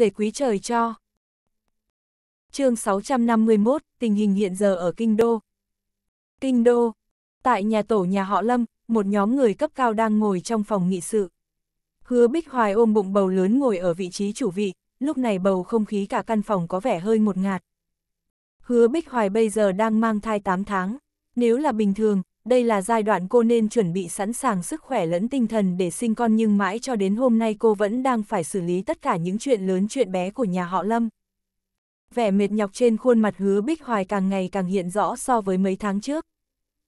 dề quý trời cho. chương 651, tình hình hiện giờ ở Kinh Đô. Kinh Đô, tại nhà tổ nhà họ Lâm, một nhóm người cấp cao đang ngồi trong phòng nghị sự. Hứa Bích Hoài ôm bụng bầu lớn ngồi ở vị trí chủ vị, lúc này bầu không khí cả căn phòng có vẻ hơi một ngạt. Hứa Bích Hoài bây giờ đang mang thai 8 tháng, nếu là bình thường, đây là giai đoạn cô nên chuẩn bị sẵn sàng sức khỏe lẫn tinh thần để sinh con nhưng mãi cho đến hôm nay cô vẫn đang phải xử lý tất cả những chuyện lớn chuyện bé của nhà họ Lâm. Vẻ mệt nhọc trên khuôn mặt hứa Bích Hoài càng ngày càng hiện rõ so với mấy tháng trước.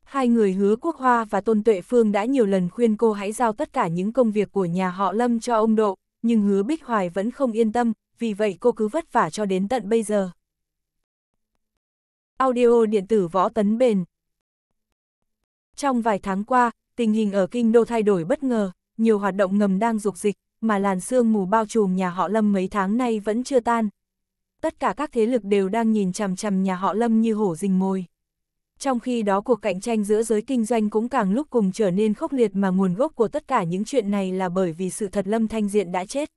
Hai người hứa Quốc Hoa và Tôn Tuệ Phương đã nhiều lần khuyên cô hãy giao tất cả những công việc của nhà họ Lâm cho ông Độ, nhưng hứa Bích Hoài vẫn không yên tâm, vì vậy cô cứ vất vả cho đến tận bây giờ. Audio điện tử võ tấn bền trong vài tháng qua, tình hình ở kinh đô thay đổi bất ngờ, nhiều hoạt động ngầm đang dục dịch, mà làn sương mù bao trùm nhà họ Lâm mấy tháng nay vẫn chưa tan. Tất cả các thế lực đều đang nhìn chằm chằm nhà họ Lâm như hổ rình mồi. Trong khi đó cuộc cạnh tranh giữa giới kinh doanh cũng càng lúc cùng trở nên khốc liệt mà nguồn gốc của tất cả những chuyện này là bởi vì sự thật Lâm Thanh Diện đã chết.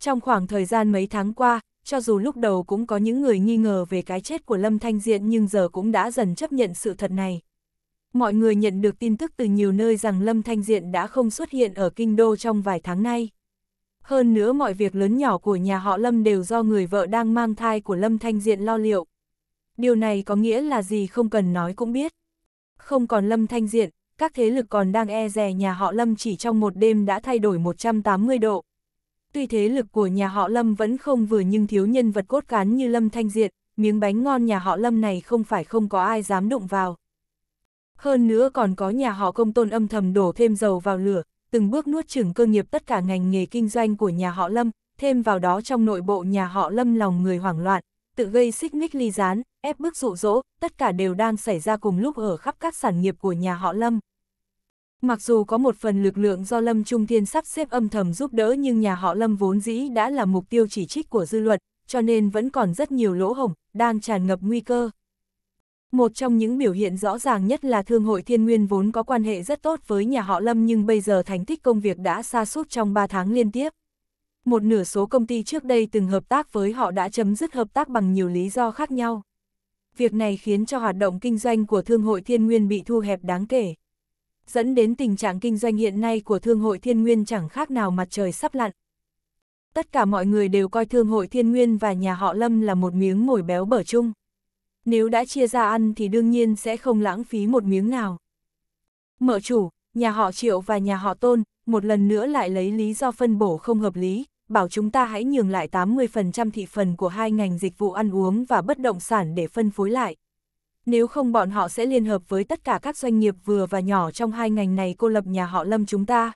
Trong khoảng thời gian mấy tháng qua, cho dù lúc đầu cũng có những người nghi ngờ về cái chết của Lâm Thanh Diện nhưng giờ cũng đã dần chấp nhận sự thật này mọi người nhận được tin tức từ nhiều nơi rằng Lâm Thanh Diện đã không xuất hiện ở Kinh Đô trong vài tháng nay. Hơn nữa mọi việc lớn nhỏ của nhà họ Lâm đều do người vợ đang mang thai của Lâm Thanh Diện lo liệu. Điều này có nghĩa là gì không cần nói cũng biết. Không còn Lâm Thanh Diện, các thế lực còn đang e rè nhà họ Lâm chỉ trong một đêm đã thay đổi 180 độ. Tuy thế lực của nhà họ Lâm vẫn không vừa nhưng thiếu nhân vật cốt cán như Lâm Thanh Diện, miếng bánh ngon nhà họ Lâm này không phải không có ai dám đụng vào. Hơn nữa còn có nhà họ công tôn âm thầm đổ thêm dầu vào lửa, từng bước nuốt chửng cơ nghiệp tất cả ngành nghề kinh doanh của nhà họ Lâm, thêm vào đó trong nội bộ nhà họ Lâm lòng người hoảng loạn, tự gây xích mích ly gián, ép bức dụ dỗ, tất cả đều đang xảy ra cùng lúc ở khắp các sản nghiệp của nhà họ Lâm. Mặc dù có một phần lực lượng do Lâm Trung Thiên sắp xếp âm thầm giúp đỡ nhưng nhà họ Lâm vốn dĩ đã là mục tiêu chỉ trích của dư luận, cho nên vẫn còn rất nhiều lỗ hổng, đang tràn ngập nguy cơ. Một trong những biểu hiện rõ ràng nhất là Thương hội Thiên Nguyên vốn có quan hệ rất tốt với nhà họ Lâm nhưng bây giờ thành tích công việc đã xa sút trong 3 tháng liên tiếp. Một nửa số công ty trước đây từng hợp tác với họ đã chấm dứt hợp tác bằng nhiều lý do khác nhau. Việc này khiến cho hoạt động kinh doanh của Thương hội Thiên Nguyên bị thu hẹp đáng kể. Dẫn đến tình trạng kinh doanh hiện nay của Thương hội Thiên Nguyên chẳng khác nào mặt trời sắp lặn. Tất cả mọi người đều coi Thương hội Thiên Nguyên và nhà họ Lâm là một miếng mồi béo bở chung nếu đã chia ra ăn thì đương nhiên sẽ không lãng phí một miếng nào. Mở chủ, nhà họ Triệu và nhà họ Tôn, một lần nữa lại lấy lý do phân bổ không hợp lý, bảo chúng ta hãy nhường lại 80% thị phần của hai ngành dịch vụ ăn uống và bất động sản để phân phối lại. Nếu không bọn họ sẽ liên hợp với tất cả các doanh nghiệp vừa và nhỏ trong hai ngành này cô lập nhà họ Lâm chúng ta.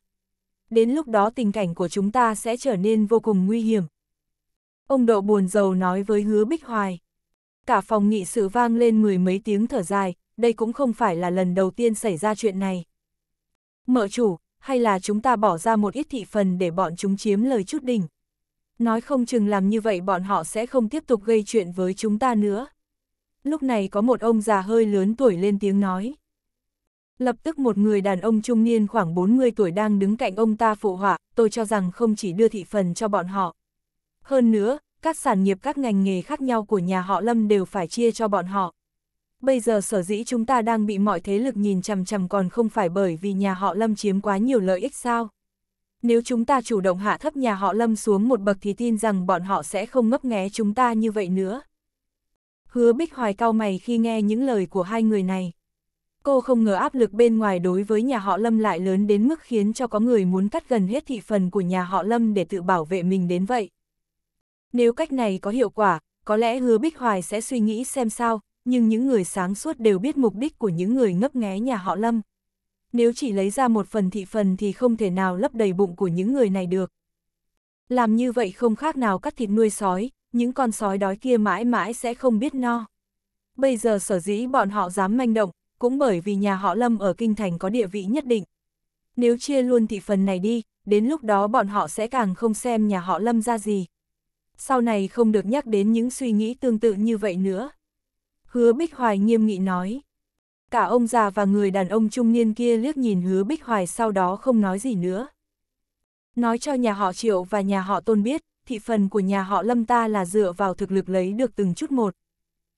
Đến lúc đó tình cảnh của chúng ta sẽ trở nên vô cùng nguy hiểm. Ông Độ buồn giàu nói với hứa Bích Hoài cả phòng nghị sự vang lên mười mấy tiếng thở dài, đây cũng không phải là lần đầu tiên xảy ra chuyện này. Mở chủ, hay là chúng ta bỏ ra một ít thị phần để bọn chúng chiếm lời chút đỉnh. Nói không chừng làm như vậy bọn họ sẽ không tiếp tục gây chuyện với chúng ta nữa. Lúc này có một ông già hơi lớn tuổi lên tiếng nói. Lập tức một người đàn ông trung niên khoảng 40 tuổi đang đứng cạnh ông ta phụ họa, tôi cho rằng không chỉ đưa thị phần cho bọn họ. Hơn nữa, các sản nghiệp các ngành nghề khác nhau của nhà họ Lâm đều phải chia cho bọn họ. Bây giờ sở dĩ chúng ta đang bị mọi thế lực nhìn chằm chằm còn không phải bởi vì nhà họ Lâm chiếm quá nhiều lợi ích sao. Nếu chúng ta chủ động hạ thấp nhà họ Lâm xuống một bậc thì tin rằng bọn họ sẽ không ngấp nghé chúng ta như vậy nữa. Hứa Bích Hoài cao mày khi nghe những lời của hai người này. Cô không ngờ áp lực bên ngoài đối với nhà họ Lâm lại lớn đến mức khiến cho có người muốn cắt gần hết thị phần của nhà họ Lâm để tự bảo vệ mình đến vậy. Nếu cách này có hiệu quả, có lẽ hứa Bích Hoài sẽ suy nghĩ xem sao, nhưng những người sáng suốt đều biết mục đích của những người ngấp nghé nhà họ Lâm. Nếu chỉ lấy ra một phần thị phần thì không thể nào lấp đầy bụng của những người này được. Làm như vậy không khác nào cắt thịt nuôi sói, những con sói đói kia mãi mãi sẽ không biết no. Bây giờ sở dĩ bọn họ dám manh động, cũng bởi vì nhà họ Lâm ở Kinh Thành có địa vị nhất định. Nếu chia luôn thị phần này đi, đến lúc đó bọn họ sẽ càng không xem nhà họ Lâm ra gì sau này không được nhắc đến những suy nghĩ tương tự như vậy nữa. Hứa Bích Hoài nghiêm nghị nói. Cả ông già và người đàn ông trung niên kia liếc nhìn hứa Bích Hoài sau đó không nói gì nữa. Nói cho nhà họ Triệu và nhà họ Tôn biết, thị phần của nhà họ Lâm ta là dựa vào thực lực lấy được từng chút một.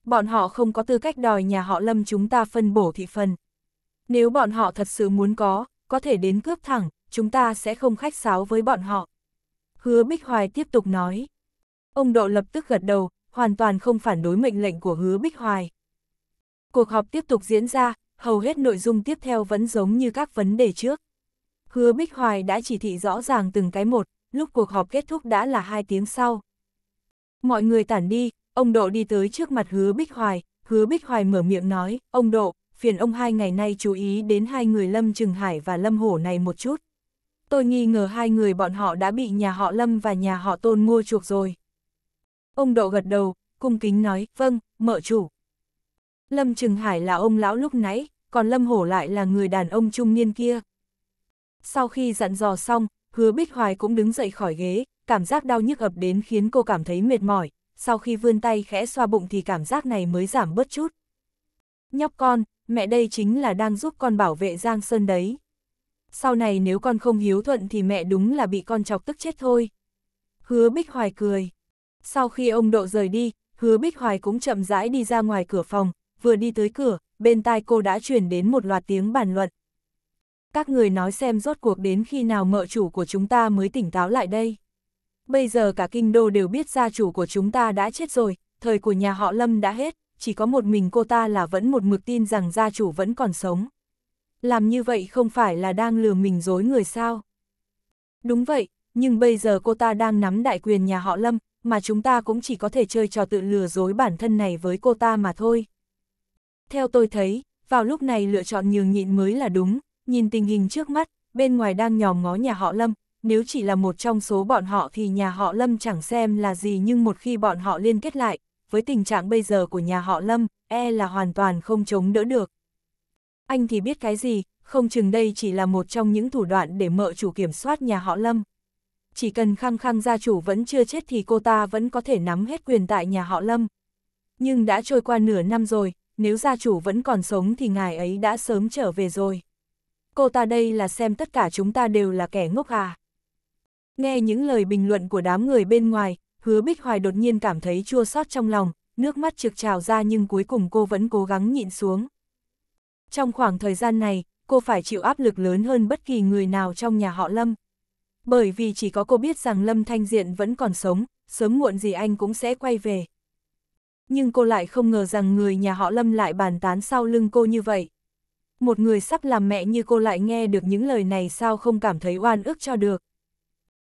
Bọn họ không có tư cách đòi nhà họ Lâm chúng ta phân bổ thị phần. Nếu bọn họ thật sự muốn có, có thể đến cướp thẳng, chúng ta sẽ không khách sáo với bọn họ. Hứa Bích Hoài tiếp tục nói. Ông Độ lập tức gật đầu, hoàn toàn không phản đối mệnh lệnh của hứa Bích Hoài. Cuộc họp tiếp tục diễn ra, hầu hết nội dung tiếp theo vẫn giống như các vấn đề trước. Hứa Bích Hoài đã chỉ thị rõ ràng từng cái một, lúc cuộc họp kết thúc đã là hai tiếng sau. Mọi người tản đi, ông Độ đi tới trước mặt hứa Bích Hoài, hứa Bích Hoài mở miệng nói, ông Độ, phiền ông hai ngày nay chú ý đến hai người Lâm Trừng Hải và Lâm Hổ này một chút. Tôi nghi ngờ hai người bọn họ đã bị nhà họ Lâm và nhà họ Tôn mua chuộc rồi. Ông Độ gật đầu, cung kính nói, vâng, mợ chủ. Lâm Trừng Hải là ông lão lúc nãy, còn Lâm Hổ lại là người đàn ông trung niên kia. Sau khi dặn dò xong, hứa Bích Hoài cũng đứng dậy khỏi ghế, cảm giác đau nhức ập đến khiến cô cảm thấy mệt mỏi, sau khi vươn tay khẽ xoa bụng thì cảm giác này mới giảm bớt chút. Nhóc con, mẹ đây chính là đang giúp con bảo vệ Giang Sơn đấy. Sau này nếu con không hiếu thuận thì mẹ đúng là bị con chọc tức chết thôi. Hứa Bích Hoài cười. Sau khi ông Độ rời đi, hứa Bích Hoài cũng chậm rãi đi ra ngoài cửa phòng, vừa đi tới cửa, bên tai cô đã chuyển đến một loạt tiếng bàn luận. Các người nói xem rốt cuộc đến khi nào mợ chủ của chúng ta mới tỉnh táo lại đây. Bây giờ cả kinh đô đều biết gia chủ của chúng ta đã chết rồi, thời của nhà họ Lâm đã hết, chỉ có một mình cô ta là vẫn một mực tin rằng gia chủ vẫn còn sống. Làm như vậy không phải là đang lừa mình dối người sao? Đúng vậy, nhưng bây giờ cô ta đang nắm đại quyền nhà họ Lâm, mà chúng ta cũng chỉ có thể chơi trò tự lừa dối bản thân này với cô ta mà thôi. Theo tôi thấy, vào lúc này lựa chọn nhường nhịn mới là đúng, nhìn tình hình trước mắt, bên ngoài đang nhòm ngó nhà họ Lâm, nếu chỉ là một trong số bọn họ thì nhà họ Lâm chẳng xem là gì nhưng một khi bọn họ liên kết lại, với tình trạng bây giờ của nhà họ Lâm, e là hoàn toàn không chống đỡ được. Anh thì biết cái gì, không chừng đây chỉ là một trong những thủ đoạn để mợ chủ kiểm soát nhà họ Lâm chỉ cần khăng khăng gia chủ vẫn chưa chết thì cô ta vẫn có thể nắm hết quyền tại nhà họ Lâm. Nhưng đã trôi qua nửa năm rồi, nếu gia chủ vẫn còn sống thì ngài ấy đã sớm trở về rồi. Cô ta đây là xem tất cả chúng ta đều là kẻ ngốc à. Nghe những lời bình luận của đám người bên ngoài, hứa Bích Hoài đột nhiên cảm thấy chua xót trong lòng, nước mắt trực trào ra nhưng cuối cùng cô vẫn cố gắng nhịn xuống. Trong khoảng thời gian này, cô phải chịu áp lực lớn hơn bất kỳ người nào trong nhà họ Lâm, bởi vì chỉ có cô biết rằng Lâm Thanh Diện vẫn còn sống, sớm muộn gì anh cũng sẽ quay về. Nhưng cô lại không ngờ rằng người nhà họ Lâm lại bàn tán sau lưng cô như vậy. Một người sắp làm mẹ như cô lại nghe được những lời này sao không cảm thấy oan ức cho được.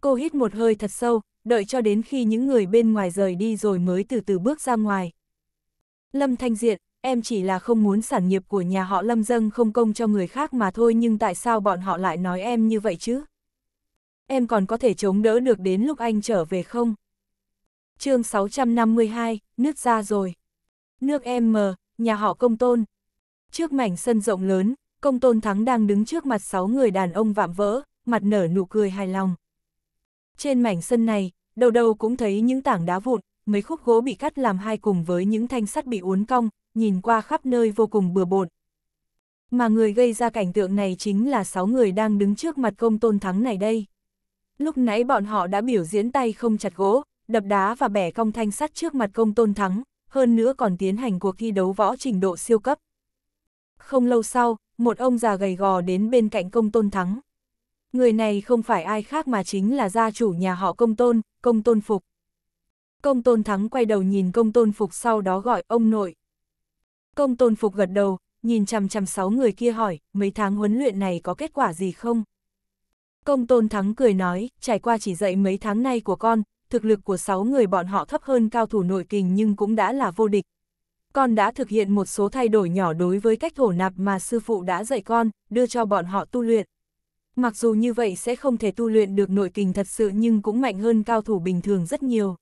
Cô hít một hơi thật sâu, đợi cho đến khi những người bên ngoài rời đi rồi mới từ từ bước ra ngoài. Lâm Thanh Diện, em chỉ là không muốn sản nghiệp của nhà họ Lâm dâng không công cho người khác mà thôi nhưng tại sao bọn họ lại nói em như vậy chứ? em còn có thể chống đỡ được đến lúc anh trở về không? chương 652, nước ra rồi. Nước em mờ, nhà họ công tôn. Trước mảnh sân rộng lớn, công tôn thắng đang đứng trước mặt sáu người đàn ông vạm vỡ, mặt nở nụ cười hài lòng. Trên mảnh sân này, đầu đầu cũng thấy những tảng đá vụn, mấy khúc gỗ bị cắt làm hai cùng với những thanh sắt bị uốn cong, nhìn qua khắp nơi vô cùng bừa bộn. Mà người gây ra cảnh tượng này chính là sáu người đang đứng trước mặt công tôn thắng này đây. Lúc nãy bọn họ đã biểu diễn tay không chặt gỗ, đập đá và bẻ cong thanh sắt trước mặt công tôn thắng, hơn nữa còn tiến hành cuộc thi đấu võ trình độ siêu cấp. Không lâu sau, một ông già gầy gò đến bên cạnh công tôn thắng. Người này không phải ai khác mà chính là gia chủ nhà họ công tôn, công tôn phục. Công tôn thắng quay đầu nhìn công tôn phục sau đó gọi ông nội. Công tôn phục gật đầu, nhìn chằm chằm sáu người kia hỏi, mấy tháng huấn luyện này có kết quả gì không? Công tôn thắng cười nói, trải qua chỉ dạy mấy tháng nay của con, thực lực của sáu người bọn họ thấp hơn cao thủ nội kình nhưng cũng đã là vô địch. Con đã thực hiện một số thay đổi nhỏ đối với cách thổ nạp mà sư phụ đã dạy con, đưa cho bọn họ tu luyện. Mặc dù như vậy sẽ không thể tu luyện được nội kình thật sự nhưng cũng mạnh hơn cao thủ bình thường rất nhiều.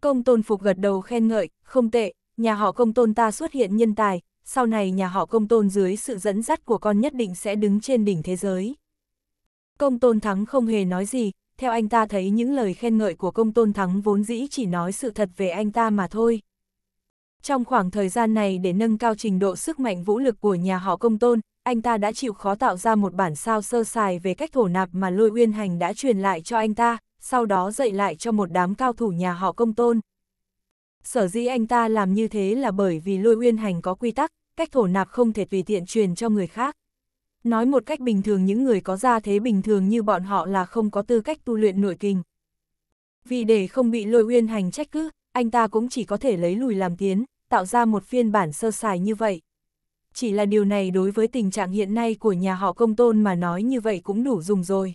Công tôn phục gật đầu khen ngợi, không tệ, nhà họ công tôn ta xuất hiện nhân tài, sau này nhà họ công tôn dưới sự dẫn dắt của con nhất định sẽ đứng trên đỉnh thế giới. Công Tôn Thắng không hề nói gì, theo anh ta thấy những lời khen ngợi của Công Tôn Thắng vốn dĩ chỉ nói sự thật về anh ta mà thôi. Trong khoảng thời gian này để nâng cao trình độ sức mạnh vũ lực của nhà họ Công Tôn, anh ta đã chịu khó tạo ra một bản sao sơ sài về cách thổ nạp mà Lôi Uyên Hành đã truyền lại cho anh ta, sau đó dạy lại cho một đám cao thủ nhà họ Công Tôn. Sở dĩ anh ta làm như thế là bởi vì Lôi Uyên Hành có quy tắc, cách thổ nạp không thể tùy tiện truyền cho người khác nói một cách bình thường những người có gia thế bình thường như bọn họ là không có tư cách tu luyện nội kinh. Vì để không bị lôi uyên hành trách cứ, anh ta cũng chỉ có thể lấy lùi làm tiến, tạo ra một phiên bản sơ sài như vậy. Chỉ là điều này đối với tình trạng hiện nay của nhà họ công tôn mà nói như vậy cũng đủ dùng rồi.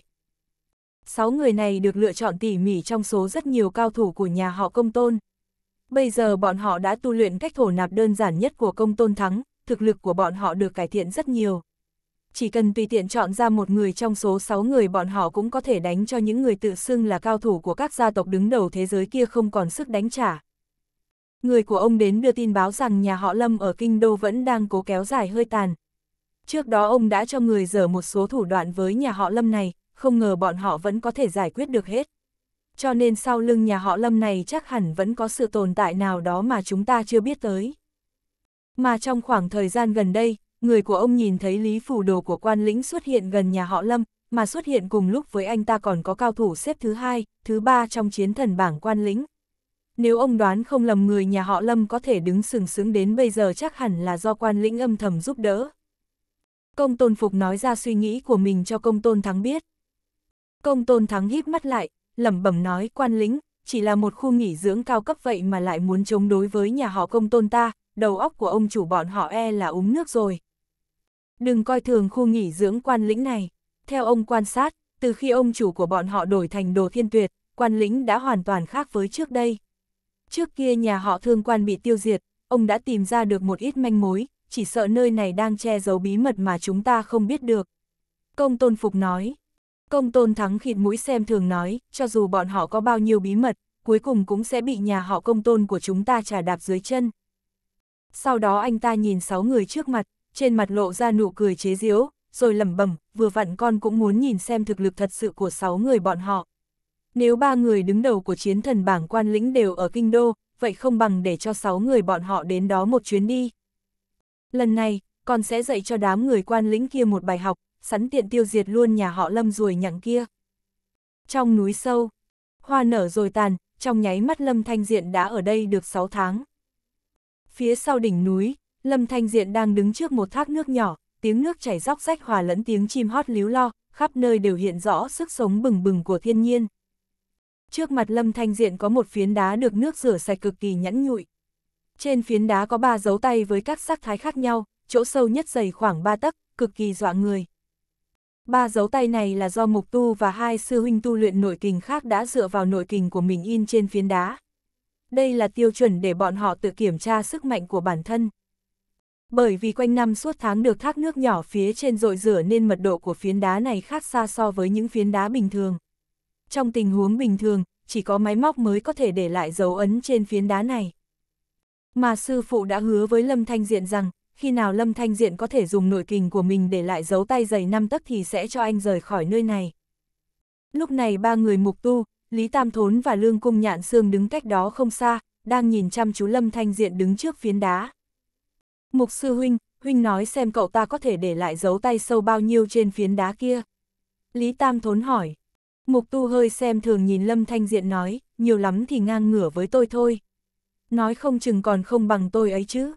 Sáu người này được lựa chọn tỉ mỉ trong số rất nhiều cao thủ của nhà họ công tôn. Bây giờ bọn họ đã tu luyện cách thổ nạp đơn giản nhất của công tôn thắng, thực lực của bọn họ được cải thiện rất nhiều chỉ cần tùy tiện chọn ra một người trong số 6 người bọn họ cũng có thể đánh cho những người tự xưng là cao thủ của các gia tộc đứng đầu thế giới kia không còn sức đánh trả. Người của ông đến đưa tin báo rằng nhà họ Lâm ở Kinh Đô vẫn đang cố kéo dài hơi tàn. Trước đó ông đã cho người dở một số thủ đoạn với nhà họ Lâm này, không ngờ bọn họ vẫn có thể giải quyết được hết. Cho nên sau lưng nhà họ Lâm này chắc hẳn vẫn có sự tồn tại nào đó mà chúng ta chưa biết tới. Mà trong khoảng thời gian gần đây, người của ông nhìn thấy Lý Phủ Đồ của quan lĩnh xuất hiện gần nhà họ Lâm, mà xuất hiện cùng lúc với anh ta còn có cao thủ xếp thứ hai, thứ ba trong chiến thần bảng quan lĩnh. Nếu ông đoán không lầm người nhà họ Lâm có thể đứng sừng sững đến bây giờ chắc hẳn là do quan lĩnh âm thầm giúp đỡ. Công Tôn Phục nói ra suy nghĩ của mình cho Công Tôn Thắng biết. Công Tôn Thắng híp mắt lại, lẩm bẩm nói quan lĩnh, chỉ là một khu nghỉ dưỡng cao cấp vậy mà lại muốn chống đối với nhà họ Công Tôn ta, đầu óc của ông chủ bọn họ e là uống nước rồi. Đừng coi thường khu nghỉ dưỡng quan lĩnh này. Theo ông quan sát, từ khi ông chủ của bọn họ đổi thành đồ thiên tuyệt, quan lĩnh đã hoàn toàn khác với trước đây. Trước kia nhà họ thương quan bị tiêu diệt, ông đã tìm ra được một ít manh mối, chỉ sợ nơi này đang che giấu bí mật mà chúng ta không biết được. Công tôn phục nói. Công tôn thắng khịt mũi xem thường nói, cho dù bọn họ có bao nhiêu bí mật, cuối cùng cũng sẽ bị nhà họ công tôn của chúng ta trả đạp dưới chân. Sau đó anh ta nhìn sáu người trước mặt, trên mặt lộ ra nụ cười chế giễu, rồi lẩm bẩm, vừa vặn con cũng muốn nhìn xem thực lực thật sự của sáu người bọn họ. Nếu ba người đứng đầu của chiến thần bảng quan lĩnh đều ở kinh đô, vậy không bằng để cho sáu người bọn họ đến đó một chuyến đi. Lần này, con sẽ dạy cho đám người quan lĩnh kia một bài học, sẵn tiện tiêu diệt luôn nhà họ lâm ruồi nhặng kia. Trong núi sâu, hoa nở rồi tàn, trong nháy mắt lâm thanh diện đã ở đây được 6 tháng. Phía sau đỉnh núi, Lâm Thanh Diện đang đứng trước một thác nước nhỏ, tiếng nước chảy róc rách hòa lẫn tiếng chim hót líu lo, khắp nơi đều hiện rõ sức sống bừng bừng của thiên nhiên. Trước mặt Lâm Thanh Diện có một phiến đá được nước rửa sạch cực kỳ nhẵn nhụi. Trên phiến đá có ba dấu tay với các sắc thái khác nhau, chỗ sâu nhất dày khoảng ba tấc, cực kỳ dọa người. Ba dấu tay này là do Mục Tu và hai sư huynh tu luyện nội kình khác đã dựa vào nội kình của mình in trên phiến đá. Đây là tiêu chuẩn để bọn họ tự kiểm tra sức mạnh của bản thân. Bởi vì quanh năm suốt tháng được thác nước nhỏ phía trên rội rửa nên mật độ của phiến đá này khác xa so với những phiến đá bình thường. Trong tình huống bình thường, chỉ có máy móc mới có thể để lại dấu ấn trên phiến đá này. Mà sư phụ đã hứa với Lâm Thanh Diện rằng, khi nào Lâm Thanh Diện có thể dùng nội kình của mình để lại dấu tay dày năm tấc thì sẽ cho anh rời khỏi nơi này. Lúc này ba người mục tu, Lý Tam Thốn và Lương Cung Nhạn Sương đứng cách đó không xa, đang nhìn chăm chú Lâm Thanh Diện đứng trước phiến đá. Mục sư huynh, huynh nói xem cậu ta có thể để lại dấu tay sâu bao nhiêu trên phiến đá kia. Lý Tam Thốn hỏi. Mục tu hơi xem thường nhìn Lâm Thanh Diện nói, nhiều lắm thì ngang ngửa với tôi thôi. Nói không chừng còn không bằng tôi ấy chứ.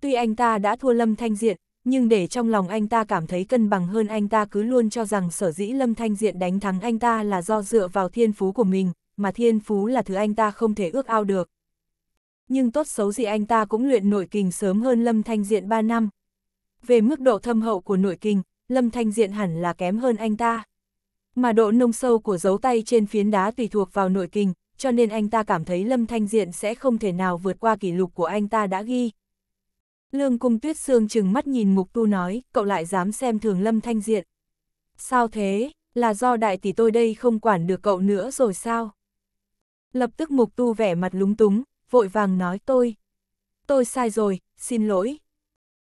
Tuy anh ta đã thua Lâm Thanh Diện, nhưng để trong lòng anh ta cảm thấy cân bằng hơn anh ta cứ luôn cho rằng sở dĩ Lâm Thanh Diện đánh thắng anh ta là do dựa vào thiên phú của mình, mà thiên phú là thứ anh ta không thể ước ao được nhưng tốt xấu gì anh ta cũng luyện nội kình sớm hơn Lâm Thanh Diện 3 năm. Về mức độ thâm hậu của nội kình, Lâm Thanh Diện hẳn là kém hơn anh ta. Mà độ nông sâu của dấu tay trên phiến đá tùy thuộc vào nội kình, cho nên anh ta cảm thấy Lâm Thanh Diện sẽ không thể nào vượt qua kỷ lục của anh ta đã ghi. Lương Cung Tuyết Sương chừng mắt nhìn Mục Tu nói, cậu lại dám xem thường Lâm Thanh Diện. Sao thế, là do đại tỷ tôi đây không quản được cậu nữa rồi sao? Lập tức Mục Tu vẻ mặt lúng túng, vội vàng nói tôi. Tôi sai rồi, xin lỗi.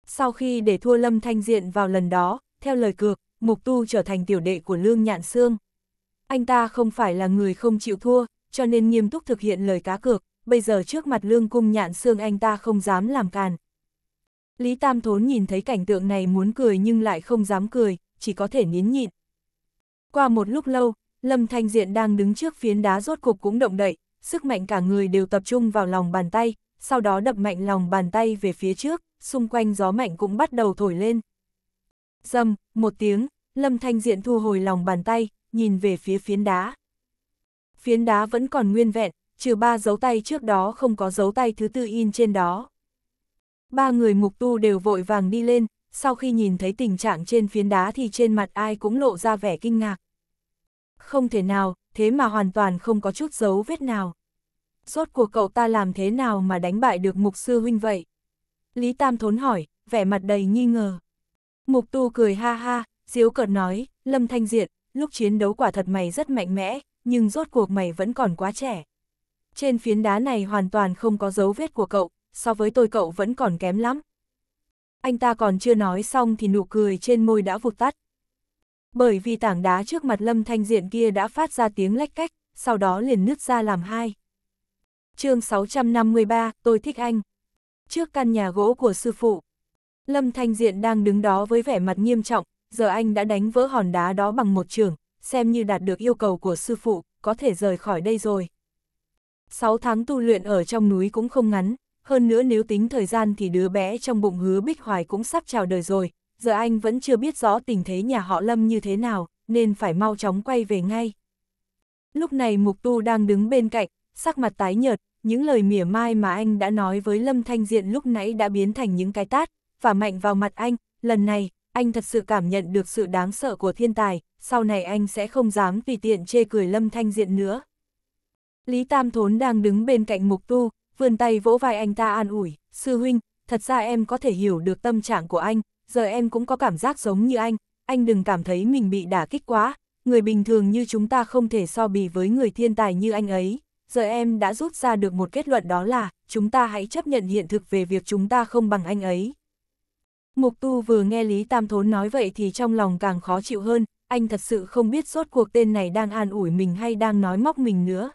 Sau khi để thua Lâm Thanh Diện vào lần đó, theo lời cược, Mục Tu trở thành tiểu đệ của Lương Nhạn Sương. Anh ta không phải là người không chịu thua, cho nên nghiêm túc thực hiện lời cá cược, bây giờ trước mặt Lương Cung Nhạn Sương anh ta không dám làm càn. Lý Tam Thốn nhìn thấy cảnh tượng này muốn cười nhưng lại không dám cười, chỉ có thể nín nhịn. Qua một lúc lâu, Lâm Thanh Diện đang đứng trước phiến đá rốt cục cũng động đậy, sức mạnh cả người đều tập trung vào lòng bàn tay, sau đó đập mạnh lòng bàn tay về phía trước, xung quanh gió mạnh cũng bắt đầu thổi lên. Dầm, một tiếng, Lâm Thanh Diện thu hồi lòng bàn tay, nhìn về phía phiến đá. Phiến đá vẫn còn nguyên vẹn, trừ ba dấu tay trước đó không có dấu tay thứ tư in trên đó. Ba người mục tu đều vội vàng đi lên, sau khi nhìn thấy tình trạng trên phiến đá thì trên mặt ai cũng lộ ra vẻ kinh ngạc. Không thể nào, thế mà hoàn toàn không có chút dấu vết nào. Rốt cuộc cậu ta làm thế nào mà đánh bại được mục sư huynh vậy? Lý Tam Thốn hỏi, vẻ mặt đầy nghi ngờ. Mục tu cười ha ha, diếu cợt nói, Lâm Thanh Diện, lúc chiến đấu quả thật mày rất mạnh mẽ, nhưng rốt cuộc mày vẫn còn quá trẻ. Trên phiến đá này hoàn toàn không có dấu vết của cậu, so với tôi cậu vẫn còn kém lắm. Anh ta còn chưa nói xong thì nụ cười trên môi đã vụt tắt bởi vì tảng đá trước mặt Lâm Thanh Diện kia đã phát ra tiếng lách cách, sau đó liền nứt ra làm hai. chương 653, tôi thích anh. Trước căn nhà gỗ của sư phụ, Lâm Thanh Diện đang đứng đó với vẻ mặt nghiêm trọng, giờ anh đã đánh vỡ hòn đá đó bằng một trường, xem như đạt được yêu cầu của sư phụ, có thể rời khỏi đây rồi. sáu tháng tu luyện ở trong núi cũng không ngắn, hơn nữa nếu tính thời gian thì đứa bé trong bụng hứa Bích Hoài cũng sắp chào đời rồi, giờ anh vẫn chưa biết rõ tình thế nhà họ Lâm như thế nào, nên phải mau chóng quay về ngay. Lúc này Mục Tu đang đứng bên cạnh, sắc mặt tái nhợt, những lời mỉa mai mà anh đã nói với Lâm Thanh Diện lúc nãy đã biến thành những cái tát, và mạnh vào mặt anh, lần này, anh thật sự cảm nhận được sự đáng sợ của thiên tài, sau này anh sẽ không dám vì tiện chê cười Lâm Thanh Diện nữa. Lý Tam Thốn đang đứng bên cạnh Mục Tu, vươn tay vỗ vai anh ta an ủi, sư huynh, thật ra em có thể hiểu được tâm trạng của anh, giờ em cũng có cảm giác giống như anh, anh đừng cảm thấy mình bị đả kích quá, người bình thường như chúng ta không thể so bì với người thiên tài như anh ấy. Giờ em đã rút ra được một kết luận đó là, chúng ta hãy chấp nhận hiện thực về việc chúng ta không bằng anh ấy. Mục tu vừa nghe Lý Tam Thốn nói vậy thì trong lòng càng khó chịu hơn, anh thật sự không biết rốt cuộc tên này đang an ủi mình hay đang nói móc mình nữa.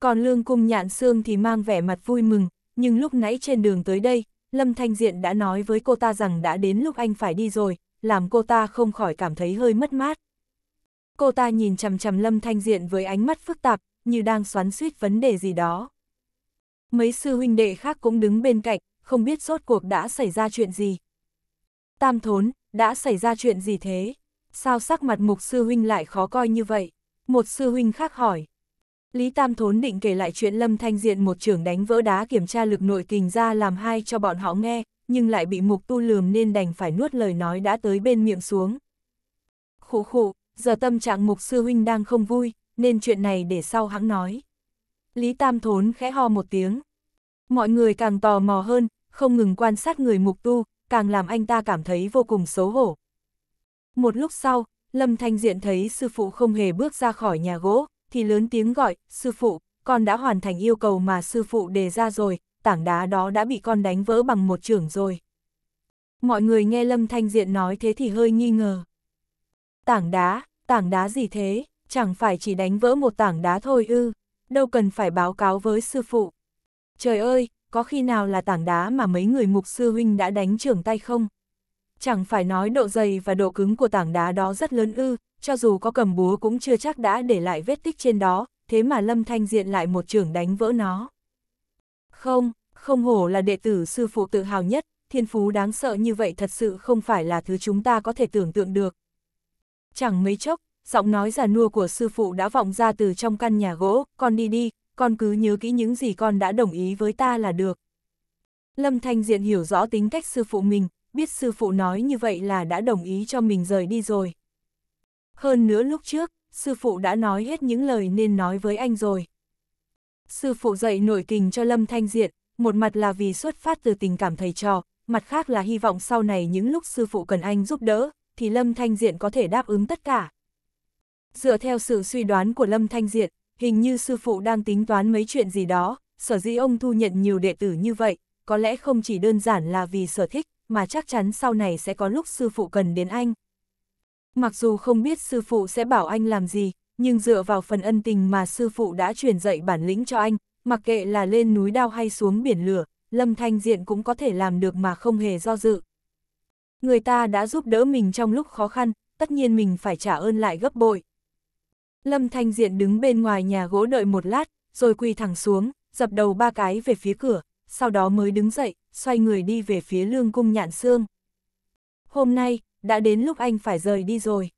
Còn lương cung nhạn xương thì mang vẻ mặt vui mừng, nhưng lúc nãy trên đường tới đây, Lâm Thanh Diện đã nói với cô ta rằng đã đến lúc anh phải đi rồi, làm cô ta không khỏi cảm thấy hơi mất mát. Cô ta nhìn chằm chằm Lâm Thanh Diện với ánh mắt phức tạp, như đang xoắn suýt vấn đề gì đó. Mấy sư huynh đệ khác cũng đứng bên cạnh, không biết sốt cuộc đã xảy ra chuyện gì. Tam thốn, đã xảy ra chuyện gì thế? Sao sắc mặt mục sư huynh lại khó coi như vậy? Một sư huynh khác hỏi. Lý Tam Thốn định kể lại chuyện Lâm Thanh Diện một trưởng đánh vỡ đá kiểm tra lực nội kình ra làm hai cho bọn họ nghe, nhưng lại bị mục tu lườm nên đành phải nuốt lời nói đã tới bên miệng xuống. Khủ khủ, giờ tâm trạng mục sư huynh đang không vui, nên chuyện này để sau hãng nói. Lý Tam Thốn khẽ ho một tiếng. Mọi người càng tò mò hơn, không ngừng quan sát người mục tu, càng làm anh ta cảm thấy vô cùng xấu hổ. Một lúc sau, Lâm Thanh Diện thấy sư phụ không hề bước ra khỏi nhà gỗ, thì lớn tiếng gọi, sư phụ, con đã hoàn thành yêu cầu mà sư phụ đề ra rồi, tảng đá đó đã bị con đánh vỡ bằng một trưởng rồi. Mọi người nghe Lâm Thanh Diện nói thế thì hơi nghi ngờ. Tảng đá, tảng đá gì thế, chẳng phải chỉ đánh vỡ một tảng đá thôi ư, đâu cần phải báo cáo với sư phụ. Trời ơi, có khi nào là tảng đá mà mấy người mục sư huynh đã đánh trưởng tay không? Chẳng phải nói độ dày và độ cứng của tảng đá đó rất lớn ư, cho dù có cầm búa cũng chưa chắc đã để lại vết tích trên đó, thế mà Lâm Thanh Diện lại một trường đánh vỡ nó. Không, không hổ là đệ tử sư phụ tự hào nhất, thiên phú đáng sợ như vậy thật sự không phải là thứ chúng ta có thể tưởng tượng được. Chẳng mấy chốc, giọng nói già nua của sư phụ đã vọng ra từ trong căn nhà gỗ, con đi đi, con cứ nhớ kỹ những gì con đã đồng ý với ta là được. Lâm Thanh Diện hiểu rõ tính cách sư phụ mình, biết sư phụ nói như vậy là đã đồng ý cho mình rời đi rồi. Hơn nữa lúc trước, sư phụ đã nói hết những lời nên nói với anh rồi. Sư phụ dạy nổi tình cho Lâm Thanh Diện, một mặt là vì xuất phát từ tình cảm thầy trò, mặt khác là hy vọng sau này những lúc sư phụ cần anh giúp đỡ, thì Lâm Thanh Diện có thể đáp ứng tất cả. Dựa theo sự suy đoán của Lâm Thanh Diện, hình như sư phụ đang tính toán mấy chuyện gì đó, sở dĩ ông thu nhận nhiều đệ tử như vậy, có lẽ không chỉ đơn giản là vì sở thích, mà chắc chắn sau này sẽ có lúc sư phụ cần đến anh. Mặc dù không biết sư phụ sẽ bảo anh làm gì, nhưng dựa vào phần ân tình mà sư phụ đã truyền dạy bản lĩnh cho anh, mặc kệ là lên núi đao hay xuống biển lửa, Lâm Thanh Diện cũng có thể làm được mà không hề do dự. Người ta đã giúp đỡ mình trong lúc khó khăn, tất nhiên mình phải trả ơn lại gấp bội. Lâm Thanh Diện đứng bên ngoài nhà gỗ đợi một lát, rồi quỳ thẳng xuống, dập đầu ba cái về phía cửa, sau đó mới đứng dậy, xoay người đi về phía lương cung nhạn xương. Hôm nay, đã đến lúc anh phải rời đi rồi.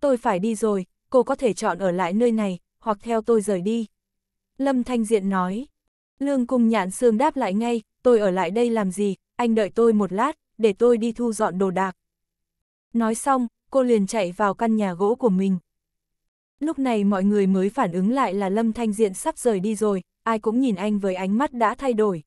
Tôi phải đi rồi, cô có thể chọn ở lại nơi này, hoặc theo tôi rời đi. Lâm Thanh Diện nói. Lương Cung Nhạn Sương đáp lại ngay, tôi ở lại đây làm gì, anh đợi tôi một lát, để tôi đi thu dọn đồ đạc. Nói xong, cô liền chạy vào căn nhà gỗ của mình. Lúc này mọi người mới phản ứng lại là Lâm Thanh Diện sắp rời đi rồi, ai cũng nhìn anh với ánh mắt đã thay đổi.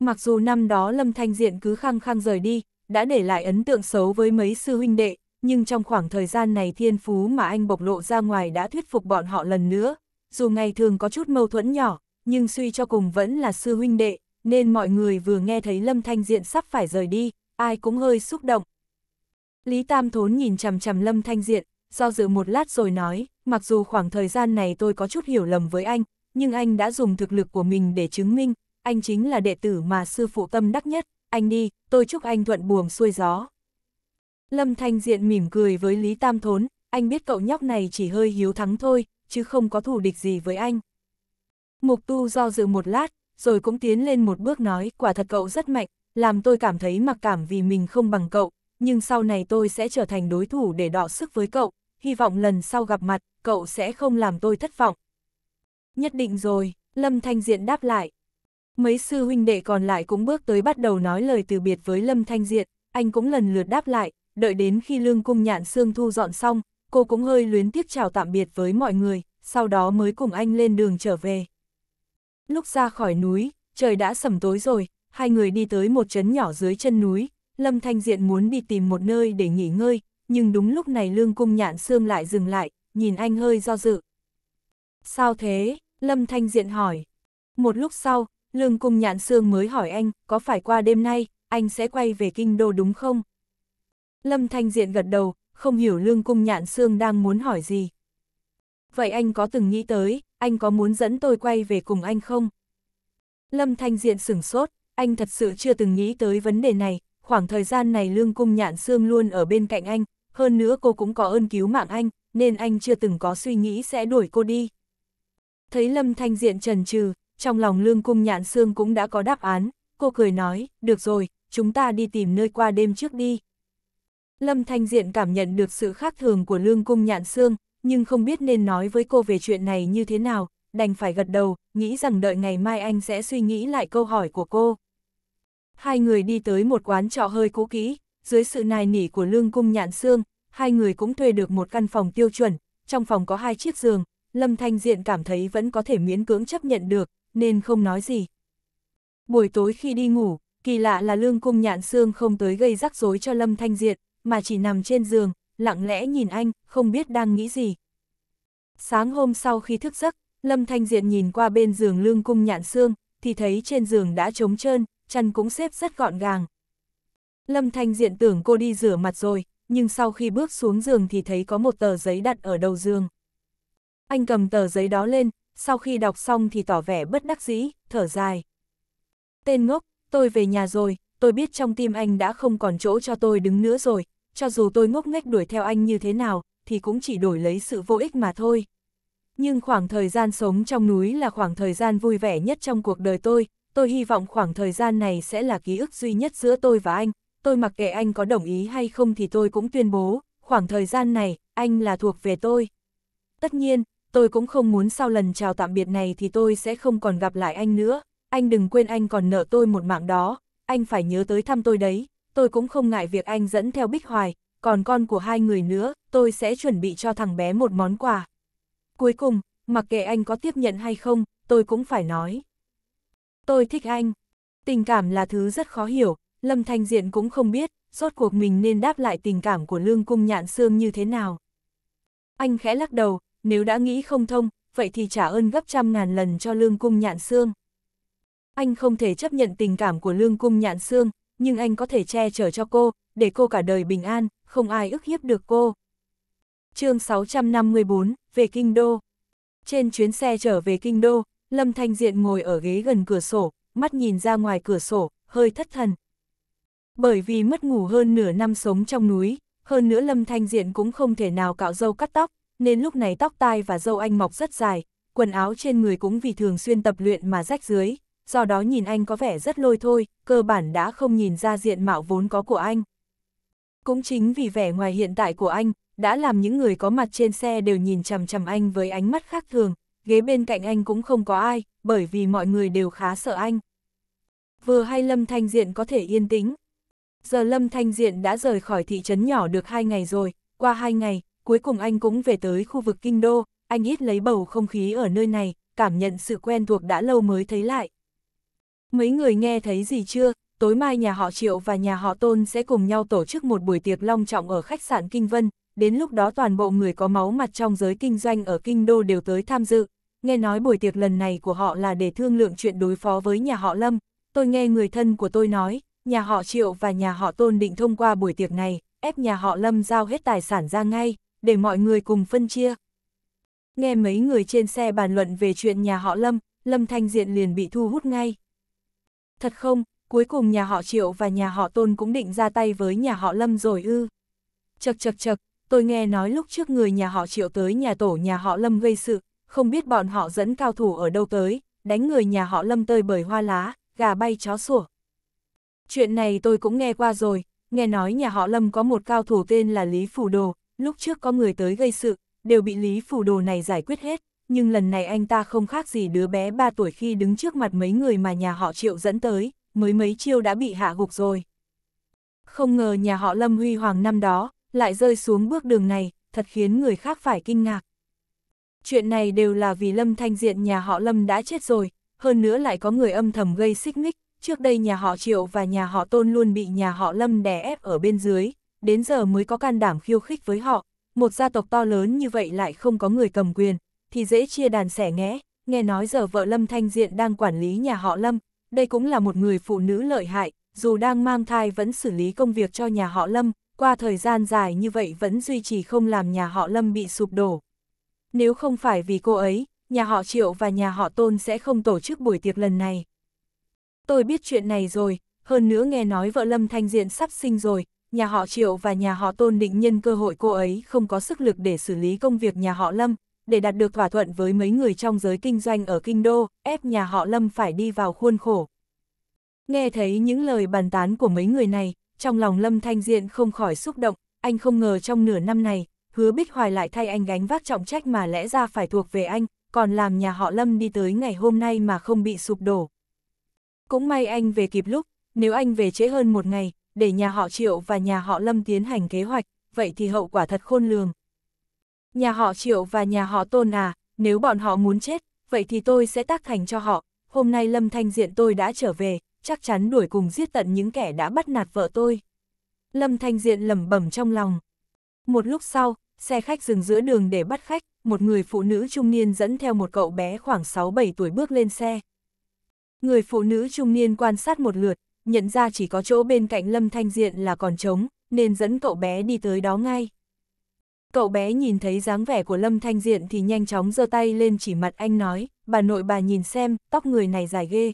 Mặc dù năm đó Lâm Thanh Diện cứ khăng khăng rời đi, đã để lại ấn tượng xấu với mấy sư huynh đệ, nhưng trong khoảng thời gian này thiên phú mà anh bộc lộ ra ngoài đã thuyết phục bọn họ lần nữa. Dù ngày thường có chút mâu thuẫn nhỏ, nhưng suy cho cùng vẫn là sư huynh đệ, nên mọi người vừa nghe thấy Lâm Thanh Diện sắp phải rời đi, ai cũng hơi xúc động. Lý Tam Thốn nhìn chằm chằm Lâm Thanh Diện, do dự một lát rồi nói, mặc dù khoảng thời gian này tôi có chút hiểu lầm với anh, nhưng anh đã dùng thực lực của mình để chứng minh, anh chính là đệ tử mà sư phụ tâm đắc nhất, anh đi, tôi chúc anh thuận buồm xuôi gió. Lâm Thanh Diện mỉm cười với Lý Tam Thốn, anh biết cậu nhóc này chỉ hơi hiếu thắng thôi, chứ không có thủ địch gì với anh. Mục Tu do dự một lát, rồi cũng tiến lên một bước nói, quả thật cậu rất mạnh, làm tôi cảm thấy mặc cảm vì mình không bằng cậu, nhưng sau này tôi sẽ trở thành đối thủ để đọ sức với cậu, hy vọng lần sau gặp mặt, cậu sẽ không làm tôi thất vọng. Nhất định rồi, Lâm Thanh Diện đáp lại. Mấy sư huynh đệ còn lại cũng bước tới bắt đầu nói lời từ biệt với Lâm Thanh Diện, anh cũng lần lượt đáp lại, đợi đến khi lương cung nhạn xương thu dọn xong, cô cũng hơi luyến tiếc chào tạm biệt với mọi người, sau đó mới cùng anh lên đường trở về. Lúc ra khỏi núi, trời đã sầm tối rồi, hai người đi tới một trấn nhỏ dưới chân núi, Lâm Thanh Diện muốn đi tìm một nơi để nghỉ ngơi, nhưng đúng lúc này lương cung nhạn xương lại dừng lại, nhìn anh hơi do dự. Sao thế? Lâm Thanh Diện hỏi. Một lúc sau, lương cung nhạn Sương mới hỏi anh, có phải qua đêm nay, anh sẽ quay về kinh đô đúng không? Lâm Thanh Diện gật đầu, không hiểu lương cung nhạn Sương đang muốn hỏi gì. Vậy anh có từng nghĩ tới, anh có muốn dẫn tôi quay về cùng anh không? Lâm Thanh Diện sửng sốt, anh thật sự chưa từng nghĩ tới vấn đề này, khoảng thời gian này lương cung nhạn Sương luôn ở bên cạnh anh, hơn nữa cô cũng có ơn cứu mạng anh, nên anh chưa từng có suy nghĩ sẽ đuổi cô đi. Thấy Lâm Thanh Diện trần trừ, trong lòng lương cung nhạn xương cũng đã có đáp án, cô cười nói, được rồi, chúng ta đi tìm nơi qua đêm trước đi. Lâm Thanh Diện cảm nhận được sự khác thường của lương cung nhạn xương, nhưng không biết nên nói với cô về chuyện này như thế nào, đành phải gật đầu, nghĩ rằng đợi ngày mai anh sẽ suy nghĩ lại câu hỏi của cô. Hai người đi tới một quán trọ hơi cũ kỹ, dưới sự nài nỉ của lương cung nhạn xương, hai người cũng thuê được một căn phòng tiêu chuẩn, trong phòng có hai chiếc giường, Lâm Thanh Diện cảm thấy vẫn có thể miễn cưỡng chấp nhận được, nên không nói gì. Buổi tối khi đi ngủ, kỳ lạ là lương cung nhạn xương không tới gây rắc rối cho Lâm Thanh Diệt, mà chỉ nằm trên giường, lặng lẽ nhìn anh, không biết đang nghĩ gì. Sáng hôm sau khi thức giấc, Lâm Thanh Diệt nhìn qua bên giường lương cung nhạn xương, thì thấy trên giường đã trống trơn, chăn cũng xếp rất gọn gàng. Lâm Thanh Diện tưởng cô đi rửa mặt rồi, nhưng sau khi bước xuống giường thì thấy có một tờ giấy đặt ở đầu giường. Anh cầm tờ giấy đó lên, sau khi đọc xong thì tỏ vẻ bất đắc dĩ, thở dài. Tên ngốc, tôi về nhà rồi, tôi biết trong tim anh đã không còn chỗ cho tôi đứng nữa rồi, cho dù tôi ngốc nghếch đuổi theo anh như thế nào, thì cũng chỉ đổi lấy sự vô ích mà thôi. Nhưng khoảng thời gian sống trong núi là khoảng thời gian vui vẻ nhất trong cuộc đời tôi, tôi hy vọng khoảng thời gian này sẽ là ký ức duy nhất giữa tôi và anh, tôi mặc kệ anh có đồng ý hay không thì tôi cũng tuyên bố, khoảng thời gian này, anh là thuộc về tôi. Tất nhiên, tôi cũng không muốn sau lần chào tạm biệt này thì tôi sẽ không còn gặp lại anh nữa, anh đừng quên anh còn nợ tôi một mạng đó, anh phải nhớ tới thăm tôi đấy, tôi cũng không ngại việc anh dẫn theo Bích Hoài, còn con của hai người nữa, tôi sẽ chuẩn bị cho thằng bé một món quà. Cuối cùng, mặc kệ anh có tiếp nhận hay không, tôi cũng phải nói. Tôi thích anh. Tình cảm là thứ rất khó hiểu, Lâm Thanh Diện cũng không biết, rốt cuộc mình nên đáp lại tình cảm của Lương Cung Nhạn Sương như thế nào. Anh khẽ lắc đầu, nếu đã nghĩ không thông, vậy thì trả ơn gấp trăm ngàn lần cho lương cung nhạn xương. Anh không thể chấp nhận tình cảm của lương cung nhạn xương, nhưng anh có thể che chở cho cô, để cô cả đời bình an, không ai ức hiếp được cô. chương 654, về Kinh Đô Trên chuyến xe trở về Kinh Đô, Lâm Thanh Diện ngồi ở ghế gần cửa sổ, mắt nhìn ra ngoài cửa sổ, hơi thất thần. Bởi vì mất ngủ hơn nửa năm sống trong núi, hơn nữa Lâm Thanh Diện cũng không thể nào cạo râu cắt tóc, nên lúc này tóc tai và dâu anh mọc rất dài, quần áo trên người cũng vì thường xuyên tập luyện mà rách dưới, do đó nhìn anh có vẻ rất lôi thôi, cơ bản đã không nhìn ra diện mạo vốn có của anh. Cũng chính vì vẻ ngoài hiện tại của anh, đã làm những người có mặt trên xe đều nhìn chằm chằm anh với ánh mắt khác thường, ghế bên cạnh anh cũng không có ai, bởi vì mọi người đều khá sợ anh. Vừa hay Lâm Thanh Diện có thể yên tĩnh. Giờ Lâm Thanh Diện đã rời khỏi thị trấn nhỏ được hai ngày rồi, qua hai ngày, cuối cùng anh cũng về tới khu vực kinh đô, anh ít lấy bầu không khí ở nơi này, cảm nhận sự quen thuộc đã lâu mới thấy lại. Mấy người nghe thấy gì chưa, tối mai nhà họ Triệu và nhà họ Tôn sẽ cùng nhau tổ chức một buổi tiệc long trọng ở khách sạn Kinh Vân, đến lúc đó toàn bộ người có máu mặt trong giới kinh doanh ở Kinh Đô đều tới tham dự. Nghe nói buổi tiệc lần này của họ là để thương lượng chuyện đối phó với nhà họ Lâm, tôi nghe người thân của tôi nói, nhà họ Triệu và nhà họ Tôn định thông qua buổi tiệc này, ép nhà họ Lâm giao hết tài sản ra ngay để mọi người cùng phân chia. Nghe mấy người trên xe bàn luận về chuyện nhà họ Lâm, Lâm Thanh Diện liền bị thu hút ngay. Thật không, cuối cùng nhà họ Triệu và nhà họ Tôn cũng định ra tay với nhà họ Lâm rồi ư. Chật chật chật, tôi nghe nói lúc trước người nhà họ Triệu tới nhà tổ nhà họ Lâm gây sự, không biết bọn họ dẫn cao thủ ở đâu tới, đánh người nhà họ Lâm tơi bởi hoa lá, gà bay chó sủa. Chuyện này tôi cũng nghe qua rồi, nghe nói nhà họ Lâm có một cao thủ tên là Lý Phủ Đồ, lúc trước có người tới gây sự, đều bị Lý Phủ Đồ này giải quyết hết, nhưng lần này anh ta không khác gì đứa bé 3 tuổi khi đứng trước mặt mấy người mà nhà họ Triệu dẫn tới, mới mấy chiêu đã bị hạ gục rồi. Không ngờ nhà họ Lâm Huy Hoàng năm đó, lại rơi xuống bước đường này, thật khiến người khác phải kinh ngạc. Chuyện này đều là vì Lâm Thanh Diện nhà họ Lâm đã chết rồi, hơn nữa lại có người âm thầm gây xích mích, trước đây nhà họ Triệu và nhà họ Tôn luôn bị nhà họ Lâm đè ép ở bên dưới, đến giờ mới có can đảm khiêu khích với họ, một gia tộc to lớn như vậy lại không có người cầm quyền, thì dễ chia đàn sẻ nghẽ, nghe nói giờ vợ Lâm Thanh Diện đang quản lý nhà họ Lâm, đây cũng là một người phụ nữ lợi hại, dù đang mang thai vẫn xử lý công việc cho nhà họ Lâm, qua thời gian dài như vậy vẫn duy trì không làm nhà họ Lâm bị sụp đổ. Nếu không phải vì cô ấy, nhà họ Triệu và nhà họ Tôn sẽ không tổ chức buổi tiệc lần này. Tôi biết chuyện này rồi, hơn nữa nghe nói vợ Lâm Thanh Diện sắp sinh rồi, nhà họ Triệu và nhà họ Tôn định nhân cơ hội cô ấy không có sức lực để xử lý công việc nhà họ Lâm, để đạt được thỏa thuận với mấy người trong giới kinh doanh ở Kinh Đô, ép nhà họ Lâm phải đi vào khuôn khổ. Nghe thấy những lời bàn tán của mấy người này, trong lòng Lâm Thanh Diện không khỏi xúc động, anh không ngờ trong nửa năm này, hứa Bích Hoài lại thay anh gánh vác trọng trách mà lẽ ra phải thuộc về anh, còn làm nhà họ Lâm đi tới ngày hôm nay mà không bị sụp đổ. Cũng may anh về kịp lúc, nếu anh về trễ hơn một ngày, để nhà họ Triệu và nhà họ Lâm tiến hành kế hoạch, vậy thì hậu quả thật khôn lường. Nhà họ Triệu và nhà họ Tôn à, nếu bọn họ muốn chết, vậy thì tôi sẽ tác thành cho họ, hôm nay Lâm Thanh Diện tôi đã trở về, chắc chắn đuổi cùng giết tận những kẻ đã bắt nạt vợ tôi. Lâm Thanh Diện lẩm bẩm trong lòng. Một lúc sau, xe khách dừng giữa đường để bắt khách, một người phụ nữ trung niên dẫn theo một cậu bé khoảng 6-7 tuổi bước lên xe. Người phụ nữ trung niên quan sát một lượt, nhận ra chỉ có chỗ bên cạnh Lâm Thanh Diện là còn trống, nên dẫn cậu bé đi tới đó ngay. Cậu bé nhìn thấy dáng vẻ của Lâm Thanh Diện thì nhanh chóng giơ tay lên chỉ mặt anh nói, bà nội bà nhìn xem, tóc người này dài ghê.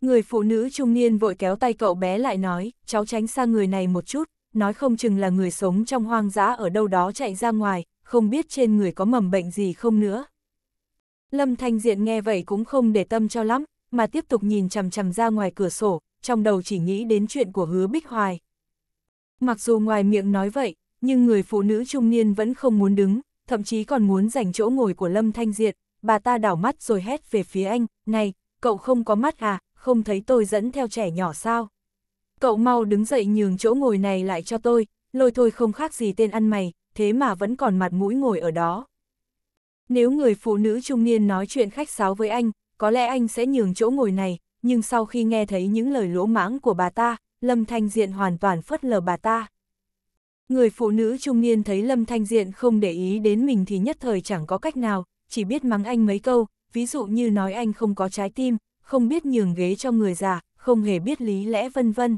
Người phụ nữ trung niên vội kéo tay cậu bé lại nói, cháu tránh xa người này một chút, nói không chừng là người sống trong hoang dã ở đâu đó chạy ra ngoài, không biết trên người có mầm bệnh gì không nữa. Lâm Thanh Diện nghe vậy cũng không để tâm cho lắm, mà tiếp tục nhìn chằm chằm ra ngoài cửa sổ, trong đầu chỉ nghĩ đến chuyện của hứa Bích Hoài. Mặc dù ngoài miệng nói vậy, nhưng người phụ nữ trung niên vẫn không muốn đứng, thậm chí còn muốn giành chỗ ngồi của Lâm Thanh Diệt, bà ta đảo mắt rồi hét về phía anh, này, cậu không có mắt à, không thấy tôi dẫn theo trẻ nhỏ sao? Cậu mau đứng dậy nhường chỗ ngồi này lại cho tôi, lôi thôi không khác gì tên ăn mày, thế mà vẫn còn mặt mũi ngồi ở đó. Nếu người phụ nữ trung niên nói chuyện khách sáo với anh, có lẽ anh sẽ nhường chỗ ngồi này, nhưng sau khi nghe thấy những lời lỗ mãng của bà ta, Lâm Thanh Diện hoàn toàn phớt lờ bà ta. Người phụ nữ trung niên thấy Lâm Thanh Diện không để ý đến mình thì nhất thời chẳng có cách nào, chỉ biết mắng anh mấy câu, ví dụ như nói anh không có trái tim, không biết nhường ghế cho người già, không hề biết lý lẽ vân vân.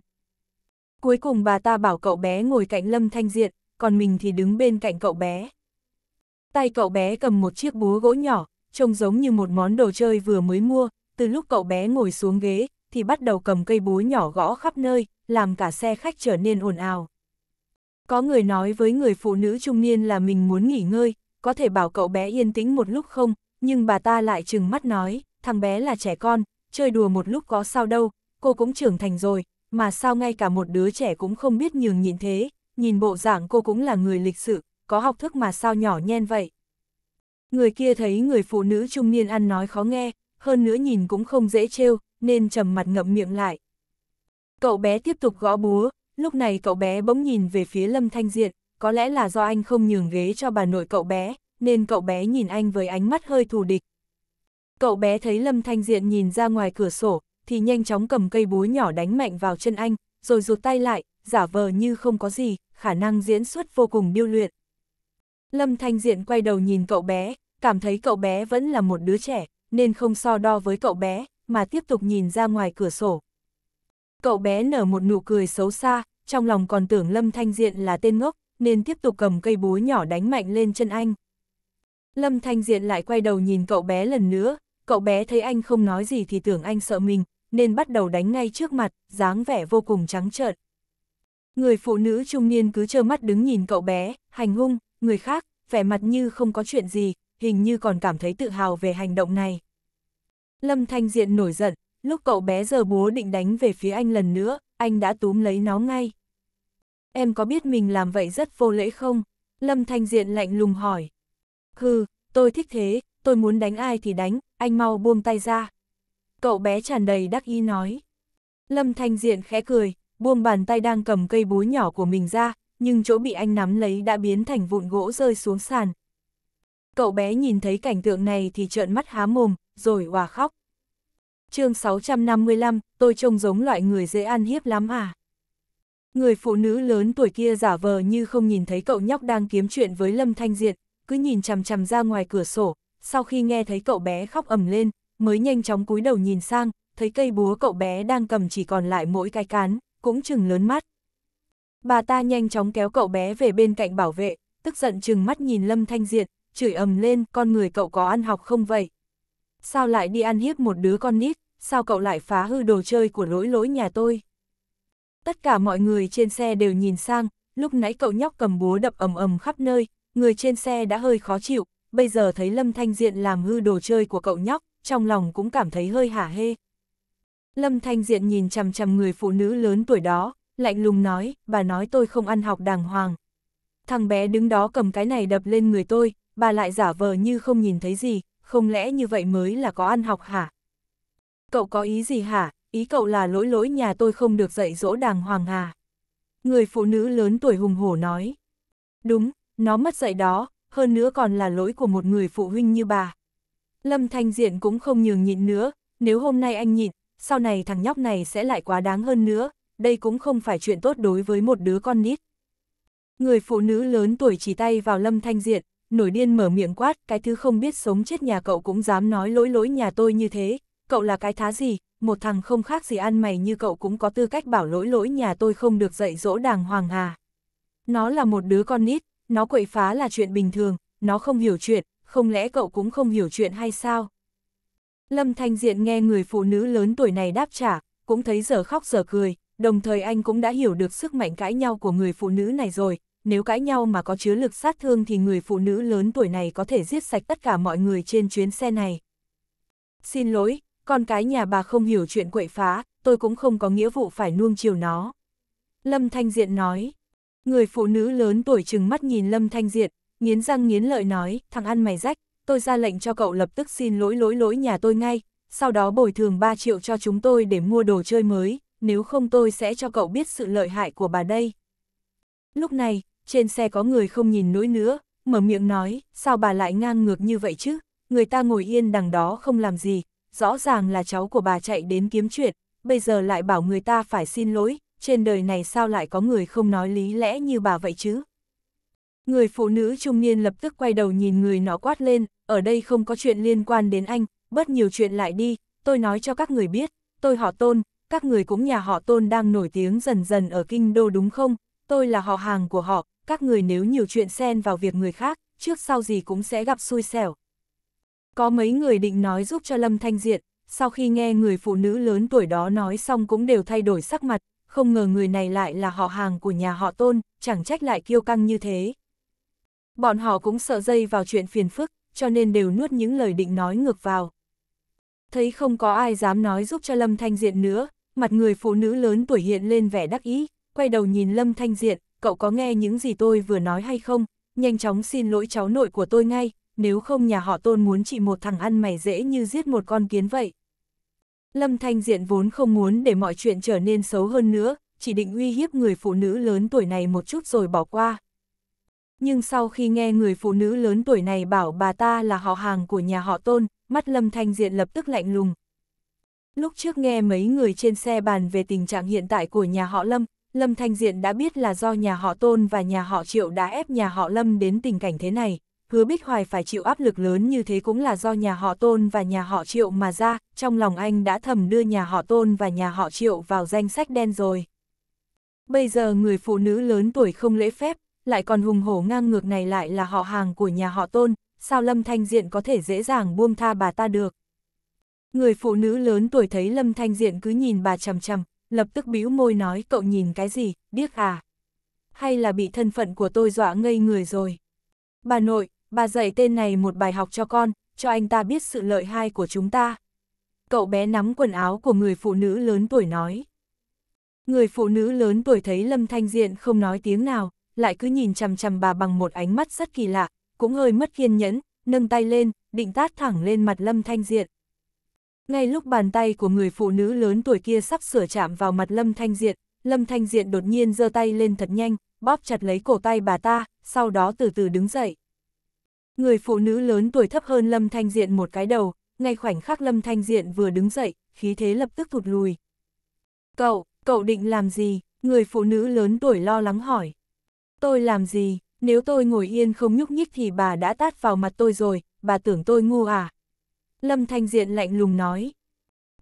Cuối cùng bà ta bảo cậu bé ngồi cạnh Lâm Thanh Diện, còn mình thì đứng bên cạnh cậu bé. Tay cậu bé cầm một chiếc búa gỗ nhỏ, trông giống như một món đồ chơi vừa mới mua, từ lúc cậu bé ngồi xuống ghế, thì bắt đầu cầm cây búa nhỏ gõ khắp nơi, làm cả xe khách trở nên ồn ào. Có người nói với người phụ nữ trung niên là mình muốn nghỉ ngơi, có thể bảo cậu bé yên tĩnh một lúc không, nhưng bà ta lại trừng mắt nói, thằng bé là trẻ con, chơi đùa một lúc có sao đâu, cô cũng trưởng thành rồi, mà sao ngay cả một đứa trẻ cũng không biết nhường nhịn thế, nhìn bộ dạng cô cũng là người lịch sự, có học thức mà sao nhỏ nhen vậy. Người kia thấy người phụ nữ trung niên ăn nói khó nghe, hơn nữa nhìn cũng không dễ trêu, nên trầm mặt ngậm miệng lại. Cậu bé tiếp tục gõ búa, lúc này cậu bé bỗng nhìn về phía Lâm Thanh Diện, có lẽ là do anh không nhường ghế cho bà nội cậu bé, nên cậu bé nhìn anh với ánh mắt hơi thù địch. Cậu bé thấy Lâm Thanh Diện nhìn ra ngoài cửa sổ, thì nhanh chóng cầm cây búa nhỏ đánh mạnh vào chân anh, rồi rụt tay lại, giả vờ như không có gì, khả năng diễn xuất vô cùng điêu luyện. Lâm Thanh Diện quay đầu nhìn cậu bé, cảm thấy cậu bé vẫn là một đứa trẻ, nên không so đo với cậu bé, mà tiếp tục nhìn ra ngoài cửa sổ. Cậu bé nở một nụ cười xấu xa, trong lòng còn tưởng Lâm Thanh Diện là tên ngốc, nên tiếp tục cầm cây búa nhỏ đánh mạnh lên chân anh. Lâm Thanh Diện lại quay đầu nhìn cậu bé lần nữa, cậu bé thấy anh không nói gì thì tưởng anh sợ mình, nên bắt đầu đánh ngay trước mặt, dáng vẻ vô cùng trắng trợn. Người phụ nữ trung niên cứ trơ mắt đứng nhìn cậu bé, hành hung, người khác, vẻ mặt như không có chuyện gì, hình như còn cảm thấy tự hào về hành động này. Lâm Thanh Diện nổi giận, lúc cậu bé giờ búa định đánh về phía anh lần nữa, anh đã túm lấy nó ngay. Em có biết mình làm vậy rất vô lễ không? Lâm Thanh Diện lạnh lùng hỏi. Hừ, tôi thích thế, tôi muốn đánh ai thì đánh, anh mau buông tay ra. Cậu bé tràn đầy đắc ý nói. Lâm Thanh Diện khẽ cười, buông bàn tay đang cầm cây búa nhỏ của mình ra, nhưng chỗ bị anh nắm lấy đã biến thành vụn gỗ rơi xuống sàn, Cậu bé nhìn thấy cảnh tượng này thì trợn mắt há mồm, rồi hòa khóc. chương 655, tôi trông giống loại người dễ ăn hiếp lắm à? Người phụ nữ lớn tuổi kia giả vờ như không nhìn thấy cậu nhóc đang kiếm chuyện với Lâm Thanh Diệt, cứ nhìn chằm chằm ra ngoài cửa sổ, sau khi nghe thấy cậu bé khóc ầm lên, mới nhanh chóng cúi đầu nhìn sang, thấy cây búa cậu bé đang cầm chỉ còn lại mỗi cái cán, cũng chừng lớn mắt. Bà ta nhanh chóng kéo cậu bé về bên cạnh bảo vệ, tức giận chừng mắt nhìn Lâm Thanh Diệt, chửi ầm lên, con người cậu có ăn học không vậy? Sao lại đi ăn hiếp một đứa con nít, sao cậu lại phá hư đồ chơi của lỗi lỗi nhà tôi? Tất cả mọi người trên xe đều nhìn sang, lúc nãy cậu nhóc cầm búa đập ầm ầm khắp nơi, người trên xe đã hơi khó chịu, bây giờ thấy Lâm Thanh Diện làm hư đồ chơi của cậu nhóc, trong lòng cũng cảm thấy hơi hả hê. Lâm Thanh Diện nhìn chằm chằm người phụ nữ lớn tuổi đó, lạnh lùng nói, bà nói tôi không ăn học đàng hoàng. Thằng bé đứng đó cầm cái này đập lên người tôi, bà lại giả vờ như không nhìn thấy gì, không lẽ như vậy mới là có ăn học hả? Cậu có ý gì hả? Ý cậu là lỗi lỗi nhà tôi không được dạy dỗ đàng hoàng à? Người phụ nữ lớn tuổi hùng hổ nói. Đúng, nó mất dạy đó, hơn nữa còn là lỗi của một người phụ huynh như bà. Lâm Thanh Diện cũng không nhường nhịn nữa, nếu hôm nay anh nhịn, sau này thằng nhóc này sẽ lại quá đáng hơn nữa, đây cũng không phải chuyện tốt đối với một đứa con nít. Người phụ nữ lớn tuổi chỉ tay vào Lâm Thanh Diện, nổi điên mở miệng quát, cái thứ không biết sống chết nhà cậu cũng dám nói lỗi lỗi nhà tôi như thế, cậu là cái thá gì, một thằng không khác gì ăn mày như cậu cũng có tư cách bảo lỗi lỗi nhà tôi không được dạy dỗ đàng hoàng hà. Nó là một đứa con nít, nó quậy phá là chuyện bình thường, nó không hiểu chuyện, không lẽ cậu cũng không hiểu chuyện hay sao? Lâm Thanh Diện nghe người phụ nữ lớn tuổi này đáp trả, cũng thấy giờ khóc giờ cười, đồng thời anh cũng đã hiểu được sức mạnh cãi nhau của người phụ nữ này rồi, nếu cãi nhau mà có chứa lực sát thương thì người phụ nữ lớn tuổi này có thể giết sạch tất cả mọi người trên chuyến xe này. Xin lỗi, con cái nhà bà không hiểu chuyện quậy phá, tôi cũng không có nghĩa vụ phải nuông chiều nó. Lâm Thanh Diện nói. Người phụ nữ lớn tuổi trừng mắt nhìn Lâm Thanh Diện, nghiến răng nghiến lợi nói, thằng ăn mày rách, tôi ra lệnh cho cậu lập tức xin lỗi lỗi lỗi nhà tôi ngay, sau đó bồi thường 3 triệu cho chúng tôi để mua đồ chơi mới, nếu không tôi sẽ cho cậu biết sự lợi hại của bà đây. Lúc này, trên xe có người không nhìn nỗi nữa, mở miệng nói, sao bà lại ngang ngược như vậy chứ, người ta ngồi yên đằng đó không làm gì, rõ ràng là cháu của bà chạy đến kiếm chuyện, bây giờ lại bảo người ta phải xin lỗi, trên đời này sao lại có người không nói lý lẽ như bà vậy chứ. Người phụ nữ trung niên lập tức quay đầu nhìn người nó quát lên, ở đây không có chuyện liên quan đến anh, bớt nhiều chuyện lại đi, tôi nói cho các người biết, tôi họ tôn, các người cũng nhà họ tôn đang nổi tiếng dần dần ở kinh đô đúng không, tôi là họ hàng của họ, các người nếu nhiều chuyện xen vào việc người khác, trước sau gì cũng sẽ gặp xui xẻo. Có mấy người định nói giúp cho Lâm Thanh Diện, sau khi nghe người phụ nữ lớn tuổi đó nói xong cũng đều thay đổi sắc mặt, không ngờ người này lại là họ hàng của nhà họ tôn, chẳng trách lại kiêu căng như thế. Bọn họ cũng sợ dây vào chuyện phiền phức, cho nên đều nuốt những lời định nói ngược vào. Thấy không có ai dám nói giúp cho Lâm Thanh Diện nữa, mặt người phụ nữ lớn tuổi hiện lên vẻ đắc ý, quay đầu nhìn Lâm Thanh Diện, cậu có nghe những gì tôi vừa nói hay không, nhanh chóng xin lỗi cháu nội của tôi ngay, nếu không nhà họ tôn muốn chị một thằng ăn mày dễ như giết một con kiến vậy. Lâm Thanh Diện vốn không muốn để mọi chuyện trở nên xấu hơn nữa, chỉ định uy hiếp người phụ nữ lớn tuổi này một chút rồi bỏ qua. Nhưng sau khi nghe người phụ nữ lớn tuổi này bảo bà ta là họ hàng của nhà họ tôn, mắt Lâm Thanh Diện lập tức lạnh lùng. Lúc trước nghe mấy người trên xe bàn về tình trạng hiện tại của nhà họ Lâm, Lâm Thanh Diện đã biết là do nhà họ Tôn và nhà họ Triệu đã ép nhà họ Lâm đến tình cảnh thế này, hứa Bích Hoài phải chịu áp lực lớn như thế cũng là do nhà họ Tôn và nhà họ Triệu mà ra, trong lòng anh đã thầm đưa nhà họ Tôn và nhà họ Triệu vào danh sách đen rồi. Bây giờ người phụ nữ lớn tuổi không lễ phép, lại còn hùng hổ ngang ngược này lại là họ hàng của nhà họ Tôn, sao Lâm Thanh Diện có thể dễ dàng buông tha bà ta được. Người phụ nữ lớn tuổi thấy Lâm Thanh Diện cứ nhìn bà chầm chầm, lập tức bĩu môi nói cậu nhìn cái gì, điếc à? Hay là bị thân phận của tôi dọa ngây người rồi? Bà nội, bà dạy tên này một bài học cho con, cho anh ta biết sự lợi hại của chúng ta. Cậu bé nắm quần áo của người phụ nữ lớn tuổi nói. Người phụ nữ lớn tuổi thấy Lâm Thanh Diện không nói tiếng nào, lại cứ nhìn chằm chằm bà bằng một ánh mắt rất kỳ lạ, cũng hơi mất kiên nhẫn, nâng tay lên, định tát thẳng lên mặt Lâm Thanh Diện. Ngay lúc bàn tay của người phụ nữ lớn tuổi kia sắp sửa chạm vào mặt Lâm Thanh Diện, Lâm Thanh Diện đột nhiên giơ tay lên thật nhanh, bóp chặt lấy cổ tay bà ta, sau đó từ từ đứng dậy. Người phụ nữ lớn tuổi thấp hơn Lâm Thanh Diện một cái đầu, ngay khoảnh khắc Lâm Thanh Diện vừa đứng dậy, khí thế lập tức thụt lùi. Cậu, cậu định làm gì? Người phụ nữ lớn tuổi lo lắng hỏi. Tôi làm gì? Nếu tôi ngồi yên không nhúc nhích thì bà đã tát vào mặt tôi rồi, bà tưởng tôi ngu à? Lâm Thanh Diện lạnh lùng nói.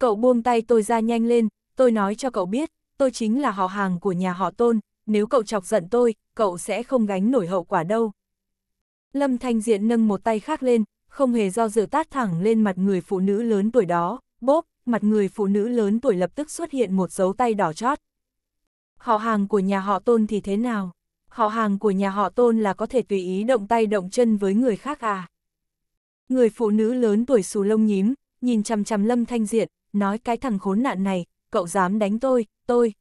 Cậu buông tay tôi ra nhanh lên, tôi nói cho cậu biết, tôi chính là họ hàng của nhà họ tôn, nếu cậu chọc giận tôi, cậu sẽ không gánh nổi hậu quả đâu. Lâm Thanh Diện nâng một tay khác lên, không hề do dự tát thẳng lên mặt người phụ nữ lớn tuổi đó, bốp, mặt người phụ nữ lớn tuổi lập tức xuất hiện một dấu tay đỏ chót. Họ hàng của nhà họ tôn thì thế nào? Họ hàng của nhà họ tôn là có thể tùy ý động tay động chân với người khác à? Người phụ nữ lớn tuổi xù lông nhím, nhìn chằm chằm Lâm Thanh Diện, nói cái thằng khốn nạn này, cậu dám đánh tôi, tôi.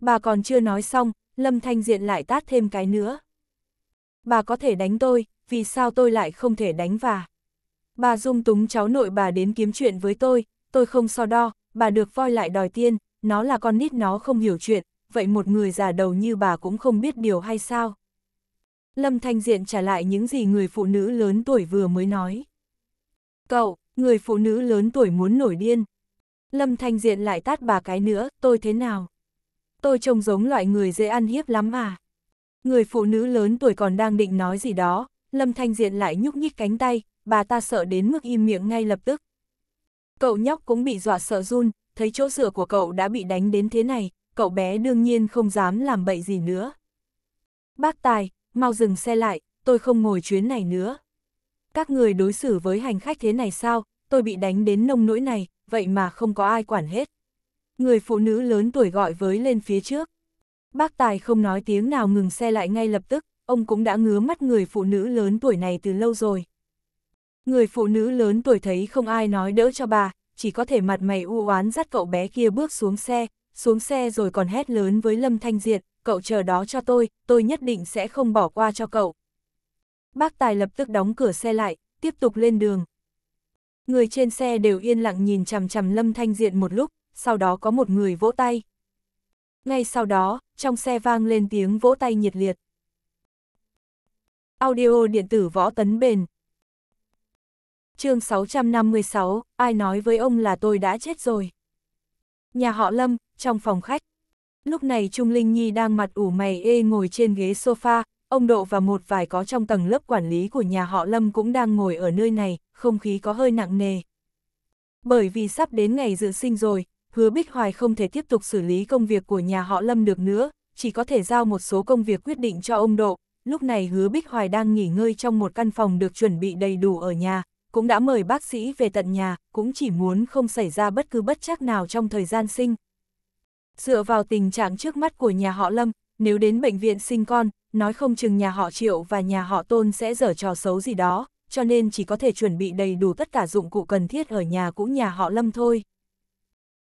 Bà còn chưa nói xong, Lâm Thanh Diện lại tát thêm cái nữa. Bà có thể đánh tôi, vì sao tôi lại không thể đánh bà? Bà dung túng cháu nội bà đến kiếm chuyện với tôi, tôi không so đo, bà được voi lại đòi tiên, nó là con nít nó không hiểu chuyện, vậy một người già đầu như bà cũng không biết điều hay sao? Lâm Thanh Diện trả lại những gì người phụ nữ lớn tuổi vừa mới nói. Cậu, người phụ nữ lớn tuổi muốn nổi điên. Lâm Thanh Diện lại tát bà cái nữa, tôi thế nào? Tôi trông giống loại người dễ ăn hiếp lắm à? Người phụ nữ lớn tuổi còn đang định nói gì đó, Lâm Thanh Diện lại nhúc nhích cánh tay, bà ta sợ đến mức im miệng ngay lập tức. Cậu nhóc cũng bị dọa sợ run, thấy chỗ sửa của cậu đã bị đánh đến thế này, cậu bé đương nhiên không dám làm bậy gì nữa. Bác Tài, mau dừng xe lại, tôi không ngồi chuyến này nữa. Các người đối xử với hành khách thế này sao, tôi bị đánh đến nông nỗi này, vậy mà không có ai quản hết. Người phụ nữ lớn tuổi gọi với lên phía trước. Bác Tài không nói tiếng nào ngừng xe lại ngay lập tức, ông cũng đã ngứa mắt người phụ nữ lớn tuổi này từ lâu rồi. Người phụ nữ lớn tuổi thấy không ai nói đỡ cho bà, chỉ có thể mặt mày u oán dắt cậu bé kia bước xuống xe, xuống xe rồi còn hét lớn với Lâm Thanh Diệt, cậu chờ đó cho tôi, tôi nhất định sẽ không bỏ qua cho cậu. Bác Tài lập tức đóng cửa xe lại, tiếp tục lên đường. Người trên xe đều yên lặng nhìn chằm chằm Lâm Thanh Diện một lúc, sau đó có một người vỗ tay. Ngay sau đó, trong xe vang lên tiếng vỗ tay nhiệt liệt. Audio điện tử võ tấn bền. chương 656, ai nói với ông là tôi đã chết rồi. Nhà họ Lâm, trong phòng khách. Lúc này Trung Linh Nhi đang mặt ủ mày ê ngồi trên ghế sofa, ông Độ và một vài có trong tầng lớp quản lý của nhà họ Lâm cũng đang ngồi ở nơi này, không khí có hơi nặng nề. Bởi vì sắp đến ngày dự sinh rồi, hứa Bích Hoài không thể tiếp tục xử lý công việc của nhà họ Lâm được nữa, chỉ có thể giao một số công việc quyết định cho ông Độ. Lúc này hứa Bích Hoài đang nghỉ ngơi trong một căn phòng được chuẩn bị đầy đủ ở nhà, cũng đã mời bác sĩ về tận nhà, cũng chỉ muốn không xảy ra bất cứ bất chắc nào trong thời gian sinh, Dựa vào tình trạng trước mắt của nhà họ Lâm, nếu đến bệnh viện sinh con, nói không chừng nhà họ Triệu và nhà họ Tôn sẽ dở trò xấu gì đó, cho nên chỉ có thể chuẩn bị đầy đủ tất cả dụng cụ cần thiết ở nhà cũ nhà họ Lâm thôi.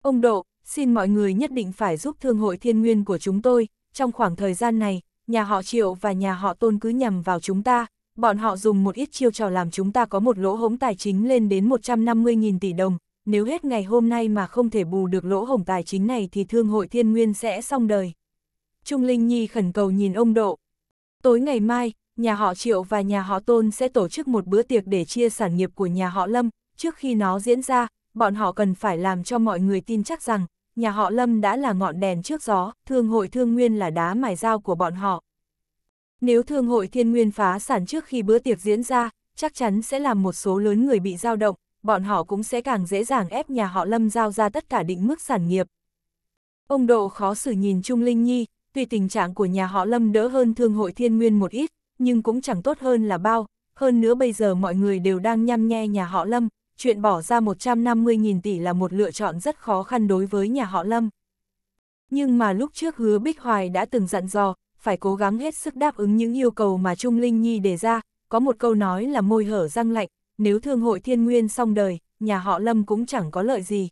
Ông Độ, xin mọi người nhất định phải giúp Thương hội Thiên Nguyên của chúng tôi, trong khoảng thời gian này, nhà họ Triệu và nhà họ Tôn cứ nhằm vào chúng ta, bọn họ dùng một ít chiêu trò làm chúng ta có một lỗ hống tài chính lên đến 150.000 tỷ đồng, nếu hết ngày hôm nay mà không thể bù được lỗ hổng tài chính này thì thương hội thiên nguyên sẽ xong đời. Trung Linh Nhi khẩn cầu nhìn ông Độ. Tối ngày mai, nhà họ Triệu và nhà họ Tôn sẽ tổ chức một bữa tiệc để chia sản nghiệp của nhà họ Lâm. Trước khi nó diễn ra, bọn họ cần phải làm cho mọi người tin chắc rằng, nhà họ Lâm đã là ngọn đèn trước gió, thương hội thương nguyên là đá mài dao của bọn họ. Nếu thương hội thiên nguyên phá sản trước khi bữa tiệc diễn ra, chắc chắn sẽ làm một số lớn người bị dao động, bọn họ cũng sẽ càng dễ dàng ép nhà họ Lâm giao ra tất cả định mức sản nghiệp. Ông Độ khó xử nhìn Trung Linh Nhi, tuy tình trạng của nhà họ Lâm đỡ hơn thương hội thiên nguyên một ít, nhưng cũng chẳng tốt hơn là bao, hơn nữa bây giờ mọi người đều đang nhăm nhe nhà họ Lâm, chuyện bỏ ra 150.000 tỷ là một lựa chọn rất khó khăn đối với nhà họ Lâm. Nhưng mà lúc trước hứa Bích Hoài đã từng dặn dò, phải cố gắng hết sức đáp ứng những yêu cầu mà Trung Linh Nhi đề ra, có một câu nói là môi hở răng lạnh, nếu thương hội thiên nguyên xong đời, nhà họ Lâm cũng chẳng có lợi gì.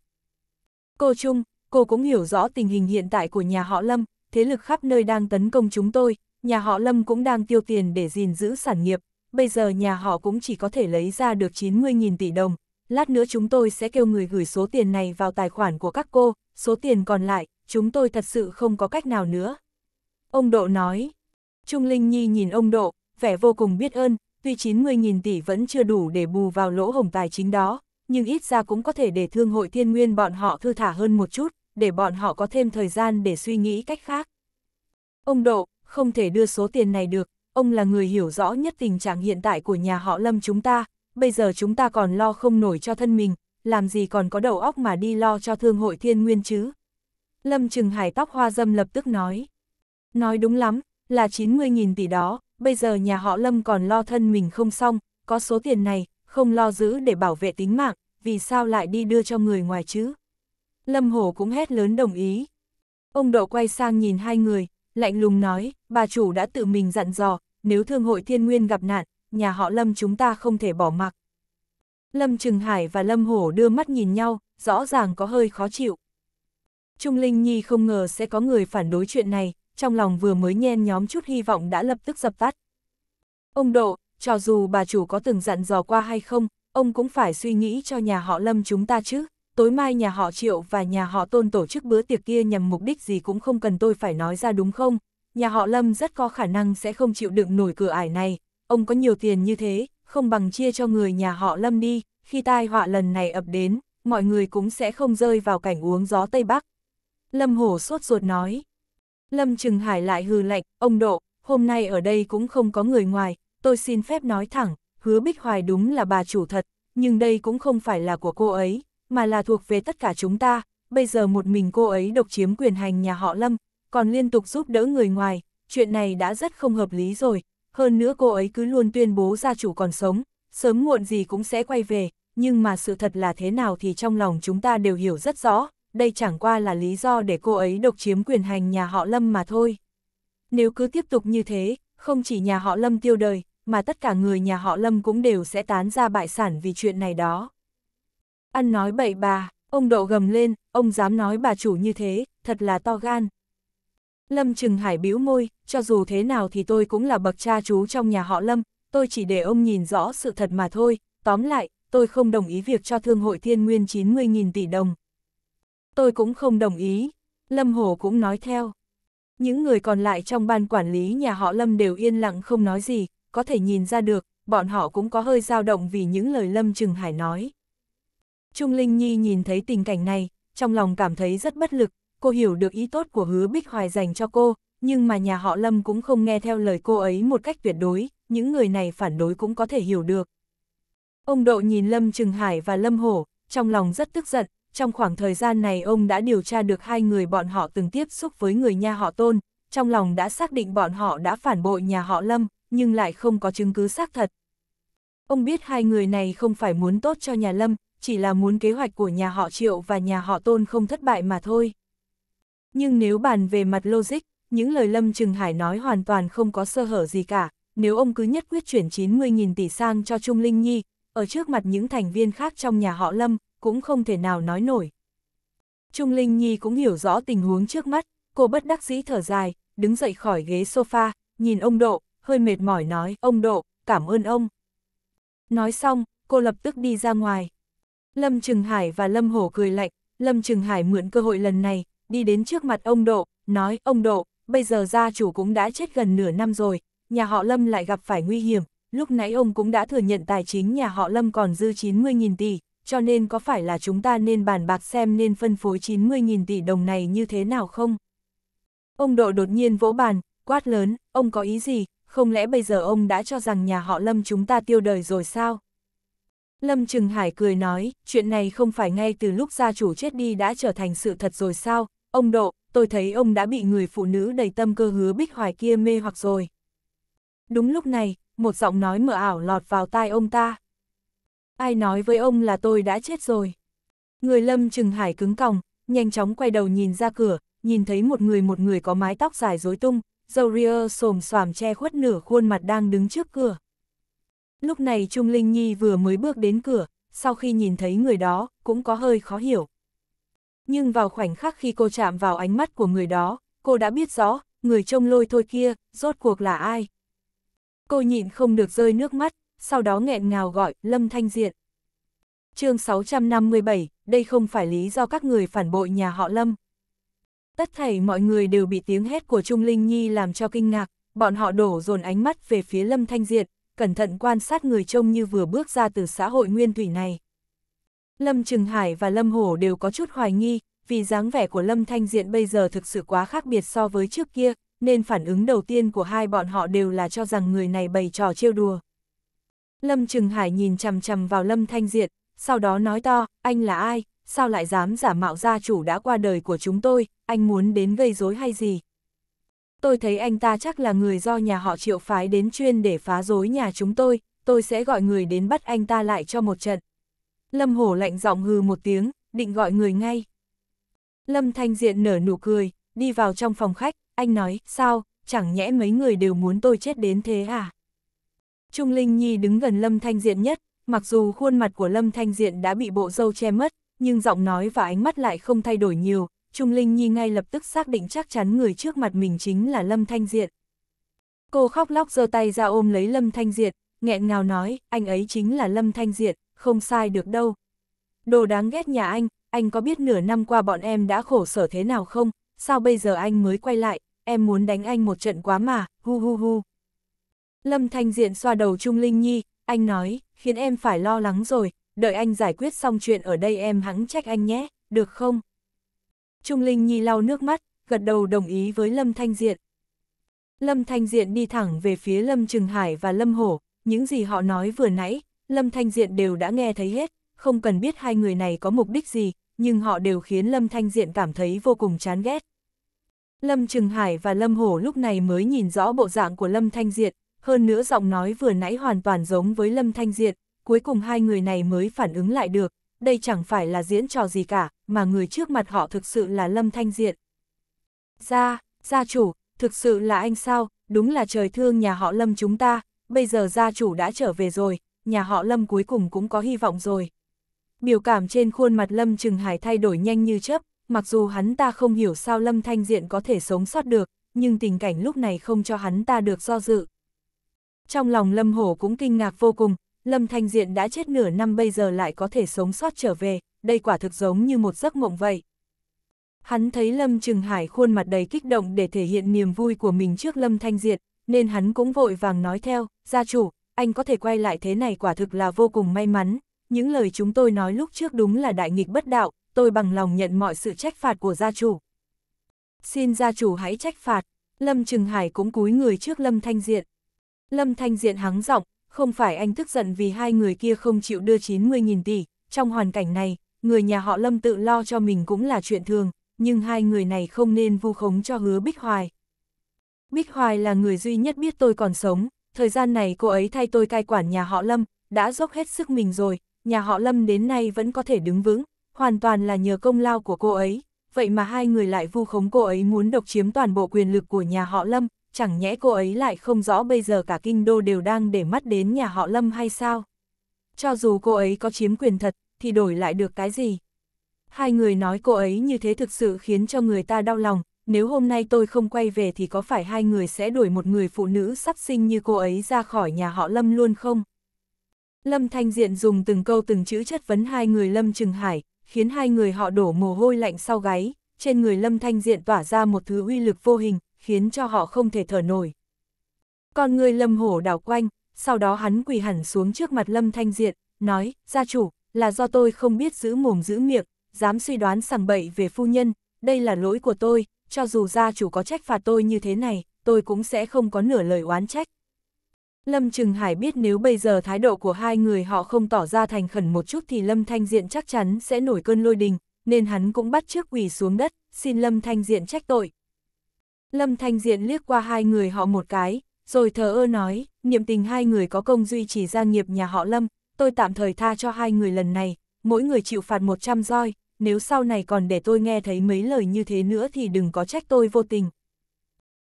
Cô Trung, cô cũng hiểu rõ tình hình hiện tại của nhà họ Lâm, thế lực khắp nơi đang tấn công chúng tôi, nhà họ Lâm cũng đang tiêu tiền để gìn giữ sản nghiệp, bây giờ nhà họ cũng chỉ có thể lấy ra được 90.000 tỷ đồng. Lát nữa chúng tôi sẽ kêu người gửi số tiền này vào tài khoản của các cô, số tiền còn lại, chúng tôi thật sự không có cách nào nữa. Ông Độ nói. Trung Linh Nhi nhìn ông Độ, vẻ vô cùng biết ơn, tuy 90.000 tỷ vẫn chưa đủ để bù vào lỗ hồng tài chính đó, nhưng ít ra cũng có thể để thương hội thiên nguyên bọn họ thư thả hơn một chút, để bọn họ có thêm thời gian để suy nghĩ cách khác. Ông Độ, không thể đưa số tiền này được, ông là người hiểu rõ nhất tình trạng hiện tại của nhà họ Lâm chúng ta, bây giờ chúng ta còn lo không nổi cho thân mình, làm gì còn có đầu óc mà đi lo cho thương hội thiên nguyên chứ. Lâm Trừng Hải tóc hoa dâm lập tức nói. Nói đúng lắm, là 90.000 tỷ đó, bây giờ nhà họ Lâm còn lo thân mình không xong, có số tiền này, không lo giữ để bảo vệ tính mạng, vì sao lại đi đưa cho người ngoài chứ? Lâm Hổ cũng hét lớn đồng ý. Ông Độ quay sang nhìn hai người, lạnh lùng nói, bà chủ đã tự mình dặn dò, nếu thương hội thiên nguyên gặp nạn, nhà họ Lâm chúng ta không thể bỏ mặc. Lâm Trừng Hải và Lâm Hổ đưa mắt nhìn nhau, rõ ràng có hơi khó chịu. Trung Linh Nhi không ngờ sẽ có người phản đối chuyện này, trong lòng vừa mới nhen nhóm chút hy vọng đã lập tức dập tắt. Ông Độ, cho dù bà chủ có từng dặn dò qua hay không, ông cũng phải suy nghĩ cho nhà họ Lâm chúng ta chứ, tối mai nhà họ Triệu và nhà họ Tôn tổ chức bữa tiệc kia nhằm mục đích gì cũng không cần tôi phải nói ra đúng không, nhà họ Lâm rất có khả năng sẽ không chịu đựng nổi cửa ải này, ông có nhiều tiền như thế, không bằng chia cho người nhà họ Lâm đi, khi tai họa lần này ập đến, mọi người cũng sẽ không rơi vào cảnh uống gió Tây Bắc. Lâm Hổ sốt ruột nói. Lâm Trừng Hải lại hừ lạnh, ông Độ, hôm nay ở đây cũng không có người ngoài, tôi xin phép nói thẳng, hứa Bích Hoài đúng là bà chủ thật, nhưng đây cũng không phải là của cô ấy, mà là thuộc về tất cả chúng ta, bây giờ một mình cô ấy độc chiếm quyền hành nhà họ Lâm, còn liên tục giúp đỡ người ngoài, chuyện này đã rất không hợp lý rồi, hơn nữa cô ấy cứ luôn tuyên bố gia chủ còn sống, sớm muộn gì cũng sẽ quay về, nhưng mà sự thật là thế nào thì trong lòng chúng ta đều hiểu rất rõ đây chẳng qua là lý do để cô ấy độc chiếm quyền hành nhà họ Lâm mà thôi. Nếu cứ tiếp tục như thế, không chỉ nhà họ Lâm tiêu đời, mà tất cả người nhà họ Lâm cũng đều sẽ tán ra bại sản vì chuyện này đó. Ăn nói bậy bà, ông độ gầm lên, ông dám nói bà chủ như thế, thật là to gan. Lâm Trừng Hải bĩu môi, cho dù thế nào thì tôi cũng là bậc cha chú trong nhà họ Lâm, tôi chỉ để ông nhìn rõ sự thật mà thôi, tóm lại, tôi không đồng ý việc cho Thương hội Thiên Nguyên 90.000 tỷ đồng, tôi cũng không đồng ý. Lâm hồ cũng nói theo. Những người còn lại trong ban quản lý nhà họ Lâm đều yên lặng không nói gì, có thể nhìn ra được, bọn họ cũng có hơi dao động vì những lời Lâm Trừng Hải nói. Trung Linh Nhi nhìn thấy tình cảnh này, trong lòng cảm thấy rất bất lực, cô hiểu được ý tốt của hứa Bích Hoài dành cho cô, nhưng mà nhà họ Lâm cũng không nghe theo lời cô ấy một cách tuyệt đối, những người này phản đối cũng có thể hiểu được. Ông Độ nhìn Lâm Trừng Hải và Lâm Hổ, trong lòng rất tức giận, trong khoảng thời gian này ông đã điều tra được hai người bọn họ từng tiếp xúc với người nhà họ Tôn, trong lòng đã xác định bọn họ đã phản bội nhà họ Lâm, nhưng lại không có chứng cứ xác thật. Ông biết hai người này không phải muốn tốt cho nhà Lâm, chỉ là muốn kế hoạch của nhà họ Triệu và nhà họ Tôn không thất bại mà thôi. Nhưng nếu bàn về mặt logic, những lời Lâm Trừng Hải nói hoàn toàn không có sơ hở gì cả, nếu ông cứ nhất quyết chuyển 90.000 tỷ sang cho Trung Linh Nhi, ở trước mặt những thành viên khác trong nhà họ Lâm, cũng không thể nào nói nổi. Trung Linh Nhi cũng hiểu rõ tình huống trước mắt, cô bất đắc dĩ thở dài, đứng dậy khỏi ghế sofa, nhìn ông Độ, hơi mệt mỏi nói, ông Độ, cảm ơn ông. Nói xong, cô lập tức đi ra ngoài. Lâm Trừng Hải và Lâm Hổ cười lạnh, Lâm Trừng Hải mượn cơ hội lần này, đi đến trước mặt ông Độ, nói, ông Độ, bây giờ gia chủ cũng đã chết gần nửa năm rồi, nhà họ Lâm lại gặp phải nguy hiểm, lúc nãy ông cũng đã thừa nhận tài chính nhà họ Lâm còn dư 90.000 tỷ, cho nên có phải là chúng ta nên bàn bạc xem nên phân phối 90.000 tỷ đồng này như thế nào không? Ông Độ đột nhiên vỗ bàn, quát lớn, ông có ý gì, không lẽ bây giờ ông đã cho rằng nhà họ Lâm chúng ta tiêu đời rồi sao? Lâm Trừng Hải cười nói, chuyện này không phải ngay từ lúc gia chủ chết đi đã trở thành sự thật rồi sao? Ông Độ, tôi thấy ông đã bị người phụ nữ đầy tâm cơ hứa bích hoài kia mê hoặc rồi. Đúng lúc này, một giọng nói mờ ảo lọt vào tai ông ta ai nói với ông là tôi đã chết rồi. Người lâm trừng hải cứng còng, nhanh chóng quay đầu nhìn ra cửa, nhìn thấy một người một người có mái tóc dài rối tung, dầu ria xồm xoàm che khuất nửa khuôn mặt đang đứng trước cửa. Lúc này Trung Linh Nhi vừa mới bước đến cửa, sau khi nhìn thấy người đó, cũng có hơi khó hiểu. Nhưng vào khoảnh khắc khi cô chạm vào ánh mắt của người đó, cô đã biết rõ, người trông lôi thôi kia, rốt cuộc là ai. Cô nhịn không được rơi nước mắt, sau đó nghẹn ngào gọi Lâm Thanh Diện. chương 657, đây không phải lý do các người phản bội nhà họ Lâm. Tất thảy mọi người đều bị tiếng hét của Trung Linh Nhi làm cho kinh ngạc, bọn họ đổ dồn ánh mắt về phía Lâm Thanh Diện, cẩn thận quan sát người trông như vừa bước ra từ xã hội nguyên thủy này. Lâm Trừng Hải và Lâm Hổ đều có chút hoài nghi, vì dáng vẻ của Lâm Thanh Diện bây giờ thực sự quá khác biệt so với trước kia, nên phản ứng đầu tiên của hai bọn họ đều là cho rằng người này bày trò trêu đùa. Lâm Trừng Hải nhìn chằm chằm vào Lâm Thanh Diệt, sau đó nói to, anh là ai, sao lại dám giả mạo gia chủ đã qua đời của chúng tôi, anh muốn đến gây rối hay gì? Tôi thấy anh ta chắc là người do nhà họ triệu phái đến chuyên để phá rối nhà chúng tôi, tôi sẽ gọi người đến bắt anh ta lại cho một trận. Lâm Hổ lạnh giọng hừ một tiếng, định gọi người ngay. Lâm Thanh Diện nở nụ cười, đi vào trong phòng khách, anh nói, sao, chẳng nhẽ mấy người đều muốn tôi chết đến thế à? Trung Linh Nhi đứng gần Lâm Thanh Diện nhất, mặc dù khuôn mặt của Lâm Thanh Diện đã bị bộ dâu che mất, nhưng giọng nói và ánh mắt lại không thay đổi nhiều, Trung Linh Nhi ngay lập tức xác định chắc chắn người trước mặt mình chính là Lâm Thanh Diện. Cô khóc lóc giơ tay ra ôm lấy Lâm Thanh Diện, nghẹn ngào nói, anh ấy chính là Lâm Thanh Diện, không sai được đâu. Đồ đáng ghét nhà anh, anh có biết nửa năm qua bọn em đã khổ sở thế nào không, sao bây giờ anh mới quay lại, em muốn đánh anh một trận quá mà, hu hu hu. Lâm Thanh Diện xoa đầu Trung Linh Nhi, anh nói, khiến em phải lo lắng rồi, đợi anh giải quyết xong chuyện ở đây em hãng trách anh nhé, được không? Trung Linh Nhi lau nước mắt, gật đầu đồng ý với Lâm Thanh Diện. Lâm Thanh Diện đi thẳng về phía Lâm Trừng Hải và Lâm Hổ, những gì họ nói vừa nãy, Lâm Thanh Diện đều đã nghe thấy hết, không cần biết hai người này có mục đích gì, nhưng họ đều khiến Lâm Thanh Diện cảm thấy vô cùng chán ghét. Lâm Trừng Hải và Lâm Hổ lúc này mới nhìn rõ bộ dạng của Lâm Thanh Diện, hơn nữa giọng nói vừa nãy hoàn toàn giống với Lâm Thanh Diệt, cuối cùng hai người này mới phản ứng lại được, đây chẳng phải là diễn trò gì cả, mà người trước mặt họ thực sự là Lâm Thanh Diệt. Gia, gia chủ, thực sự là anh sao, đúng là trời thương nhà họ Lâm chúng ta, bây giờ gia chủ đã trở về rồi, nhà họ Lâm cuối cùng cũng có hy vọng rồi. Biểu cảm trên khuôn mặt Lâm Trừng Hải thay đổi nhanh như chớp, mặc dù hắn ta không hiểu sao Lâm Thanh Diện có thể sống sót được, nhưng tình cảnh lúc này không cho hắn ta được do dự. Trong lòng Lâm Hổ cũng kinh ngạc vô cùng, Lâm Thanh Diện đã chết nửa năm bây giờ lại có thể sống sót trở về, đây quả thực giống như một giấc mộng vậy. Hắn thấy Lâm Trừng Hải khuôn mặt đầy kích động để thể hiện niềm vui của mình trước Lâm Thanh diện nên hắn cũng vội vàng nói theo, gia chủ, anh có thể quay lại thế này quả thực là vô cùng may mắn, những lời chúng tôi nói lúc trước đúng là đại nghịch bất đạo, tôi bằng lòng nhận mọi sự trách phạt của gia chủ. Xin gia chủ hãy trách phạt, Lâm Trừng Hải cũng cúi người trước Lâm Thanh Diện. Lâm Thanh Diện hắng giọng, không phải anh tức giận vì hai người kia không chịu đưa 90.000 tỷ, trong hoàn cảnh này, người nhà họ Lâm tự lo cho mình cũng là chuyện thường, nhưng hai người này không nên vu khống cho hứa Bích Hoài. Bích Hoài là người duy nhất biết tôi còn sống, thời gian này cô ấy thay tôi cai quản nhà họ Lâm, đã dốc hết sức mình rồi, nhà họ Lâm đến nay vẫn có thể đứng vững, hoàn toàn là nhờ công lao của cô ấy, vậy mà hai người lại vu khống cô ấy muốn độc chiếm toàn bộ quyền lực của nhà họ Lâm, chẳng nhẽ cô ấy lại không rõ bây giờ cả kinh đô đều đang để mắt đến nhà họ Lâm hay sao? Cho dù cô ấy có chiếm quyền thật, thì đổi lại được cái gì? Hai người nói cô ấy như thế thực sự khiến cho người ta đau lòng, nếu hôm nay tôi không quay về thì có phải hai người sẽ đuổi một người phụ nữ sắp sinh như cô ấy ra khỏi nhà họ Lâm luôn không? Lâm Thanh Diện dùng từng câu từng chữ chất vấn hai người Lâm Trừng Hải, khiến hai người họ đổ mồ hôi lạnh sau gáy, trên người Lâm Thanh Diện tỏa ra một thứ uy lực vô hình, khiến cho họ không thể thở nổi. Còn người lâm hổ đảo quanh, sau đó hắn quỳ hẳn xuống trước mặt lâm thanh diện, nói, gia chủ, là do tôi không biết giữ mồm giữ miệng, dám suy đoán sằng bậy về phu nhân, đây là lỗi của tôi, cho dù gia chủ có trách phạt tôi như thế này, tôi cũng sẽ không có nửa lời oán trách. Lâm Trừng Hải biết nếu bây giờ thái độ của hai người họ không tỏ ra thành khẩn một chút thì Lâm Thanh Diện chắc chắn sẽ nổi cơn lôi đình, nên hắn cũng bắt trước quỳ xuống đất, xin Lâm Thanh Diện trách tội, Lâm Thanh Diện liếc qua hai người họ một cái, rồi thờ ơ nói, niệm tình hai người có công duy trì gia nghiệp nhà họ Lâm, tôi tạm thời tha cho hai người lần này, mỗi người chịu phạt 100 roi, nếu sau này còn để tôi nghe thấy mấy lời như thế nữa thì đừng có trách tôi vô tình.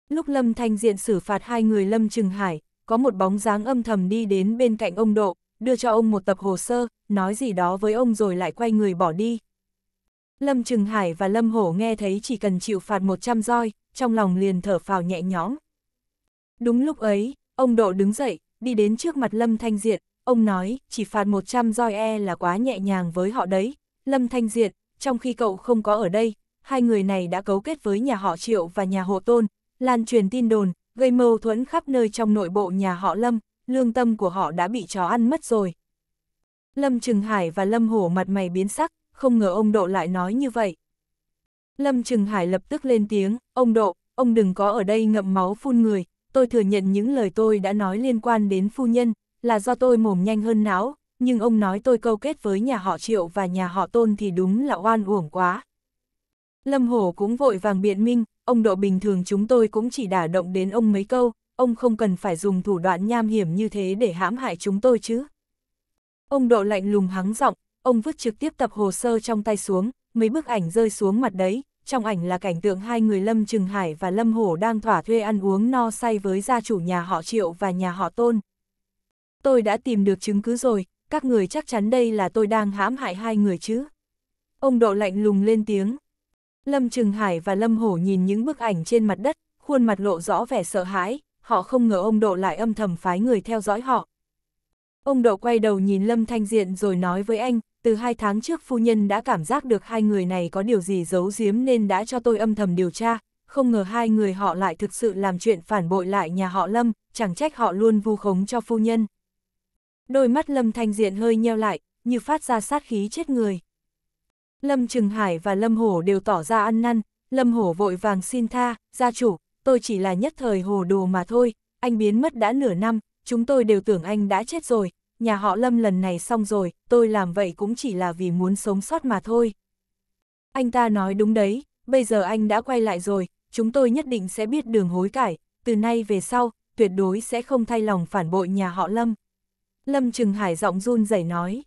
Lúc Lâm Thanh Diện xử phạt hai người Lâm Trừng Hải, có một bóng dáng âm thầm đi đến bên cạnh ông Độ, đưa cho ông một tập hồ sơ, nói gì đó với ông rồi lại quay người bỏ đi. Lâm Trừng Hải và Lâm Hổ nghe thấy chỉ cần chịu phạt 100 roi, trong lòng liền thở phào nhẹ nhõm. Đúng lúc ấy, ông Độ đứng dậy, đi đến trước mặt Lâm Thanh Diệt, ông nói, chỉ phạt 100 roi e là quá nhẹ nhàng với họ đấy. Lâm Thanh Diệt, trong khi cậu không có ở đây, hai người này đã cấu kết với nhà họ Triệu và nhà Hồ Tôn, lan truyền tin đồn, gây mâu thuẫn khắp nơi trong nội bộ nhà họ Lâm, lương tâm của họ đã bị chó ăn mất rồi. Lâm Trừng Hải và Lâm Hổ mặt mày biến sắc, không ngờ ông Độ lại nói như vậy. Lâm Trừng Hải lập tức lên tiếng, ông Độ, ông đừng có ở đây ngậm máu phun người, tôi thừa nhận những lời tôi đã nói liên quan đến phu nhân, là do tôi mồm nhanh hơn não, nhưng ông nói tôi câu kết với nhà họ Triệu và nhà họ Tôn thì đúng là oan uổng quá. Lâm Hổ cũng vội vàng biện minh, ông Độ bình thường chúng tôi cũng chỉ đả động đến ông mấy câu, ông không cần phải dùng thủ đoạn nham hiểm như thế để hãm hại chúng tôi chứ. Ông Độ lạnh lùng hắng giọng, ông vứt trực tiếp tập hồ sơ trong tay xuống, mấy bức ảnh rơi xuống mặt đấy, trong ảnh là cảnh tượng hai người Lâm Trừng Hải và Lâm Hổ đang thỏa thuê ăn uống no say với gia chủ nhà họ Triệu và nhà họ Tôn. Tôi đã tìm được chứng cứ rồi, các người chắc chắn đây là tôi đang hãm hại hai người chứ. Ông Độ lạnh lùng lên tiếng. Lâm Trừng Hải và Lâm Hổ nhìn những bức ảnh trên mặt đất, khuôn mặt lộ rõ vẻ sợ hãi, họ không ngờ ông Độ lại âm thầm phái người theo dõi họ. Ông Độ quay đầu nhìn Lâm Thanh Diện rồi nói với anh, từ hai tháng trước phu nhân đã cảm giác được hai người này có điều gì giấu giếm nên đã cho tôi âm thầm điều tra, không ngờ hai người họ lại thực sự làm chuyện phản bội lại nhà họ Lâm, chẳng trách họ luôn vu khống cho phu nhân. Đôi mắt Lâm Thanh Diện hơi nheo lại, như phát ra sát khí chết người. Lâm Trừng Hải và Lâm Hổ đều tỏ ra ăn năn, Lâm Hổ vội vàng xin tha, gia chủ, tôi chỉ là nhất thời hồ đồ mà thôi, anh biến mất đã nửa năm, chúng tôi đều tưởng anh đã chết rồi, nhà họ Lâm lần này xong rồi, tôi làm vậy cũng chỉ là vì muốn sống sót mà thôi. Anh ta nói đúng đấy, bây giờ anh đã quay lại rồi, chúng tôi nhất định sẽ biết đường hối cải, từ nay về sau, tuyệt đối sẽ không thay lòng phản bội nhà họ Lâm. Lâm Trừng Hải giọng run rẩy nói.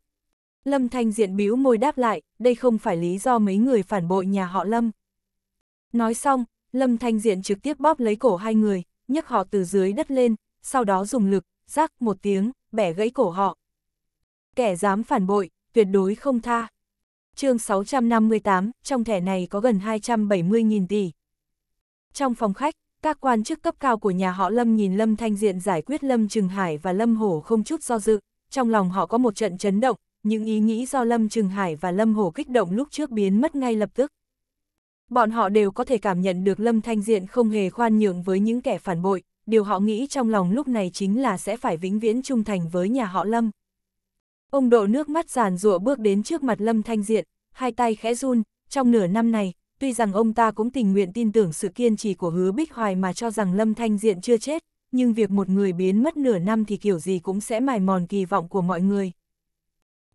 Lâm Thanh Diện bĩu môi đáp lại, đây không phải lý do mấy người phản bội nhà họ Lâm. Nói xong, Lâm Thanh Diện trực tiếp bóp lấy cổ hai người, nhấc họ từ dưới đất lên, sau đó dùng lực, rắc một tiếng, bẻ gãy cổ họ. Kẻ dám phản bội, tuyệt đối không tha. chương 658, trong thẻ này có gần 270.000 tỷ. Trong phòng khách, các quan chức cấp cao của nhà họ Lâm nhìn Lâm Thanh Diện giải quyết Lâm Trừng Hải và Lâm Hổ không chút do dự, trong lòng họ có một trận chấn động, những ý nghĩ do Lâm Trừng Hải và Lâm Hổ kích động lúc trước biến mất ngay lập tức. Bọn họ đều có thể cảm nhận được Lâm Thanh Diện không hề khoan nhượng với những kẻ phản bội, điều họ nghĩ trong lòng lúc này chính là sẽ phải vĩnh viễn trung thành với nhà họ Lâm. Ông độ nước mắt giàn rụa bước đến trước mặt Lâm Thanh Diện, hai tay khẽ run, trong nửa năm này, tuy rằng ông ta cũng tình nguyện tin tưởng sự kiên trì của hứa Bích Hoài mà cho rằng Lâm Thanh Diện chưa chết, nhưng việc một người biến mất nửa năm thì kiểu gì cũng sẽ mài mòn kỳ vọng của mọi người.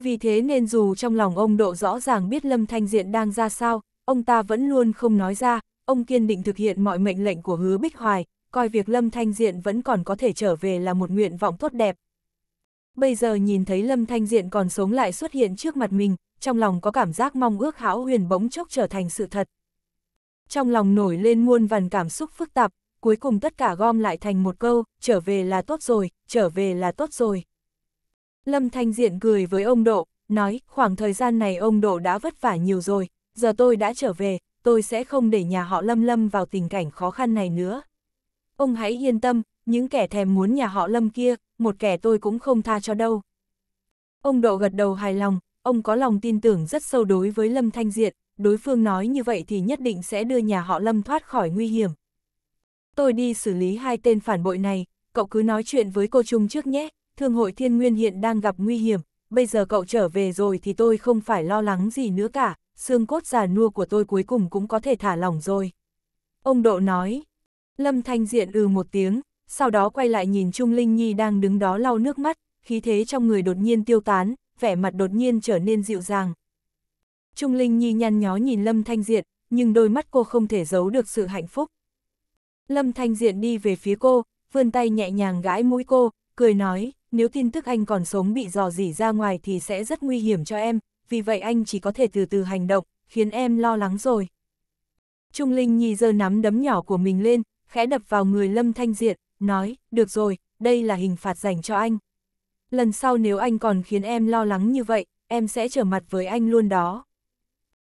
Vì thế nên dù trong lòng ông độ rõ ràng biết Lâm Thanh Diện đang ra sao, ông ta vẫn luôn không nói ra, ông kiên định thực hiện mọi mệnh lệnh của hứa Bích Hoài, coi việc Lâm Thanh Diện vẫn còn có thể trở về là một nguyện vọng tốt đẹp. Bây giờ nhìn thấy Lâm Thanh Diện còn sống lại xuất hiện trước mặt mình, trong lòng có cảm giác mong ước hão huyền bỗng chốc trở thành sự thật. Trong lòng nổi lên muôn vàn cảm xúc phức tạp, cuối cùng tất cả gom lại thành một câu, trở về là tốt rồi, trở về là tốt rồi. Lâm Thanh Diện cười với ông Độ, nói, khoảng thời gian này ông Độ đã vất vả nhiều rồi, giờ tôi đã trở về, tôi sẽ không để nhà họ Lâm Lâm vào tình cảnh khó khăn này nữa. Ông hãy yên tâm, những kẻ thèm muốn nhà họ Lâm kia, một kẻ tôi cũng không tha cho đâu. Ông Độ gật đầu hài lòng, ông có lòng tin tưởng rất sâu đối với Lâm Thanh Diện, đối phương nói như vậy thì nhất định sẽ đưa nhà họ Lâm thoát khỏi nguy hiểm. Tôi đi xử lý hai tên phản bội này, cậu cứ nói chuyện với cô Trung trước nhé, Thương hội Thiên Nguyên hiện đang gặp nguy hiểm, bây giờ cậu trở về rồi thì tôi không phải lo lắng gì nữa cả, xương cốt già nua của tôi cuối cùng cũng có thể thả lỏng rồi. Ông Độ nói, Lâm Thanh Diện ừ một tiếng, sau đó quay lại nhìn Trung Linh Nhi đang đứng đó lau nước mắt, khí thế trong người đột nhiên tiêu tán, vẻ mặt đột nhiên trở nên dịu dàng. Trung Linh Nhi nhăn nhó nhìn Lâm Thanh Diện, nhưng đôi mắt cô không thể giấu được sự hạnh phúc. Lâm Thanh Diện đi về phía cô, vươn tay nhẹ nhàng gãi mũi cô, cười nói, nếu tin tức anh còn sống bị dò dỉ ra ngoài thì sẽ rất nguy hiểm cho em, vì vậy anh chỉ có thể từ từ hành động, khiến em lo lắng rồi. Trung Linh Nhi giơ nắm đấm nhỏ của mình lên, khẽ đập vào người Lâm Thanh Diện, nói, được rồi, đây là hình phạt dành cho anh. Lần sau nếu anh còn khiến em lo lắng như vậy, em sẽ trở mặt với anh luôn đó.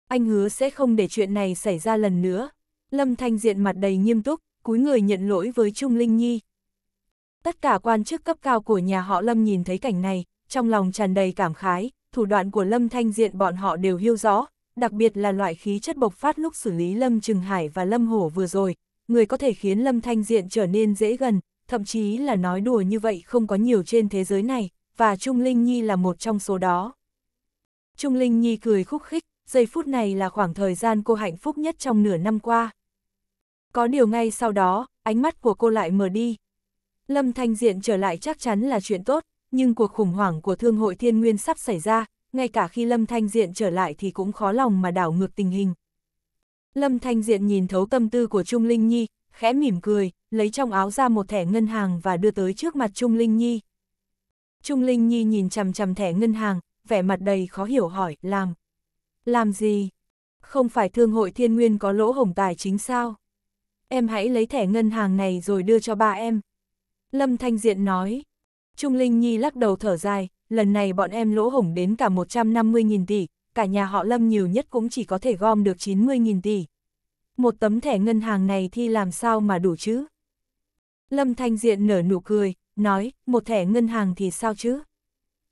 Anh hứa sẽ không để chuyện này xảy ra lần nữa. Lâm Thanh Diện mặt đầy nghiêm túc, cúi người nhận lỗi với Trung Linh Nhi. Tất cả quan chức cấp cao của nhà họ Lâm nhìn thấy cảnh này, trong lòng tràn đầy cảm khái, thủ đoạn của Lâm Thanh Diện bọn họ đều hiểu rõ, đặc biệt là loại khí chất bộc phát lúc xử lý Lâm Trừng Hải và Lâm Hổ vừa rồi, người có thể khiến Lâm Thanh Diện trở nên dễ gần, thậm chí là nói đùa như vậy không có nhiều trên thế giới này, và Trung Linh Nhi là một trong số đó. Trung Linh Nhi cười khúc khích, giây phút này là khoảng thời gian cô hạnh phúc nhất trong nửa năm qua. Có điều ngay sau đó, ánh mắt của cô lại mở đi. Lâm Thanh Diện trở lại chắc chắn là chuyện tốt, nhưng cuộc khủng hoảng của Thương hội Thiên Nguyên sắp xảy ra, ngay cả khi Lâm Thanh Diện trở lại thì cũng khó lòng mà đảo ngược tình hình, Lâm Thanh Diện nhìn thấu tâm tư của Trung Linh Nhi, khẽ mỉm cười, lấy trong áo ra một thẻ ngân hàng và đưa tới trước mặt Trung Linh Nhi. Trung Linh Nhi nhìn chằm chằm thẻ ngân hàng, vẻ mặt đầy khó hiểu hỏi, làm. Làm gì? Không phải thương hội thiên nguyên có lỗ hổng tài chính sao? Em hãy lấy thẻ ngân hàng này rồi đưa cho ba em. Lâm Thanh Diện nói. Trung Linh Nhi lắc đầu thở dài, lần này bọn em lỗ hổng đến cả 150.000 tỷ, cả nhà họ Lâm nhiều nhất cũng chỉ có thể gom được 90.000 tỷ. Một tấm thẻ ngân hàng này thì làm sao mà đủ chứ? Lâm Thanh Diện nở nụ cười, nói, một thẻ ngân hàng thì sao chứ?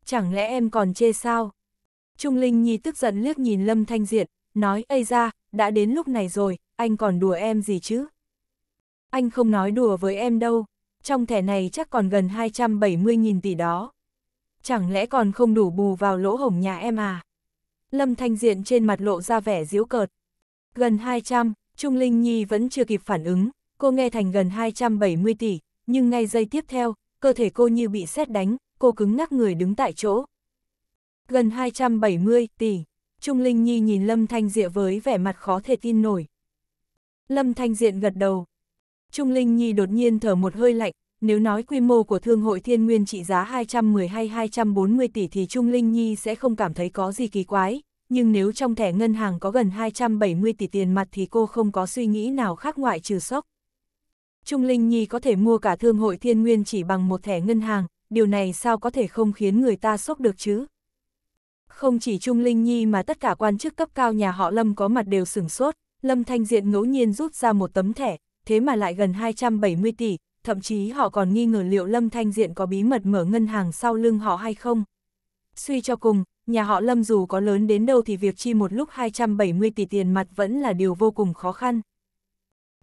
Chẳng lẽ em còn chê sao? Trung Linh Nhi tức giận liếc nhìn Lâm Thanh Diện, nói, Ây ra, đã đến lúc này rồi, anh còn đùa em gì chứ? Anh không nói đùa với em đâu, trong thẻ này chắc còn gần 270.000 tỷ đó. Chẳng lẽ còn không đủ bù vào lỗ hổng nhà em à? Lâm Thanh Diện trên mặt lộ ra vẻ giễu cợt. Gần 200, Trung Linh Nhi vẫn chưa kịp phản ứng, cô nghe thành gần 270 tỷ, nhưng ngay giây tiếp theo, cơ thể cô như bị sét đánh, cô cứng ngắc người đứng tại chỗ. Gần 270 tỷ, Trung Linh Nhi nhìn Lâm Thanh diện với vẻ mặt khó thể tin nổi. Lâm Thanh Diện gật đầu. Trung Linh Nhi đột nhiên thở một hơi lạnh, nếu nói quy mô của thương hội thiên nguyên trị giá 210 hay 240 tỷ thì Trung Linh Nhi sẽ không cảm thấy có gì kỳ quái, nhưng nếu trong thẻ ngân hàng có gần 270 tỷ tiền mặt thì cô không có suy nghĩ nào khác ngoại trừ sốc. Trung Linh Nhi có thể mua cả thương hội thiên nguyên chỉ bằng một thẻ ngân hàng, điều này sao có thể không khiến người ta sốc được chứ? Không chỉ Trung Linh Nhi mà tất cả quan chức cấp cao nhà họ Lâm có mặt đều sửng sốt, Lâm Thanh Diện ngẫu nhiên rút ra một tấm thẻ, thế mà lại gần 270 tỷ, thậm chí họ còn nghi ngờ liệu Lâm Thanh Diện có bí mật mở ngân hàng sau lưng họ hay không. Suy cho cùng, nhà họ Lâm dù có lớn đến đâu thì việc chi một lúc 270 tỷ tiền mặt vẫn là điều vô cùng khó khăn.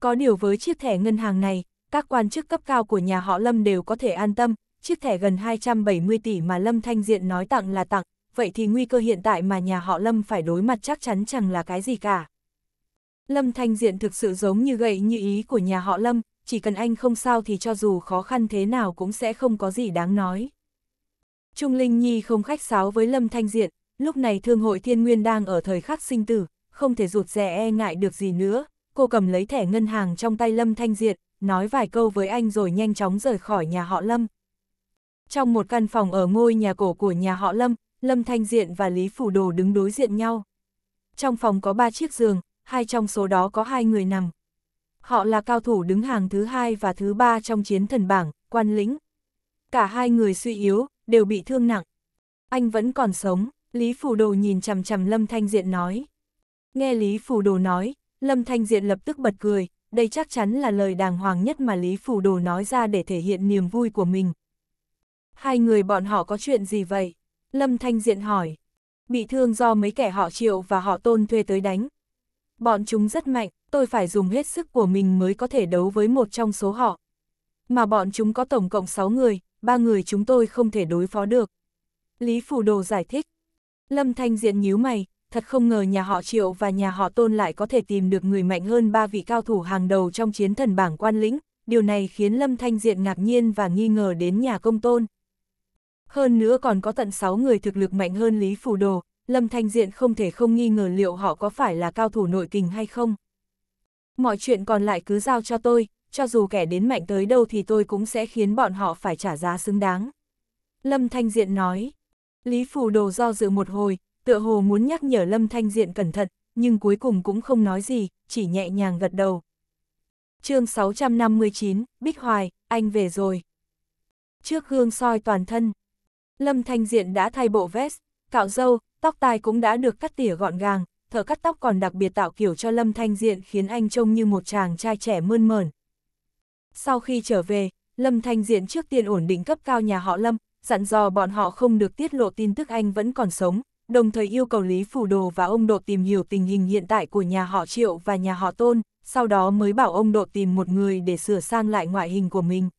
Có điều với chiếc thẻ ngân hàng này, các quan chức cấp cao của nhà họ Lâm đều có thể an tâm, chiếc thẻ gần 270 tỷ mà Lâm Thanh Diện nói tặng là tặng, vậy thì nguy cơ hiện tại mà nhà họ Lâm phải đối mặt chắc chắn chẳng là cái gì cả. Lâm Thanh Diện thực sự giống như gậy như ý của nhà họ Lâm, chỉ cần anh không sao thì cho dù khó khăn thế nào cũng sẽ không có gì đáng nói. Trung Linh Nhi không khách sáo với Lâm Thanh Diện, lúc này Thương hội Thiên Nguyên đang ở thời khắc sinh tử, không thể rụt rè e ngại được gì nữa, cô cầm lấy thẻ ngân hàng trong tay Lâm Thanh Diện, nói vài câu với anh rồi nhanh chóng rời khỏi nhà họ Lâm. Trong một căn phòng ở ngôi nhà cổ của nhà họ Lâm, Lâm Thanh Diện và Lý Phủ Đồ đứng đối diện nhau. Trong phòng có ba chiếc giường, hai trong số đó có hai người nằm họ là cao thủ đứng hàng thứ hai và thứ ba trong chiến thần bảng, quan lĩnh. Cả hai người suy yếu, đều bị thương nặng. Anh vẫn còn sống, Lý Phủ Đồ nhìn chằm chằm Lâm Thanh Diện nói. Nghe Lý Phủ Đồ nói, Lâm Thanh Diện lập tức bật cười, đây chắc chắn là lời đàng hoàng nhất mà Lý Phủ Đồ nói ra để thể hiện niềm vui của mình. Hai người bọn họ có chuyện gì vậy? Lâm Thanh Diện hỏi. Bị thương do mấy kẻ họ triệu và họ tôn thuê tới đánh. Bọn chúng rất mạnh, tôi phải dùng hết sức của mình mới có thể đấu với một trong số họ. Mà bọn chúng có tổng cộng 6 người, ba người chúng tôi không thể đối phó được. Lý Phủ Đồ giải thích. Lâm Thanh Diện nhíu mày, thật không ngờ nhà họ Triệu và nhà họ Tôn lại có thể tìm được người mạnh hơn ba vị cao thủ hàng đầu trong chiến thần bảng quan lĩnh, điều này khiến Lâm Thanh Diện ngạc nhiên và nghi ngờ đến nhà công Tôn. Hơn nữa còn có tận 6 người thực lực mạnh hơn Lý Phủ Đồ, Lâm Thanh Diện không thể không nghi ngờ liệu họ có phải là cao thủ nội kình hay không. Mọi chuyện còn lại cứ giao cho tôi, cho dù kẻ đến mạnh tới đâu thì tôi cũng sẽ khiến bọn họ phải trả giá xứng đáng. Lâm Thanh Diện nói. Lý Phù Đồ do dự một hồi, tựa hồ muốn nhắc nhở Lâm Thanh Diện cẩn thận, nhưng cuối cùng cũng không nói gì, chỉ nhẹ nhàng gật đầu. chương 659, Bích Hoài, anh về rồi. Trước gương soi toàn thân, Lâm Thanh Diện đã thay bộ vest, cạo râu, tóc tai cũng đã được cắt tỉa gọn gàng, thợ cắt tóc còn đặc biệt tạo kiểu cho Lâm Thanh Diện khiến anh trông như một chàng trai trẻ mơn mởn. Sau khi trở về, Lâm Thanh Diện trước tiên ổn định cấp cao nhà họ Lâm, dặn dò bọn họ không được tiết lộ tin tức anh vẫn còn sống, đồng thời yêu cầu Lý Phủ Đồ và ông Độ tìm hiểu tình hình hiện tại của nhà họ Triệu và nhà họ Tôn, sau đó mới bảo ông Độ tìm một người để sửa sang lại ngoại hình của mình.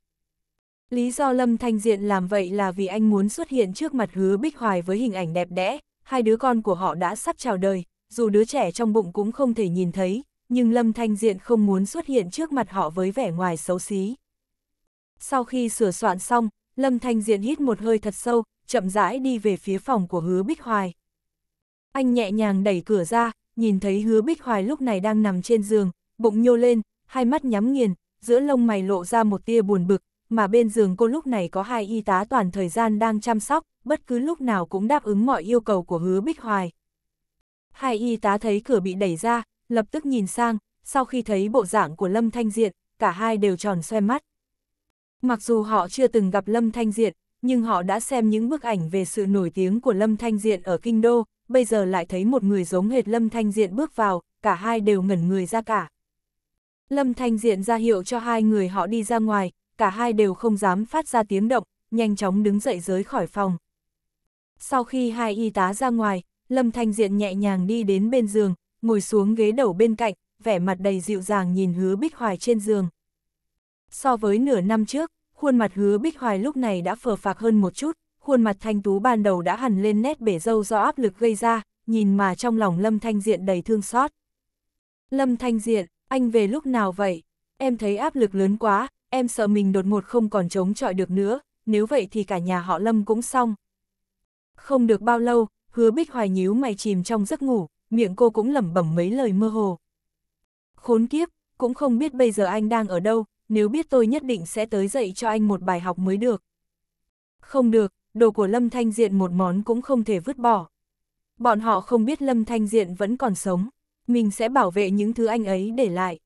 Lý do Lâm Thanh Diện làm vậy là vì anh muốn xuất hiện trước mặt hứa Bích Hoài với hình ảnh đẹp đẽ, hai đứa con của họ đã sắp chào đời, dù đứa trẻ trong bụng cũng không thể nhìn thấy, nhưng Lâm Thanh Diện không muốn xuất hiện trước mặt họ với vẻ ngoài xấu xí. Sau khi sửa soạn xong, Lâm Thanh Diện hít một hơi thật sâu, chậm rãi đi về phía phòng của hứa Bích Hoài. Anh nhẹ nhàng đẩy cửa ra, nhìn thấy hứa Bích Hoài lúc này đang nằm trên giường, bụng nhô lên, hai mắt nhắm nghiền, giữa lông mày lộ ra một tia buồn bực, mà bên giường cô lúc này có hai y tá toàn thời gian đang chăm sóc, bất cứ lúc nào cũng đáp ứng mọi yêu cầu của hứa Bích Hoài. Hai y tá thấy cửa bị đẩy ra, lập tức nhìn sang, sau khi thấy bộ dạng của Lâm Thanh Diện, cả hai đều tròn xoe mắt. Mặc dù họ chưa từng gặp Lâm Thanh Diện, nhưng họ đã xem những bức ảnh về sự nổi tiếng của Lâm Thanh Diện ở Kinh Đô, bây giờ lại thấy một người giống hệt Lâm Thanh Diện bước vào, cả hai đều ngẩn người ra cả. Lâm Thanh Diện ra hiệu cho hai người họ đi ra ngoài, cả hai đều không dám phát ra tiếng động, nhanh chóng đứng dậy rời khỏi phòng. Sau khi hai y tá ra ngoài, Lâm Thanh Diện nhẹ nhàng đi đến bên giường, ngồi xuống ghế đầu bên cạnh, vẻ mặt đầy dịu dàng nhìn hứa Bích Hoài trên giường. So với nửa năm trước, khuôn mặt hứa Bích Hoài lúc này đã phờ phạc hơn một chút, khuôn mặt thanh tú ban đầu đã hằn lên nét bể dâu do áp lực gây ra, nhìn mà trong lòng Lâm Thanh Diện đầy thương xót. Lâm Thanh Diện, anh về lúc nào vậy? Em thấy áp lực lớn quá, em sợ mình đột ngột không còn chống chọi được nữa, nếu vậy thì cả nhà họ Lâm cũng xong. Không được bao lâu, hứa bích hoài nhíu mày chìm trong giấc ngủ, miệng cô cũng lẩm bẩm mấy lời mơ hồ. Khốn kiếp, cũng không biết bây giờ anh đang ở đâu, nếu biết tôi nhất định sẽ tới dạy cho anh một bài học mới được. Không được, đồ của Lâm Thanh Diện một món cũng không thể vứt bỏ. Bọn họ không biết Lâm Thanh Diện vẫn còn sống, mình sẽ bảo vệ những thứ anh ấy để lại.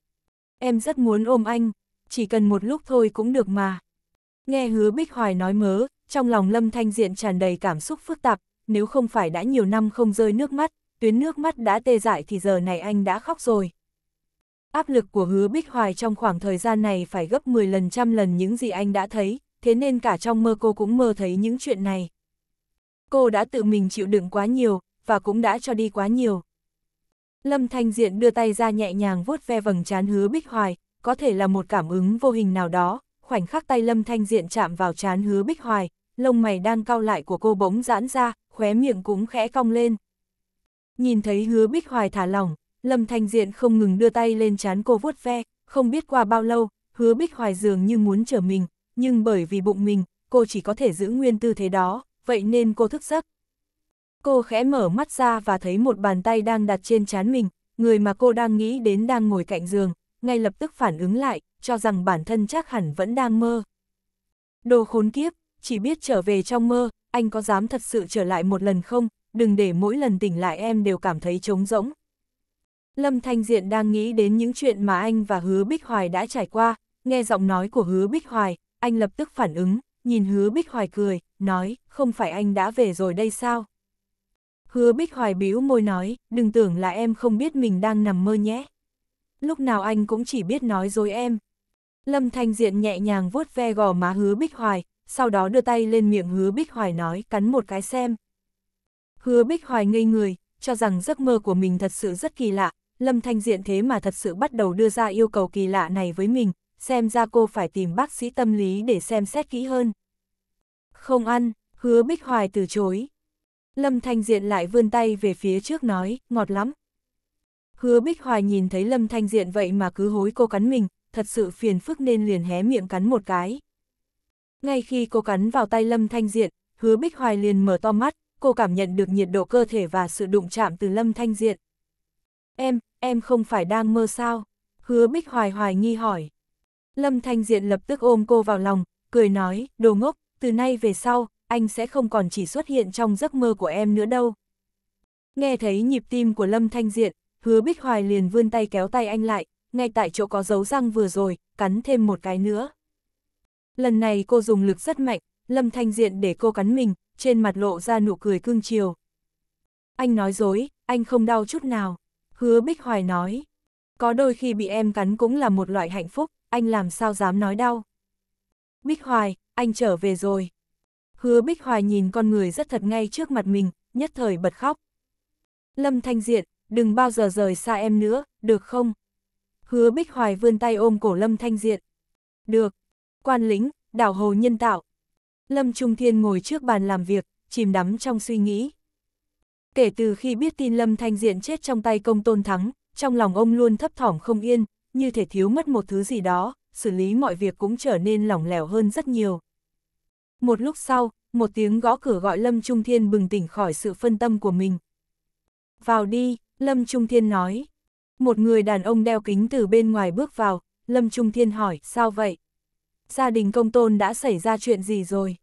Em rất muốn ôm anh, chỉ cần một lúc thôi cũng được mà. Nghe hứa Bích Hoài nói mớ, trong lòng Lâm Thanh Diện tràn đầy cảm xúc phức tạp, nếu không phải đã nhiều năm không rơi nước mắt, tuyến nước mắt đã tê dại thì giờ này anh đã khóc rồi. Áp lực của hứa Bích Hoài trong khoảng thời gian này phải gấp 10 lần trăm lần những gì anh đã thấy, thế nên cả trong mơ cô cũng mơ thấy những chuyện này. Cô đã tự mình chịu đựng quá nhiều, và cũng đã cho đi quá nhiều. Lâm Thanh Diện đưa tay ra nhẹ nhàng vuốt ve vầng trán hứa Bích Hoài, có thể là một cảm ứng vô hình nào đó, khoảnh khắc tay Lâm Thanh Diện chạm vào trán hứa Bích Hoài, lông mày đang cau lại của cô bỗng giãn ra, khóe miệng cũng khẽ cong lên. Nhìn thấy hứa bích hoài thả lỏng, Lâm Thanh Diện không ngừng đưa tay lên chán cô vuốt ve, không biết qua bao lâu, hứa bích hoài dường như muốn trở mình, nhưng bởi vì bụng mình, cô chỉ có thể giữ nguyên tư thế đó, vậy nên cô thức giấc. Cô khẽ mở mắt ra và thấy một bàn tay đang đặt trên chán mình, người mà cô đang nghĩ đến đang ngồi cạnh giường, ngay lập tức phản ứng lại, cho rằng bản thân chắc hẳn vẫn đang mơ. Đồ khốn kiếp, chỉ biết trở về trong mơ, anh có dám thật sự trở lại một lần không, đừng để mỗi lần tỉnh lại em đều cảm thấy trống rỗng. Lâm Thanh Diện đang nghĩ đến những chuyện mà anh và Hứa Bích Hoài đã trải qua, nghe giọng nói của Hứa Bích Hoài, anh lập tức phản ứng, nhìn Hứa Bích Hoài cười, nói, không phải anh đã về rồi đây sao? Hứa Bích Hoài bĩu môi nói, đừng tưởng là em không biết mình đang nằm mơ nhé. Lúc nào anh cũng chỉ biết nói dối em. Lâm Thanh Diện nhẹ nhàng vuốt ve gò má Hứa Bích Hoài, sau đó đưa tay lên miệng hứa Bích Hoài nói cắn một cái xem. Hứa Bích Hoài ngây người, cho rằng giấc mơ của mình thật sự rất kỳ lạ, Lâm Thanh Diện thế mà thật sự bắt đầu đưa ra yêu cầu kỳ lạ này với mình, xem ra cô phải tìm bác sĩ tâm lý để xem xét kỹ hơn. Không ăn, hứa Bích Hoài từ chối. Lâm Thanh Diện lại vươn tay về phía trước nói, ngọt lắm. Hứa Bích Hoài nhìn thấy Lâm Thanh Diện vậy mà cứ hối cô cắn mình, thật sự phiền phức nên liền hé miệng cắn một cái. Ngay khi cô cắn vào tay Lâm Thanh Diện, hứa Bích Hoài liền mở to mắt, cô cảm nhận được nhiệt độ cơ thể và sự đụng chạm từ Lâm Thanh Diện. Em, em không phải đang mơ sao? Hứa Bích Hoài hoài nghi hỏi. Lâm Thanh Diện lập tức ôm cô vào lòng, cười nói, đồ ngốc, từ nay về sau, anh sẽ không còn chỉ xuất hiện trong giấc mơ của em nữa đâu. Nghe thấy nhịp tim của Lâm Thanh Diện, hứa Bích Hoài liền vươn tay kéo tay anh lại, ngay tại chỗ có dấu răng vừa rồi, cắn thêm một cái nữa. Lần này cô dùng lực rất mạnh, Lâm Thanh Diện để cô cắn mình, trên mặt lộ ra nụ cười cương chiều. Anh nói dối, anh không đau chút nào. Hứa Bích Hoài nói. Có đôi khi bị em cắn cũng là một loại hạnh phúc, anh làm sao dám nói đau. Bích Hoài, anh trở về rồi. Hứa Bích Hoài nhìn con người rất thật ngay trước mặt mình, nhất thời bật khóc. Lâm Thanh Diện, đừng bao giờ rời xa em nữa, được không? Hứa Bích Hoài vươn tay ôm cổ Lâm Thanh Diện. Được, quan lĩnh, đảo hồ nhân tạo. Lâm Trung Thiên ngồi trước bàn làm việc, chìm đắm trong suy nghĩ. Kể từ khi biết tin Lâm Thanh Diện chết trong tay công tôn thắng, trong lòng ông luôn thấp thỏm không yên, như thể thiếu mất một thứ gì đó, xử lý mọi việc cũng trở nên lỏng lẻo hơn rất nhiều. Một lúc sau, một tiếng gõ cửa gọi Lâm Trung Thiên bừng tỉnh khỏi sự phân tâm của mình. Vào đi, Lâm Trung Thiên nói. Một người đàn ông đeo kính từ bên ngoài bước vào, Lâm Trung Thiên hỏi, sao vậy? gia đình công tôn đã xảy ra chuyện gì rồi?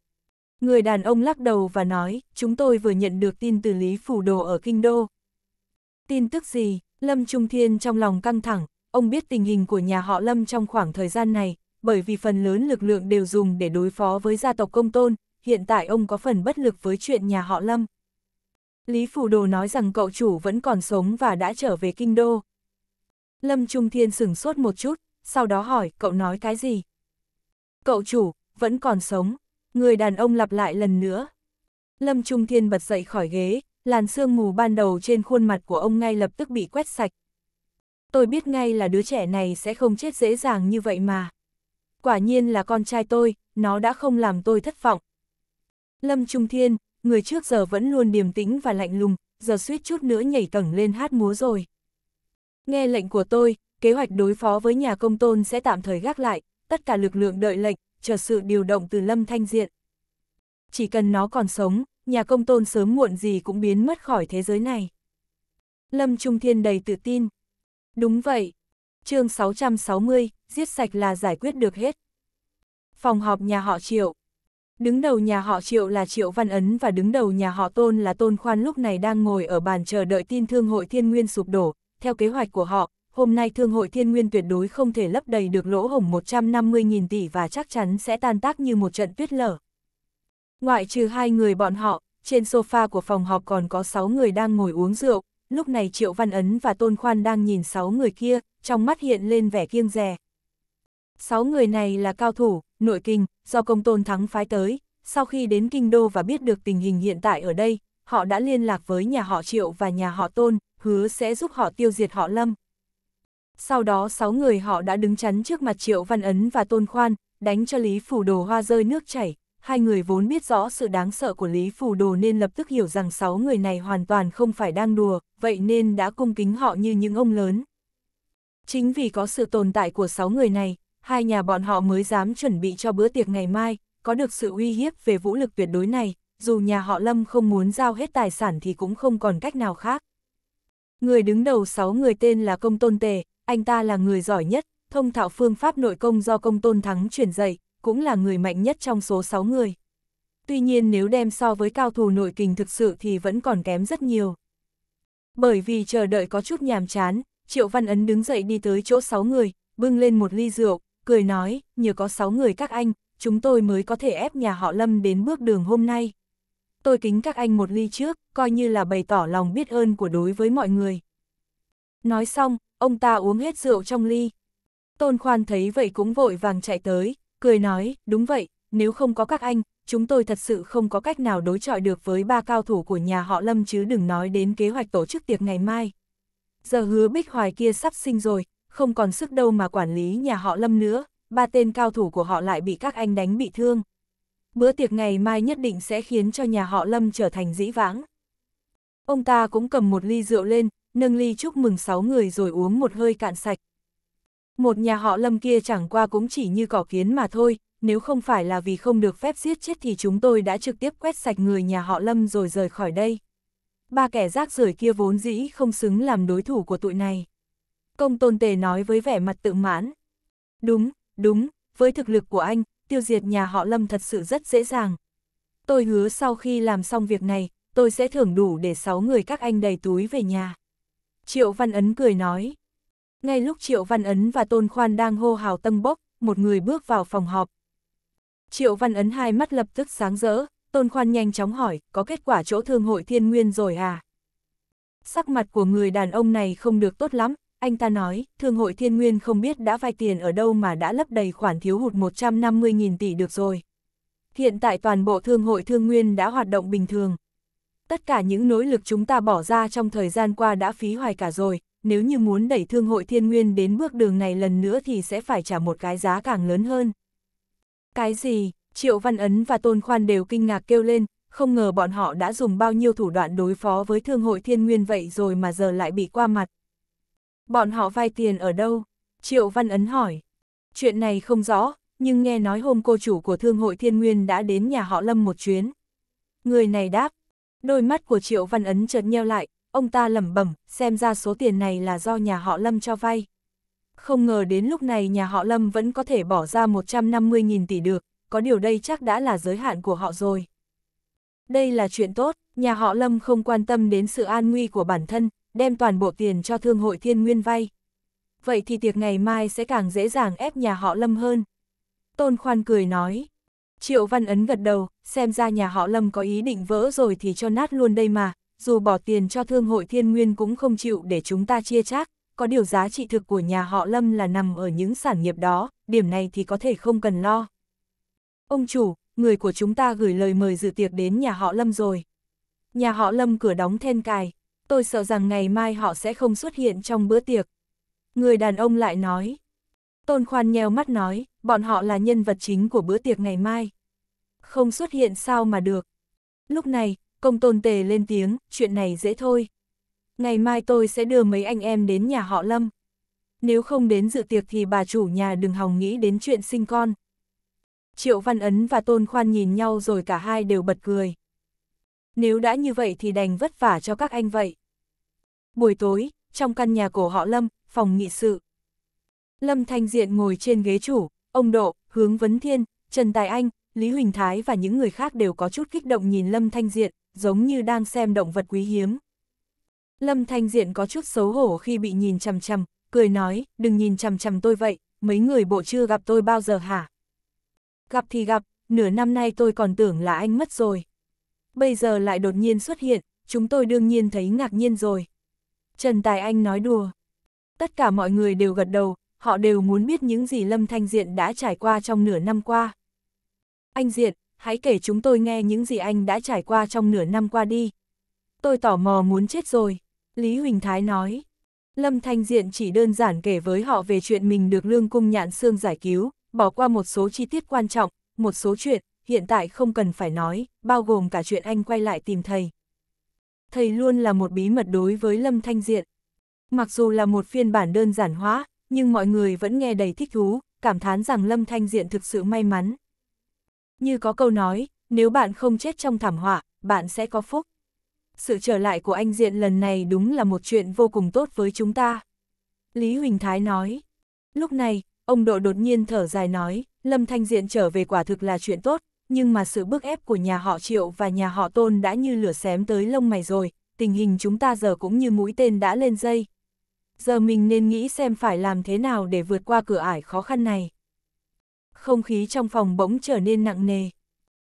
Người đàn ông lắc đầu và nói, chúng tôi vừa nhận được tin từ Lý Phủ Đồ ở Kinh Đô. Tin tức gì? Lâm Trung Thiên trong lòng căng thẳng, ông biết tình hình của nhà họ Lâm trong khoảng thời gian này, bởi vì phần lớn lực lượng đều dùng để đối phó với gia tộc công tôn, hiện tại ông có phần bất lực với chuyện nhà họ Lâm. Lý Phủ Đồ nói rằng cậu chủ vẫn còn sống và đã trở về Kinh Đô. Lâm Trung Thiên sửng sốt một chút, sau đó hỏi cậu nói cái gì, Cậu chủ, vẫn còn sống. Người đàn ông lặp lại lần nữa. Lâm Trung Thiên bật dậy khỏi ghế, làn sương mù ban đầu trên khuôn mặt của ông ngay lập tức bị quét sạch. Tôi biết ngay là đứa trẻ này sẽ không chết dễ dàng như vậy mà. Quả nhiên là con trai tôi, nó đã không làm tôi thất vọng. Lâm Trung Thiên, người trước giờ vẫn luôn điềm tĩnh và lạnh lùng, giờ suýt chút nữa nhảy tầng lên hát múa rồi. Nghe lệnh của tôi, kế hoạch đối phó với nhà công tôn sẽ tạm thời gác lại, tất cả lực lượng đợi lệnh, chờ sự điều động từ Lâm Thanh Diện. Chỉ cần nó còn sống, nhà công tôn sớm muộn gì cũng biến mất khỏi thế giới này. Lâm Trung Thiên đầy tự tin. Đúng vậy. chương 660, giết sạch là giải quyết được hết. Phòng họp nhà họ Triệu. Đứng đầu nhà họ Triệu là Triệu Văn Ấn và đứng đầu nhà họ Tôn là Tôn Khoan lúc này đang ngồi ở bàn chờ đợi tin thương hội thiên nguyên sụp đổ. Theo kế hoạch của họ, hôm nay Thương hội Thiên Nguyên tuyệt đối không thể lấp đầy được lỗ hổng 150.000 tỷ và chắc chắn sẽ tan tác như một trận tuyết lở. Ngoại trừ hai người bọn họ, trên sofa của phòng họp còn có 6 người đang ngồi uống rượu, lúc này Triệu Văn Ấn và Tôn Khoan đang nhìn 6 người kia, trong mắt hiện lên vẻ kiêng rè. 6 người này là cao thủ, nội kinh, do công tôn thắng phái tới, sau khi đến kinh đô và biết được tình hình hiện tại ở đây, họ đã liên lạc với nhà họ Triệu và nhà họ Tôn, hứa sẽ giúp họ tiêu diệt họ Lâm. Sau đó sáu người họ đã đứng chắn trước mặt Triệu Văn Ấn và Tôn Khoan, đánh cho Lý Phủ Đồ hoa rơi nước chảy. Hai người vốn biết rõ sự đáng sợ của Lý Phủ Đồ nên lập tức hiểu rằng sáu người này hoàn toàn không phải đang đùa, vậy nên đã cung kính họ như những ông lớn. Chính vì có sự tồn tại của sáu người này, hai nhà bọn họ mới dám chuẩn bị cho bữa tiệc ngày mai, có được sự uy hiếp về vũ lực tuyệt đối này, dù nhà họ Lâm không muốn giao hết tài sản thì cũng không còn cách nào khác. Người đứng đầu sáu người tên là Công Tôn Tề, anh ta là người giỏi nhất, thông thạo phương pháp nội công do công tôn thắng truyền dạy, cũng là người mạnh nhất trong số 6 người. Tuy nhiên nếu đem so với cao thủ nội kình thực sự thì vẫn còn kém rất nhiều. Bởi vì chờ đợi có chút nhàm chán, Triệu Văn Ấn đứng dậy đi tới chỗ 6 người, bưng lên một ly rượu, cười nói, nhờ có 6 người các anh, chúng tôi mới có thể ép nhà họ Lâm đến bước đường hôm nay. Tôi kính các anh một ly trước, coi như là bày tỏ lòng biết ơn của đối với mọi người. Nói xong, ông ta uống hết rượu trong ly. Tôn Khoan thấy vậy cũng vội vàng chạy tới, cười nói, đúng vậy, nếu không có các anh, chúng tôi thật sự không có cách nào đối chọi được với ba cao thủ của nhà họ Lâm chứ đừng nói đến kế hoạch tổ chức tiệc ngày mai. Giờ hứa Bích Hoài kia sắp sinh rồi, không còn sức đâu mà quản lý nhà họ Lâm nữa, ba tên cao thủ của họ lại bị các anh đánh bị thương. Bữa tiệc ngày mai nhất định sẽ khiến cho nhà họ Lâm trở thành dĩ vãng. Ông ta cũng cầm một ly rượu lên, nâng ly chúc mừng sáu người rồi uống một hơi cạn sạch. Một nhà họ lâm kia chẳng qua cũng chỉ như cỏ kiến mà thôi, nếu không phải là vì không được phép giết chết thì chúng tôi đã trực tiếp quét sạch người nhà họ lâm rồi rời khỏi đây. Ba kẻ rác rưởi kia vốn dĩ không xứng làm đối thủ của tụi này. Công tôn tề nói với vẻ mặt tự mãn. Đúng, đúng, với thực lực của anh, tiêu diệt nhà họ lâm thật sự rất dễ dàng. Tôi hứa sau khi làm xong việc này, tôi sẽ thưởng đủ để sáu người các anh đầy túi về nhà. Triệu Văn Ấn cười nói. Ngay lúc Triệu Văn Ấn và Tôn Khoan đang hô hào tâng bốc, một người bước vào phòng họp. Triệu Văn Ấn hai mắt lập tức sáng rỡ, Tôn Khoan nhanh chóng hỏi, có kết quả chỗ thương hội thiên nguyên rồi à? Sắc mặt của người đàn ông này không được tốt lắm, anh ta nói, thương hội thiên nguyên không biết đã vay tiền ở đâu mà đã lấp đầy khoản thiếu hụt 150.000 tỷ được rồi. Hiện tại toàn bộ thương hội thương nguyên đã hoạt động bình thường tất cả những nỗ lực chúng ta bỏ ra trong thời gian qua đã phí hoài cả rồi, nếu như muốn đẩy thương hội thiên nguyên đến bước đường này lần nữa thì sẽ phải trả một cái giá càng lớn hơn. Cái gì, Triệu Văn Ấn và Tôn Khoan đều kinh ngạc kêu lên, không ngờ bọn họ đã dùng bao nhiêu thủ đoạn đối phó với thương hội thiên nguyên vậy rồi mà giờ lại bị qua mặt. Bọn họ vay tiền ở đâu? Triệu Văn Ấn hỏi. Chuyện này không rõ, nhưng nghe nói hôm cô chủ của thương hội thiên nguyên đã đến nhà họ Lâm một chuyến. Người này đáp, Đôi mắt của Triệu Văn Ấn chợt nheo lại, ông ta lẩm bẩm, xem ra số tiền này là do nhà họ Lâm cho vay. Không ngờ đến lúc này nhà họ Lâm vẫn có thể bỏ ra 150.000 tỷ được, có điều đây chắc đã là giới hạn của họ rồi. Đây là chuyện tốt, nhà họ Lâm không quan tâm đến sự an nguy của bản thân, đem toàn bộ tiền cho Thương hội Thiên Nguyên vay. Vậy thì tiệc ngày mai sẽ càng dễ dàng ép nhà họ Lâm hơn. Tôn Khoan cười nói, Triệu Văn Ấn gật đầu, xem ra nhà họ Lâm có ý định vỡ rồi thì cho nát luôn đây mà, dù bỏ tiền cho thương hội thiên nguyên cũng không chịu để chúng ta chia chác, có điều giá trị thực của nhà họ Lâm là nằm ở những sản nghiệp đó, điểm này thì có thể không cần lo. Ông chủ, người của chúng ta gửi lời mời dự tiệc đến nhà họ Lâm rồi. Nhà họ Lâm cửa đóng then cài, tôi sợ rằng ngày mai họ sẽ không xuất hiện trong bữa tiệc. Người đàn ông lại nói. Tôn Khoan nheo mắt nói, bọn họ là nhân vật chính của bữa tiệc ngày mai. Không xuất hiện sao mà được. Lúc này, công tôn tề lên tiếng, chuyện này dễ thôi. Ngày mai tôi sẽ đưa mấy anh em đến nhà họ Lâm. Nếu không đến dự tiệc thì bà chủ nhà đừng hòng nghĩ đến chuyện sinh con. Triệu Văn Ấn và Tôn Khoan nhìn nhau rồi cả hai đều bật cười. Nếu đã như vậy thì đành vất vả cho các anh vậy. Buổi tối, trong căn nhà cổ họ Lâm, phòng nghị sự. Lâm Thanh Diện ngồi trên ghế chủ, Ông Độ, Hướng Vấn Thiên, Trần Tài Anh, Lý Huỳnh Thái và những người khác đều có chút kích động nhìn Lâm Thanh Diện, giống như đang xem động vật quý hiếm. Lâm Thanh Diện có chút xấu hổ khi bị nhìn chằm chằm, cười nói, đừng nhìn chằm chằm tôi vậy, mấy người bộ chưa gặp tôi bao giờ hả? Gặp thì gặp, nửa năm nay tôi còn tưởng là anh mất rồi. Bây giờ lại đột nhiên xuất hiện, chúng tôi đương nhiên thấy ngạc nhiên rồi. Trần Tài Anh nói đùa. Tất cả mọi người đều gật đầu, họ đều muốn biết những gì Lâm Thanh Diện đã trải qua trong nửa năm qua. Anh Diện, hãy kể chúng tôi nghe những gì anh đã trải qua trong nửa năm qua đi. Tôi tò mò muốn chết rồi, Lý Huỳnh Thái nói. Lâm Thanh Diện chỉ đơn giản kể với họ về chuyện mình được lương cung nhạn xương giải cứu, bỏ qua một số chi tiết quan trọng, một số chuyện, hiện tại không cần phải nói, bao gồm cả chuyện anh quay lại tìm thầy. Thầy luôn là một bí mật đối với Lâm Thanh Diện. Mặc dù là một phiên bản đơn giản hóa, nhưng mọi người vẫn nghe đầy thích thú, cảm thán rằng Lâm Thanh Diện thực sự may mắn. Như có câu nói, nếu bạn không chết trong thảm họa, bạn sẽ có phúc. Sự trở lại của anh Diện lần này đúng là một chuyện vô cùng tốt với chúng ta. Lý Huỳnh Thái nói. Lúc này, ông Độ đột nhiên thở dài nói, Lâm Thanh Diện trở về quả thực là chuyện tốt, nhưng mà sự bức ép của nhà họ Triệu và nhà họ Tôn đã như lửa xém tới lông mày rồi, tình hình chúng ta giờ cũng như mũi tên đã lên dây, giờ mình nên nghĩ xem phải làm thế nào để vượt qua cửa ải khó khăn này. Không khí trong phòng bỗng trở nên nặng nề.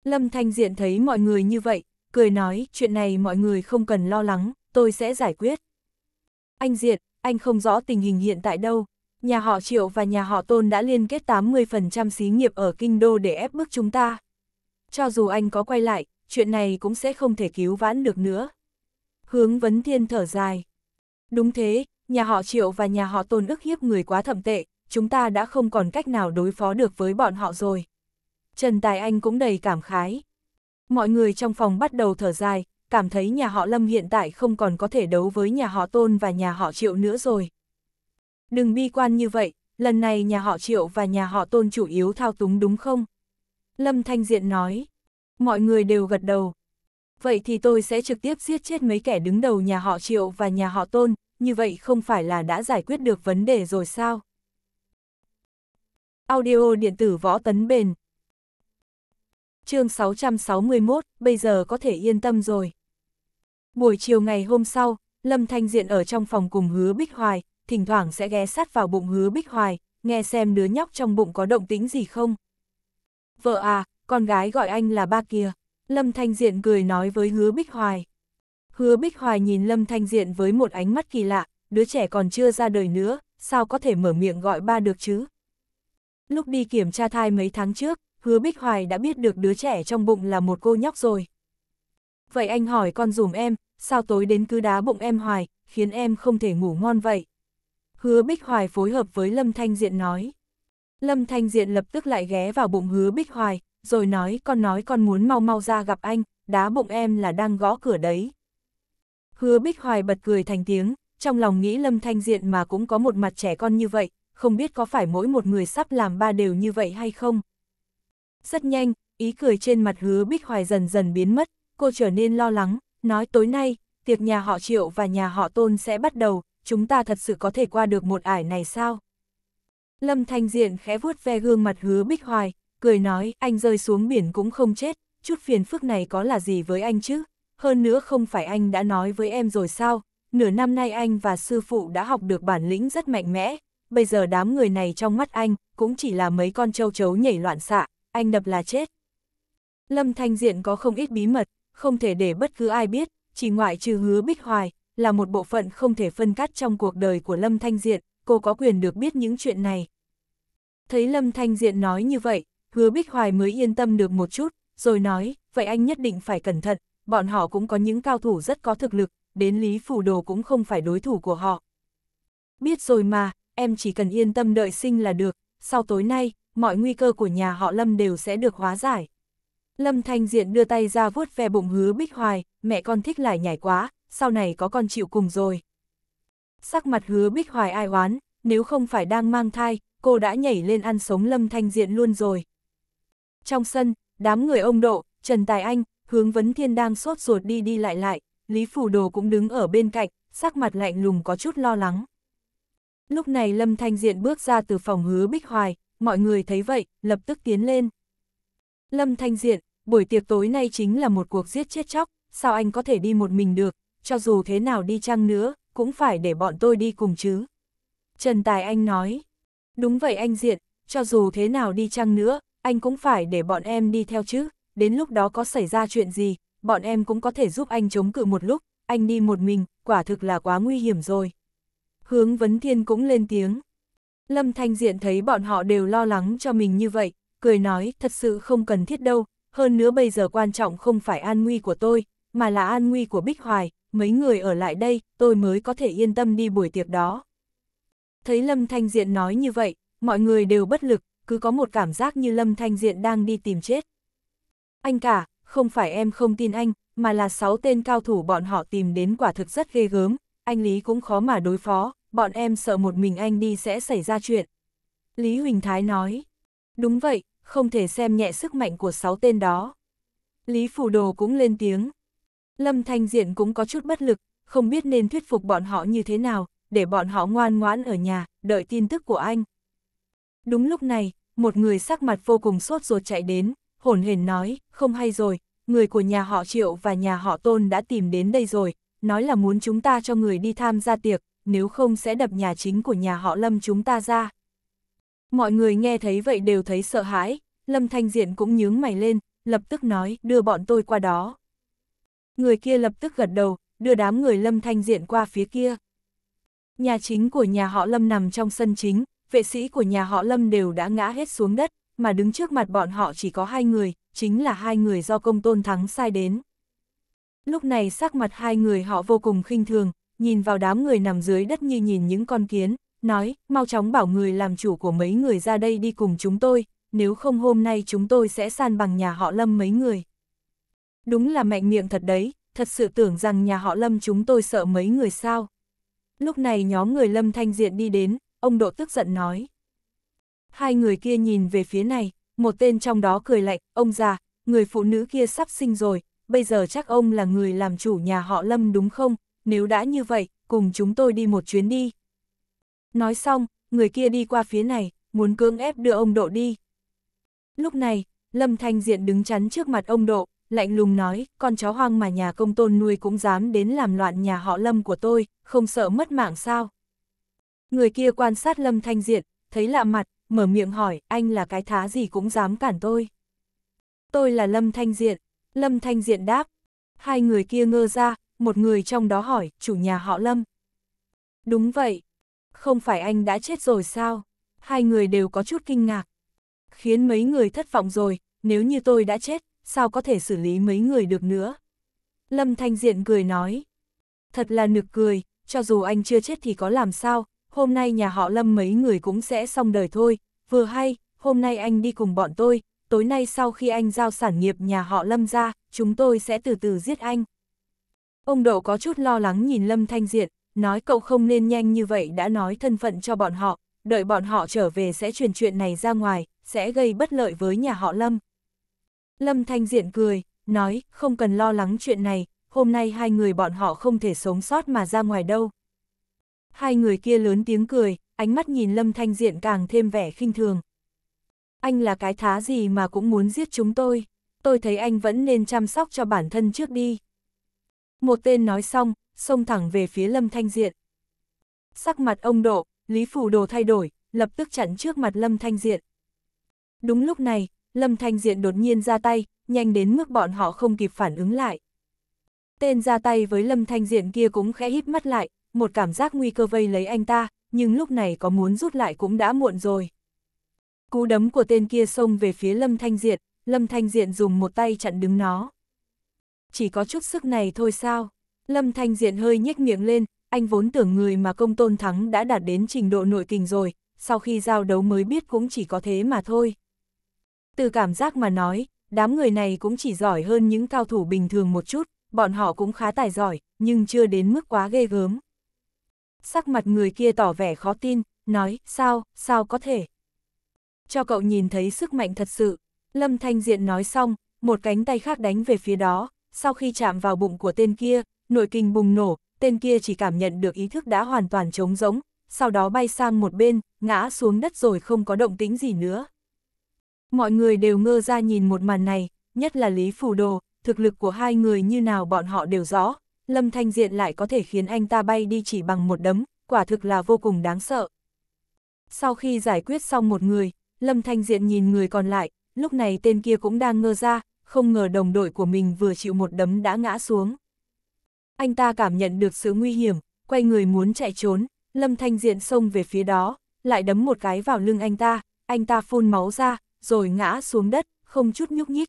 Lâm Thanh Diện thấy mọi người như vậy, cười nói, chuyện này mọi người không cần lo lắng, tôi sẽ giải quyết. Anh Diện, anh không rõ tình hình hiện tại đâu, nhà họ Triệu và nhà họ Tôn đã liên kết 80% xí nghiệp ở Kinh Đô để ép bức chúng ta. Cho dù anh có quay lại, chuyện này cũng sẽ không thể cứu vãn được nữa. Hướng Vấn Thiên thở dài. Đúng thế, nhà họ Triệu và nhà họ Tôn ức hiếp người quá thậm tệ, chúng ta đã không còn cách nào đối phó được với bọn họ rồi. Trần Tài Anh cũng đầy cảm khái. Mọi người trong phòng bắt đầu thở dài, cảm thấy nhà họ Lâm hiện tại không còn có thể đấu với nhà họ Tôn và nhà họ Triệu nữa rồi. Đừng bi quan như vậy, lần này nhà họ Triệu và nhà họ Tôn chủ yếu thao túng đúng không? Lâm Thanh Diện nói. Mọi người đều gật đầu. Vậy thì tôi sẽ trực tiếp giết chết mấy kẻ đứng đầu nhà họ Triệu và nhà họ Tôn, như vậy không phải là đã giải quyết được vấn đề rồi sao? Audio điện tử võ tấn bền Chương 661, bây giờ có thể yên tâm rồi. Buổi chiều ngày hôm sau, Lâm Thanh Diện ở trong phòng cùng hứa Bích Hoài, thỉnh thoảng sẽ ghé sát vào bụng hứa Bích Hoài, nghe xem đứa nhóc trong bụng có động tĩnh gì không. Vợ à, con gái gọi anh là ba kia. Lâm Thanh Diện cười nói với hứa Bích Hoài. Hứa Bích Hoài nhìn Lâm Thanh Diện với một ánh mắt kỳ lạ, đứa trẻ còn chưa ra đời nữa, sao có thể mở miệng gọi ba được chứ? Lúc đi kiểm tra thai mấy tháng trước, Hứa Bích Hoài đã biết được đứa trẻ trong bụng là một cô nhóc rồi. Vậy anh hỏi con dùm em, sao tối đến cứ đá bụng em Hoài, khiến em không thể ngủ ngon vậy? Hứa Bích Hoài phối hợp với Lâm Thanh Diện nói. Lâm Thanh Diện lập tức lại ghé vào bụng Hứa Bích Hoài, rồi nói con nói con muốn mau mau ra gặp anh, đá bụng em là đang gõ cửa đấy. Hứa Bích Hoài bật cười thành tiếng, trong lòng nghĩ Lâm Thanh Diện mà cũng có một mặt trẻ con như vậy, không biết có phải mỗi một người sắp làm ba đều như vậy hay không. Rất nhanh, ý cười trên mặt hứa Bích Hoài dần dần biến mất, cô trở nên lo lắng, nói tối nay, tiệc nhà họ Triệu và nhà họ Tôn sẽ bắt đầu, chúng ta thật sự có thể qua được một ải này sao? Lâm Thanh Diện khẽ vuốt ve gương mặt hứa Bích Hoài, cười nói, anh rơi xuống biển cũng không chết, chút phiền phức này có là gì với anh chứ? Hơn nữa không phải anh đã nói với em rồi sao, nửa năm nay anh và sư phụ đã học được bản lĩnh rất mạnh mẽ, bây giờ đám người này trong mắt anh cũng chỉ là mấy con châu chấu nhảy loạn xạ, anh đập là chết. Lâm Thanh Diện có không ít bí mật, không thể để bất cứ ai biết, chỉ ngoại trừ hứa Bích Hoài, là một bộ phận không thể phân cắt trong cuộc đời của Lâm Thanh Diện, cô có quyền được biết những chuyện này. Thấy Lâm Thanh Diện nói như vậy, hứa Bích Hoài mới yên tâm được một chút, rồi nói, vậy anh nhất định phải cẩn thận, bọn họ cũng có những cao thủ rất có thực lực, đến Lý Phủ Đồ cũng không phải đối thủ của họ. Biết rồi mà, em chỉ cần yên tâm đợi sinh là được, sau tối nay, mọi nguy cơ của nhà họ Lâm đều sẽ được hóa giải. Lâm Thanh Diện đưa tay ra vuốt ve bụng hứa Bích Hoài, mẹ con thích lại nhảy quá, sau này có con chịu cùng rồi. Sắc mặt hứa Bích Hoài ai oán, nếu không phải đang mang thai, cô đã nhảy lên ăn sống Lâm Thanh Diện luôn rồi. Trong sân, đám người ông Độ, Trần Tài Anh, Hướng vấn thiên đang sốt ruột đi đi lại lại, Lý Phủ Đồ cũng đứng ở bên cạnh, sắc mặt lạnh lùng có chút lo lắng. Lúc này Lâm Thanh Diện bước ra từ phòng hứa Bích Hoài, mọi người thấy vậy, lập tức tiến lên. Lâm Thanh Diện, buổi tiệc tối nay chính là một cuộc giết chết chóc, sao anh có thể đi một mình được, cho dù thế nào đi chăng nữa, cũng phải để bọn tôi đi cùng chứ. Trần Tài Anh nói, đúng vậy anh Diện, cho dù thế nào đi chăng nữa, anh cũng phải để bọn em đi theo chứ đến lúc đó có xảy ra chuyện gì, bọn em cũng có thể giúp anh chống cự một lúc, anh đi một mình, quả thực là quá nguy hiểm rồi. Hướng Vấn Thiên cũng lên tiếng. Lâm Thanh Diện thấy bọn họ đều lo lắng cho mình như vậy, cười nói thật sự không cần thiết đâu, hơn nữa bây giờ quan trọng không phải an nguy của tôi, mà là an nguy của Bích Hoài, mấy người ở lại đây, tôi mới có thể yên tâm đi buổi tiệc đó. Thấy Lâm Thanh Diện nói như vậy, mọi người đều bất lực, cứ có một cảm giác như Lâm Thanh Diện đang đi tìm chết. Anh cả, không phải em không tin anh, mà là sáu tên cao thủ bọn họ tìm đến quả thực rất ghê gớm, anh Lý cũng khó mà đối phó, bọn em sợ một mình anh đi sẽ xảy ra chuyện. Lý Huỳnh Thái nói, đúng vậy, không thể xem nhẹ sức mạnh của sáu tên đó. Lý Phủ Đồ cũng lên tiếng. Lâm Thanh Diện cũng có chút bất lực, không biết nên thuyết phục bọn họ như thế nào, để bọn họ ngoan ngoãn ở nhà, đợi tin tức của anh. Đúng lúc này, một người sắc mặt vô cùng sốt ruột chạy đến, hổn hển nói, không hay rồi, người của nhà họ Triệu và nhà họ Tôn đã tìm đến đây rồi, nói là muốn chúng ta cho người đi tham gia tiệc, nếu không sẽ đập nhà chính của nhà họ Lâm chúng ta ra. Mọi người nghe thấy vậy đều thấy sợ hãi, Lâm Thanh Diện cũng nhướng mày lên, lập tức nói, đưa bọn tôi qua đó. Người kia lập tức gật đầu, đưa đám người Lâm Thanh Diện qua phía kia. Nhà chính của nhà họ Lâm nằm trong sân chính, vệ sĩ của nhà họ Lâm đều đã ngã hết xuống đất, mà đứng trước mặt bọn họ chỉ có hai người, chính là hai người do công tôn thắng sai đến. Lúc này sắc mặt hai người họ vô cùng khinh thường, nhìn vào đám người nằm dưới đất như nhìn những con kiến, nói, mau chóng bảo người làm chủ của mấy người ra đây đi cùng chúng tôi, nếu không hôm nay chúng tôi sẽ san bằng nhà họ lâm mấy người. Đúng là mạnh miệng thật đấy, thật sự tưởng rằng nhà họ lâm chúng tôi sợ mấy người sao. Lúc này nhóm người lâm thanh diện đi đến, ông độ tức giận nói. Hai người kia nhìn về phía này, một tên trong đó cười lạnh, ông già, người phụ nữ kia sắp sinh rồi, bây giờ chắc ông là người làm chủ nhà họ Lâm đúng không, nếu đã như vậy, cùng chúng tôi đi một chuyến đi. Nói xong, người kia đi qua phía này, muốn cưỡng ép đưa ông Độ đi. Lúc này, Lâm Thanh Diện đứng chắn trước mặt ông Độ, lạnh lùng nói, con chó hoang mà nhà công tôn nuôi cũng dám đến làm loạn nhà họ Lâm của tôi, không sợ mất mạng sao. Người kia quan sát Lâm Thanh Diện, thấy lạ mặt, mở miệng hỏi, anh là cái thá gì cũng dám cản tôi. Tôi là Lâm Thanh Diện, Lâm Thanh Diện đáp. Hai người kia ngơ ra, một người trong đó hỏi, chủ nhà họ Lâm. Đúng vậy, không phải anh đã chết rồi sao? Hai người đều có chút kinh ngạc. Khiến mấy người thất vọng rồi, nếu như tôi đã chết, sao có thể xử lý mấy người được nữa? Lâm Thanh Diện cười nói. Thật là nực cười, cho dù anh chưa chết thì có làm sao, hôm nay nhà họ Lâm mấy người cũng sẽ xong đời thôi, vừa hay, hôm nay anh đi cùng bọn tôi, tối nay sau khi anh giao sản nghiệp nhà họ Lâm ra, chúng tôi sẽ từ từ giết anh. Ông Đậu có chút lo lắng nhìn Lâm Thanh Diện, nói cậu không nên nhanh như vậy đã nói thân phận cho bọn họ, đợi bọn họ trở về sẽ truyền chuyện này ra ngoài, sẽ gây bất lợi với nhà họ Lâm. Lâm Thanh Diện cười, nói, không cần lo lắng chuyện này, hôm nay hai người bọn họ không thể sống sót mà ra ngoài đâu. Hai người kia lớn tiếng cười, ánh mắt nhìn Lâm Thanh Diện càng thêm vẻ khinh thường. Anh là cái thá gì mà cũng muốn giết chúng tôi, tôi thấy anh vẫn nên chăm sóc cho bản thân trước đi. Một tên nói xong, xông thẳng về phía Lâm Thanh Diện. Sắc mặt ông Độ, Lý Phủ Đồ thay đổi, lập tức chặn trước mặt Lâm Thanh Diện. Đúng lúc này, Lâm Thanh Diện đột nhiên ra tay, nhanh đến mức bọn họ không kịp phản ứng lại. Tên ra tay với Lâm Thanh Diện kia cũng khẽ híp mắt lại, một cảm giác nguy cơ vây lấy anh ta, nhưng lúc này có muốn rút lại cũng đã muộn rồi. Cú đấm của tên kia xông về phía Lâm Thanh Diện, Lâm Thanh Diện dùng một tay chặn đứng nó. Chỉ có chút sức này thôi sao? Lâm Thanh Diện hơi nhếch miệng lên, anh vốn tưởng người mà công tôn thắng đã đạt đến trình độ nội kình rồi, sau khi giao đấu mới biết cũng chỉ có thế mà thôi. Từ cảm giác mà nói, đám người này cũng chỉ giỏi hơn những cao thủ bình thường một chút, bọn họ cũng khá tài giỏi, nhưng chưa đến mức quá ghê gớm sắc mặt người kia tỏ vẻ khó tin, nói, sao, sao có thể. Cho cậu nhìn thấy sức mạnh thật sự, Lâm Thanh Diện nói xong, một cánh tay khác đánh về phía đó, sau khi chạm vào bụng của tên kia, nội kinh bùng nổ, tên kia chỉ cảm nhận được ý thức đã hoàn toàn trống rỗng, sau đó bay sang một bên, ngã xuống đất rồi không có động tĩnh gì nữa. Mọi người đều ngơ ra nhìn một màn này, nhất là Lý Phủ Đồ, thực lực của hai người như nào bọn họ đều rõ, Lâm Thanh Diện lại có thể khiến anh ta bay đi chỉ bằng một đấm, quả thực là vô cùng đáng sợ. Sau khi giải quyết xong một người, Lâm Thanh Diện nhìn người còn lại, lúc này tên kia cũng đang ngơ ra, không ngờ đồng đội của mình vừa chịu một đấm đã ngã xuống. Anh ta cảm nhận được sự nguy hiểm, quay người muốn chạy trốn, Lâm Thanh Diện xông về phía đó, lại đấm một cái vào lưng anh ta, anh ta phun máu ra, rồi ngã xuống đất, không chút nhúc nhích.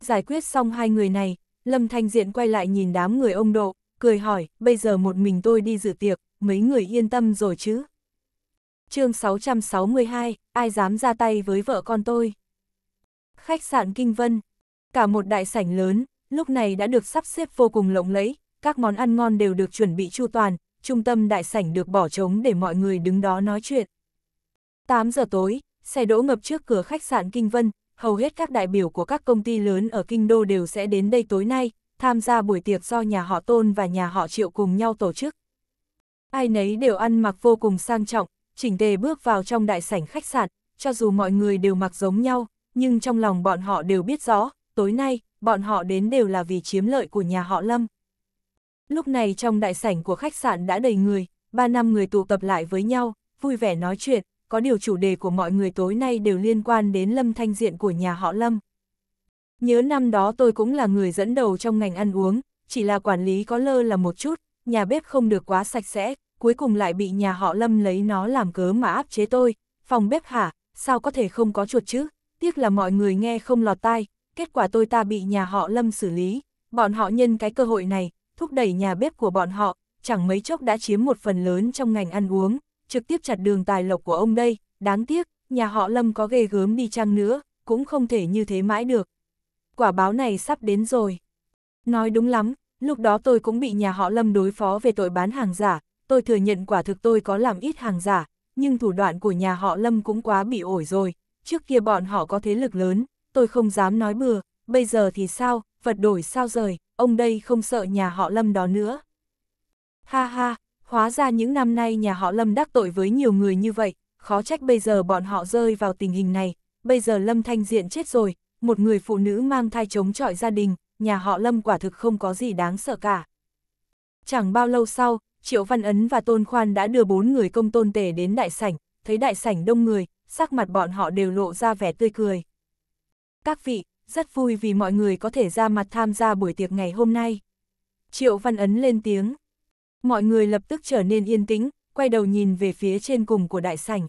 Giải quyết xong hai người này, Lâm Thanh Diện quay lại nhìn đám người ông độ, cười hỏi, bây giờ một mình tôi đi dự tiệc, mấy người yên tâm rồi chứ? chương 662, ai dám ra tay với vợ con tôi? Khách sạn Kinh Vân, cả một đại sảnh lớn, lúc này đã được sắp xếp vô cùng lộng lẫy, các món ăn ngon đều được chuẩn bị chu toàn, trung tâm đại sảnh được bỏ trống để mọi người đứng đó nói chuyện. 8 giờ tối, xe đỗ ngập trước cửa khách sạn Kinh Vân, hầu hết các đại biểu của các công ty lớn ở Kinh Đô đều sẽ đến đây tối nay, tham gia buổi tiệc do nhà họ Tôn và nhà họ Triệu cùng nhau tổ chức. Ai nấy đều ăn mặc vô cùng sang trọng, chỉnh tề bước vào trong đại sảnh khách sạn, cho dù mọi người đều mặc giống nhau, nhưng trong lòng bọn họ đều biết rõ, tối nay, bọn họ đến đều là vì chiếm lợi của nhà họ Lâm. Lúc này trong đại sảnh của khách sạn đã đầy người, ba năm người tụ tập lại với nhau, vui vẻ nói chuyện, có điều chủ đề của mọi người tối nay đều liên quan đến lâm thanh diện của nhà họ lâm. Nhớ năm đó tôi cũng là người dẫn đầu trong ngành ăn uống, chỉ là quản lý có lơ là một chút, nhà bếp không được quá sạch sẽ, cuối cùng lại bị nhà họ lâm lấy nó làm cớ mà áp chế tôi, phòng bếp hả, sao có thể không có chuột chứ, tiếc là mọi người nghe không lọt tai, kết quả tôi ta bị nhà họ lâm xử lý, bọn họ nhân cái cơ hội này, thúc đẩy nhà bếp của bọn họ, chẳng mấy chốc đã chiếm một phần lớn trong ngành ăn uống, trực tiếp chặt đường tài lộc của ông đây, đáng tiếc, nhà họ Lâm có ghê gớm đi chăng nữa, cũng không thể như thế mãi được. Quả báo này sắp đến rồi. Nói đúng lắm, lúc đó tôi cũng bị nhà họ Lâm đối phó về tội bán hàng giả, tôi thừa nhận quả thực tôi có làm ít hàng giả, nhưng thủ đoạn của nhà họ Lâm cũng quá bị ổi rồi, trước kia bọn họ có thế lực lớn, tôi không dám nói bừa, bây giờ thì sao, vật đổi sao rời, ông đây không sợ nhà họ Lâm đó nữa. Ha ha, Hóa ra những năm nay nhà họ Lâm đắc tội với nhiều người như vậy, khó trách bây giờ bọn họ rơi vào tình hình này, bây giờ Lâm Thanh Diện chết rồi, một người phụ nữ mang thai chống chọi gia đình, nhà họ Lâm quả thực không có gì đáng sợ cả. Chẳng bao lâu sau, Triệu Văn Ấn và Tôn Khoan đã đưa bốn người công tôn tể đến đại sảnh, thấy đại sảnh đông người, sắc mặt bọn họ đều lộ ra vẻ tươi cười. Các vị, rất vui vì mọi người có thể ra mặt tham gia buổi tiệc ngày hôm nay. Triệu Văn Ấn lên tiếng mọi người lập tức trở nên yên tĩnh, quay đầu nhìn về phía trên cùng của đại sảnh.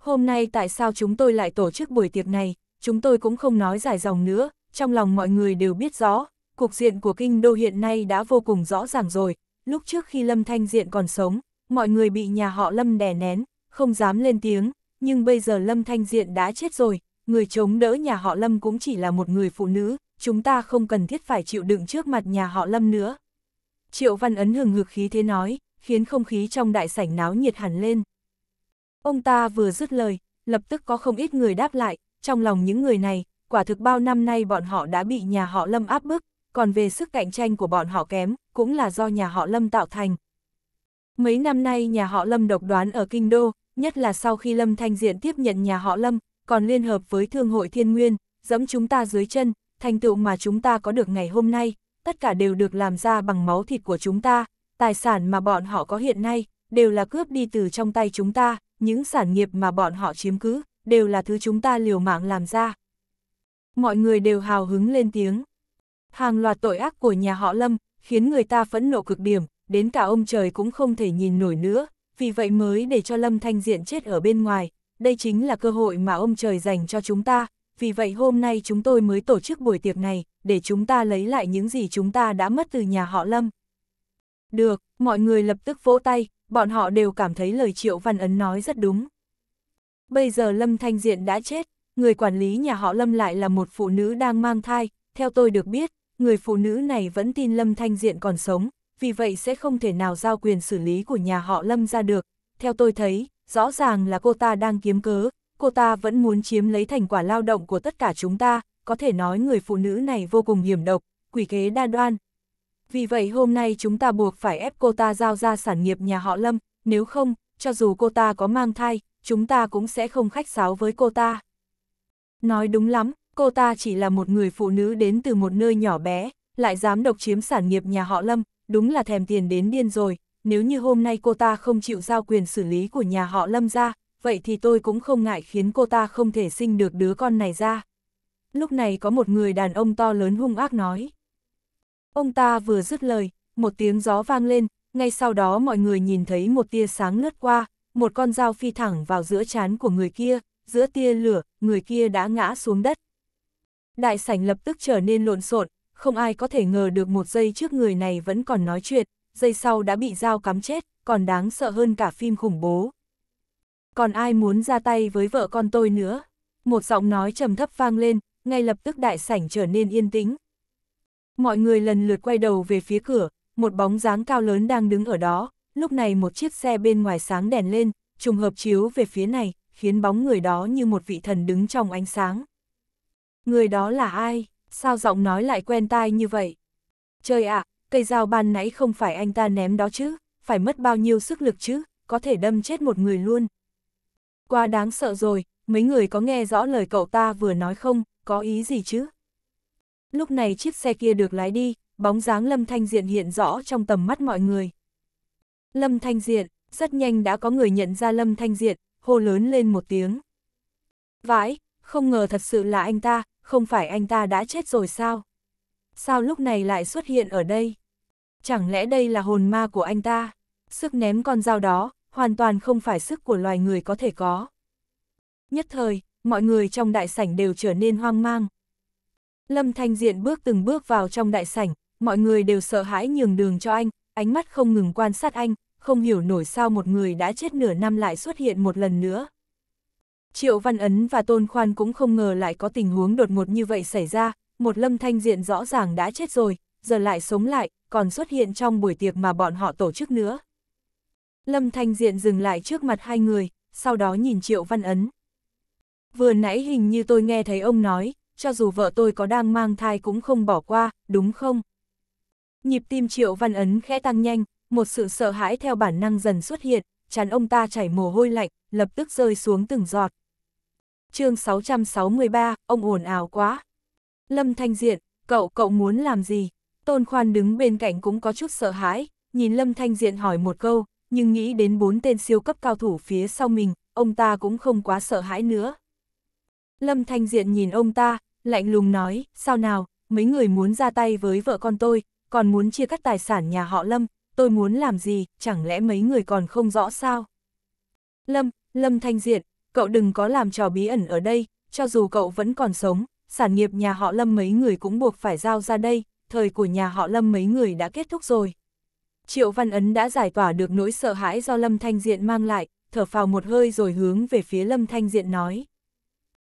Hôm nay tại sao chúng tôi lại tổ chức buổi tiệc này, chúng tôi cũng không nói dài dòng nữa, trong lòng mọi người đều biết rõ, cục diện của kinh đô hiện nay đã vô cùng rõ ràng rồi, lúc trước khi Lâm Thanh Diện còn sống, mọi người bị nhà họ Lâm đè nén, không dám lên tiếng, nhưng bây giờ Lâm Thanh Diện đã chết rồi, người chống đỡ nhà họ Lâm cũng chỉ là một người phụ nữ, chúng ta không cần thiết phải chịu đựng trước mặt nhà họ Lâm nữa. Triệu Văn Ấn hừng hực khí thế nói, khiến không khí trong đại sảnh náo nhiệt hẳn lên. Ông ta vừa dứt lời, lập tức có không ít người đáp lại, trong lòng những người này, quả thực bao năm nay bọn họ đã bị nhà họ Lâm áp bức, còn về sức cạnh tranh của bọn họ kém, cũng là do nhà họ Lâm tạo thành. Mấy năm nay nhà họ Lâm độc đoán ở Kinh Đô, nhất là sau khi Lâm Thanh Diện tiếp nhận nhà họ Lâm, còn liên hợp với Thương hội Thiên Nguyên, dẫm chúng ta dưới chân, thành tựu mà chúng ta có được ngày hôm nay, tất cả đều được làm ra bằng máu thịt của chúng ta, tài sản mà bọn họ có hiện nay, đều là cướp đi từ trong tay chúng ta, những sản nghiệp mà bọn họ chiếm cứ, đều là thứ chúng ta liều mạng làm ra. Mọi người đều hào hứng lên tiếng. Hàng loạt tội ác của nhà họ Lâm, khiến người ta phẫn nộ cực điểm, đến cả ông trời cũng không thể nhìn nổi nữa, vì vậy mới để cho Lâm Thanh Diện chết ở bên ngoài, đây chính là cơ hội mà ông trời dành cho chúng ta, vì vậy hôm nay chúng tôi mới tổ chức buổi tiệc này, để chúng ta lấy lại những gì chúng ta đã mất từ nhà họ Lâm. Được, mọi người lập tức vỗ tay, bọn họ đều cảm thấy lời Triệu Văn Ấn nói rất đúng. Bây giờ Lâm Thanh Diện đã chết, người quản lý nhà họ Lâm lại là một phụ nữ đang mang thai, theo tôi được biết, người phụ nữ này vẫn tin Lâm Thanh Diện còn sống, vì vậy sẽ không thể nào giao quyền xử lý của nhà họ Lâm ra được. Theo tôi thấy, rõ ràng là cô ta đang kiếm cớ, cô ta vẫn muốn chiếm lấy thành quả lao động của tất cả chúng ta, có thể nói người phụ nữ này vô cùng hiểm độc, quỷ kế đa đoan. Vì vậy hôm nay chúng ta buộc phải ép cô ta giao ra sản nghiệp nhà họ Lâm, nếu không, cho dù cô ta có mang thai, chúng ta cũng sẽ không khách sáo với cô ta. Nói đúng lắm, cô ta chỉ là một người phụ nữ đến từ một nơi nhỏ bé, lại dám độc chiếm sản nghiệp nhà họ Lâm, đúng là thèm tiền đến điên rồi, nếu như hôm nay cô ta không chịu giao quyền xử lý của nhà họ Lâm ra, vậy thì tôi cũng không ngại khiến cô ta không thể sinh được đứa con này ra. Lúc này có một người đàn ông to lớn hung ác nói. Ông ta vừa dứt lời, một tiếng gió vang lên, ngay sau đó mọi người nhìn thấy một tia sáng lướt qua, một con dao phi thẳng vào giữa chán của người kia, giữa tia lửa, người kia đã ngã xuống đất. Đại sảnh lập tức trở nên lộn xộn, không ai có thể ngờ được một giây trước người này vẫn còn nói chuyện, giây sau đã bị dao cắm chết, còn đáng sợ hơn cả phim khủng bố. Còn ai muốn ra tay với vợ con tôi nữa? Một giọng nói trầm thấp vang lên, ngay lập tức đại sảnh trở nên yên tĩnh. Mọi người lần lượt quay đầu về phía cửa, một bóng dáng cao lớn đang đứng ở đó, lúc này một chiếc xe bên ngoài sáng đèn lên, trùng hợp chiếu về phía này, khiến bóng người đó như một vị thần đứng trong ánh sáng. Người đó là ai? Sao giọng nói lại quen tai như vậy? Trời ạ, cây dao ban nãy không phải anh ta ném đó chứ, phải mất bao nhiêu sức lực chứ, có thể đâm chết một người luôn. Quá đáng sợ rồi, mấy người có nghe rõ lời cậu ta vừa nói không, có ý gì chứ? Lúc này chiếc xe kia được lái đi, bóng dáng Lâm Thanh Diện hiện rõ trong tầm mắt mọi người. Lâm Thanh Diện, rất nhanh đã có người nhận ra Lâm Thanh Diện, hô lớn lên một tiếng. Vãi, không ngờ thật sự là anh ta, không phải anh ta đã chết rồi sao? Sao lúc này lại xuất hiện ở đây? Chẳng lẽ đây là hồn ma của anh ta? Sức ném con dao đó, hoàn toàn không phải sức của loài người có thể có. Nhất thời, mọi người trong đại sảnh đều trở nên hoang mang. Lâm Thanh Diện bước từng bước vào trong đại sảnh, mọi người đều sợ hãi nhường đường cho anh, ánh mắt không ngừng quan sát anh, không hiểu nổi sao một người đã chết nửa năm lại xuất hiện một lần nữa. Triệu Văn Ấn và Tôn Khoan cũng không ngờ lại có tình huống đột ngột như vậy xảy ra, một lâm thanh diện rõ ràng đã chết rồi, giờ lại sống lại, còn xuất hiện trong buổi tiệc mà bọn họ tổ chức nữa. Lâm Thanh Diện dừng lại trước mặt hai người, sau đó nhìn Triệu Văn Ấn. Vừa nãy hình như tôi nghe thấy ông nói, cho dù vợ tôi có đang mang thai cũng không bỏ qua, đúng không? Nhịp tim Triệu Văn Ấn khẽ tăng nhanh, một sự sợ hãi theo bản năng dần xuất hiện, chán ông ta chảy mồ hôi lạnh, lập tức rơi xuống từng giọt. chương 663, ông ồn ào quá. Lâm Thanh Diện, cậu, cậu muốn làm gì? Tôn Khoan đứng bên cạnh cũng có chút sợ hãi, nhìn Lâm Thanh Diện hỏi một câu, nhưng nghĩ đến bốn tên siêu cấp cao thủ phía sau mình, ông ta cũng không quá sợ hãi nữa. Lâm Thanh Diện nhìn ông ta, lạnh lùng nói, sao nào, mấy người muốn ra tay với vợ con tôi, còn muốn chia cắt tài sản nhà họ Lâm, tôi muốn làm gì, chẳng lẽ mấy người còn không rõ sao? Lâm, Lâm Thanh Diện, cậu đừng có làm trò bí ẩn ở đây, cho dù cậu vẫn còn sống, sản nghiệp nhà họ Lâm mấy người cũng buộc phải giao ra đây, thời của nhà họ Lâm mấy người đã kết thúc rồi. Triệu Văn Ấn đã giải tỏa được nỗi sợ hãi do Lâm Thanh Diện mang lại, thở phào một hơi rồi hướng về phía Lâm Thanh Diện nói.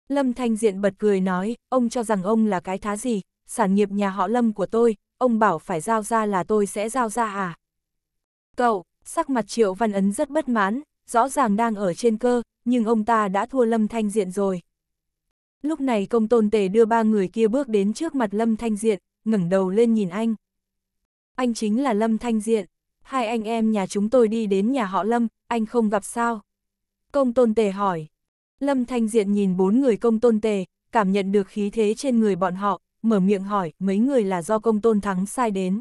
Lâm Thanh Diện bật cười nói, ông cho rằng ông là cái thá gì, sản nghiệp nhà họ Lâm của tôi, ông bảo phải giao ra là tôi sẽ giao ra à. Cậu, sắc mặt Triệu Văn Ấn rất bất mãn, rõ ràng đang ở trên cơ, nhưng ông ta đã thua Lâm Thanh Diện rồi. Lúc này công tôn tề đưa ba người kia bước đến trước mặt Lâm Thanh Diện, ngẩng đầu lên nhìn anh anh chính là Lâm Thanh Diện. Hai anh em nhà chúng tôi đi đến nhà họ Lâm, anh không gặp sao? Công Tôn Tề hỏi. Lâm Thanh Diện nhìn bốn người công Tôn Tề, cảm nhận được khí thế trên người bọn họ, mở miệng hỏi mấy người là do công Tôn Thắng sai đến.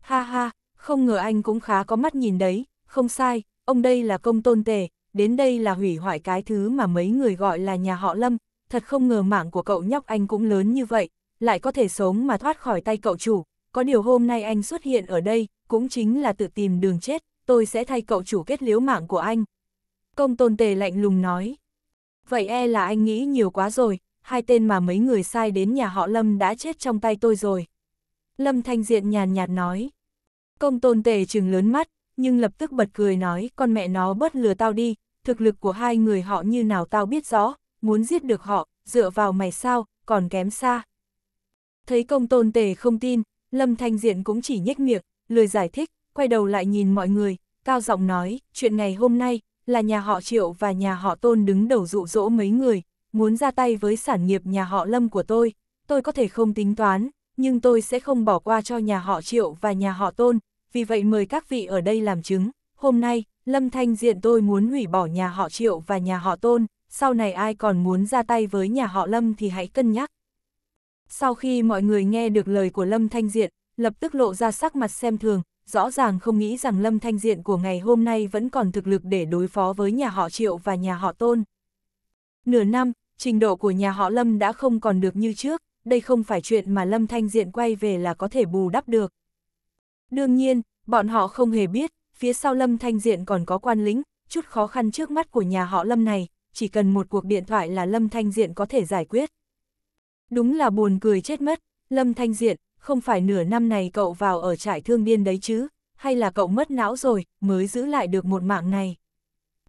Ha ha, không ngờ anh cũng khá có mắt nhìn đấy, không sai, ông đây là công Tôn Tề, đến đây là hủy hoại cái thứ mà mấy người gọi là nhà họ Lâm, thật không ngờ mạng của cậu nhóc anh cũng lớn như vậy, lại có thể sống mà thoát khỏi tay cậu chủ, có điều hôm nay anh xuất hiện ở đây, cũng chính là tự tìm đường chết, tôi sẽ thay cậu chủ kết liễu mạng của anh. Công tôn tề lạnh lùng nói. Vậy e là anh nghĩ nhiều quá rồi, hai tên mà mấy người sai đến nhà họ Lâm đã chết trong tay tôi rồi. Lâm Thanh Diện nhàn nhạt nói. Công tôn tề trừng lớn mắt, nhưng lập tức bật cười nói con mẹ nó bớt lừa tao đi, thực lực của hai người họ như nào tao biết rõ, muốn giết được họ, dựa vào mày sao, còn kém xa. Thấy công tôn tề không tin, Lâm Thanh Diện cũng chỉ nhếch miệng, lười giải thích, quay đầu lại nhìn mọi người, cao giọng nói, chuyện ngày hôm nay, là nhà họ Triệu và nhà họ Tôn đứng đầu dụ dỗ mấy người, muốn ra tay với sản nghiệp nhà họ Lâm của tôi, tôi có thể không tính toán, nhưng tôi sẽ không bỏ qua cho nhà họ Triệu và nhà họ Tôn, vì vậy mời các vị ở đây làm chứng, hôm nay, Lâm Thanh Diện tôi muốn hủy bỏ nhà họ Triệu và nhà họ Tôn, sau này ai còn muốn ra tay với nhà họ Lâm thì hãy cân nhắc. Sau khi mọi người nghe được lời của Lâm Thanh Diện, lập tức lộ ra sắc mặt xem thường, rõ ràng không nghĩ rằng Lâm Thanh Diện của ngày hôm nay vẫn còn thực lực để đối phó với nhà họ Triệu và nhà họ Tôn. Nửa năm, trình độ của nhà họ Lâm đã không còn được như trước, đây không phải chuyện mà Lâm Thanh Diện quay về là có thể bù đắp được. Đương nhiên, bọn họ không hề biết, phía sau Lâm Thanh Diện còn có quan lính, chút khó khăn trước mắt của nhà họ Lâm này, chỉ cần một cuộc điện thoại là Lâm Thanh Diện có thể giải quyết. Đúng là buồn cười chết mất, Lâm Thanh Diện, không phải nửa năm này cậu vào ở trại thương điên đấy chứ, hay là cậu mất não rồi, mới giữ lại được một mạng này.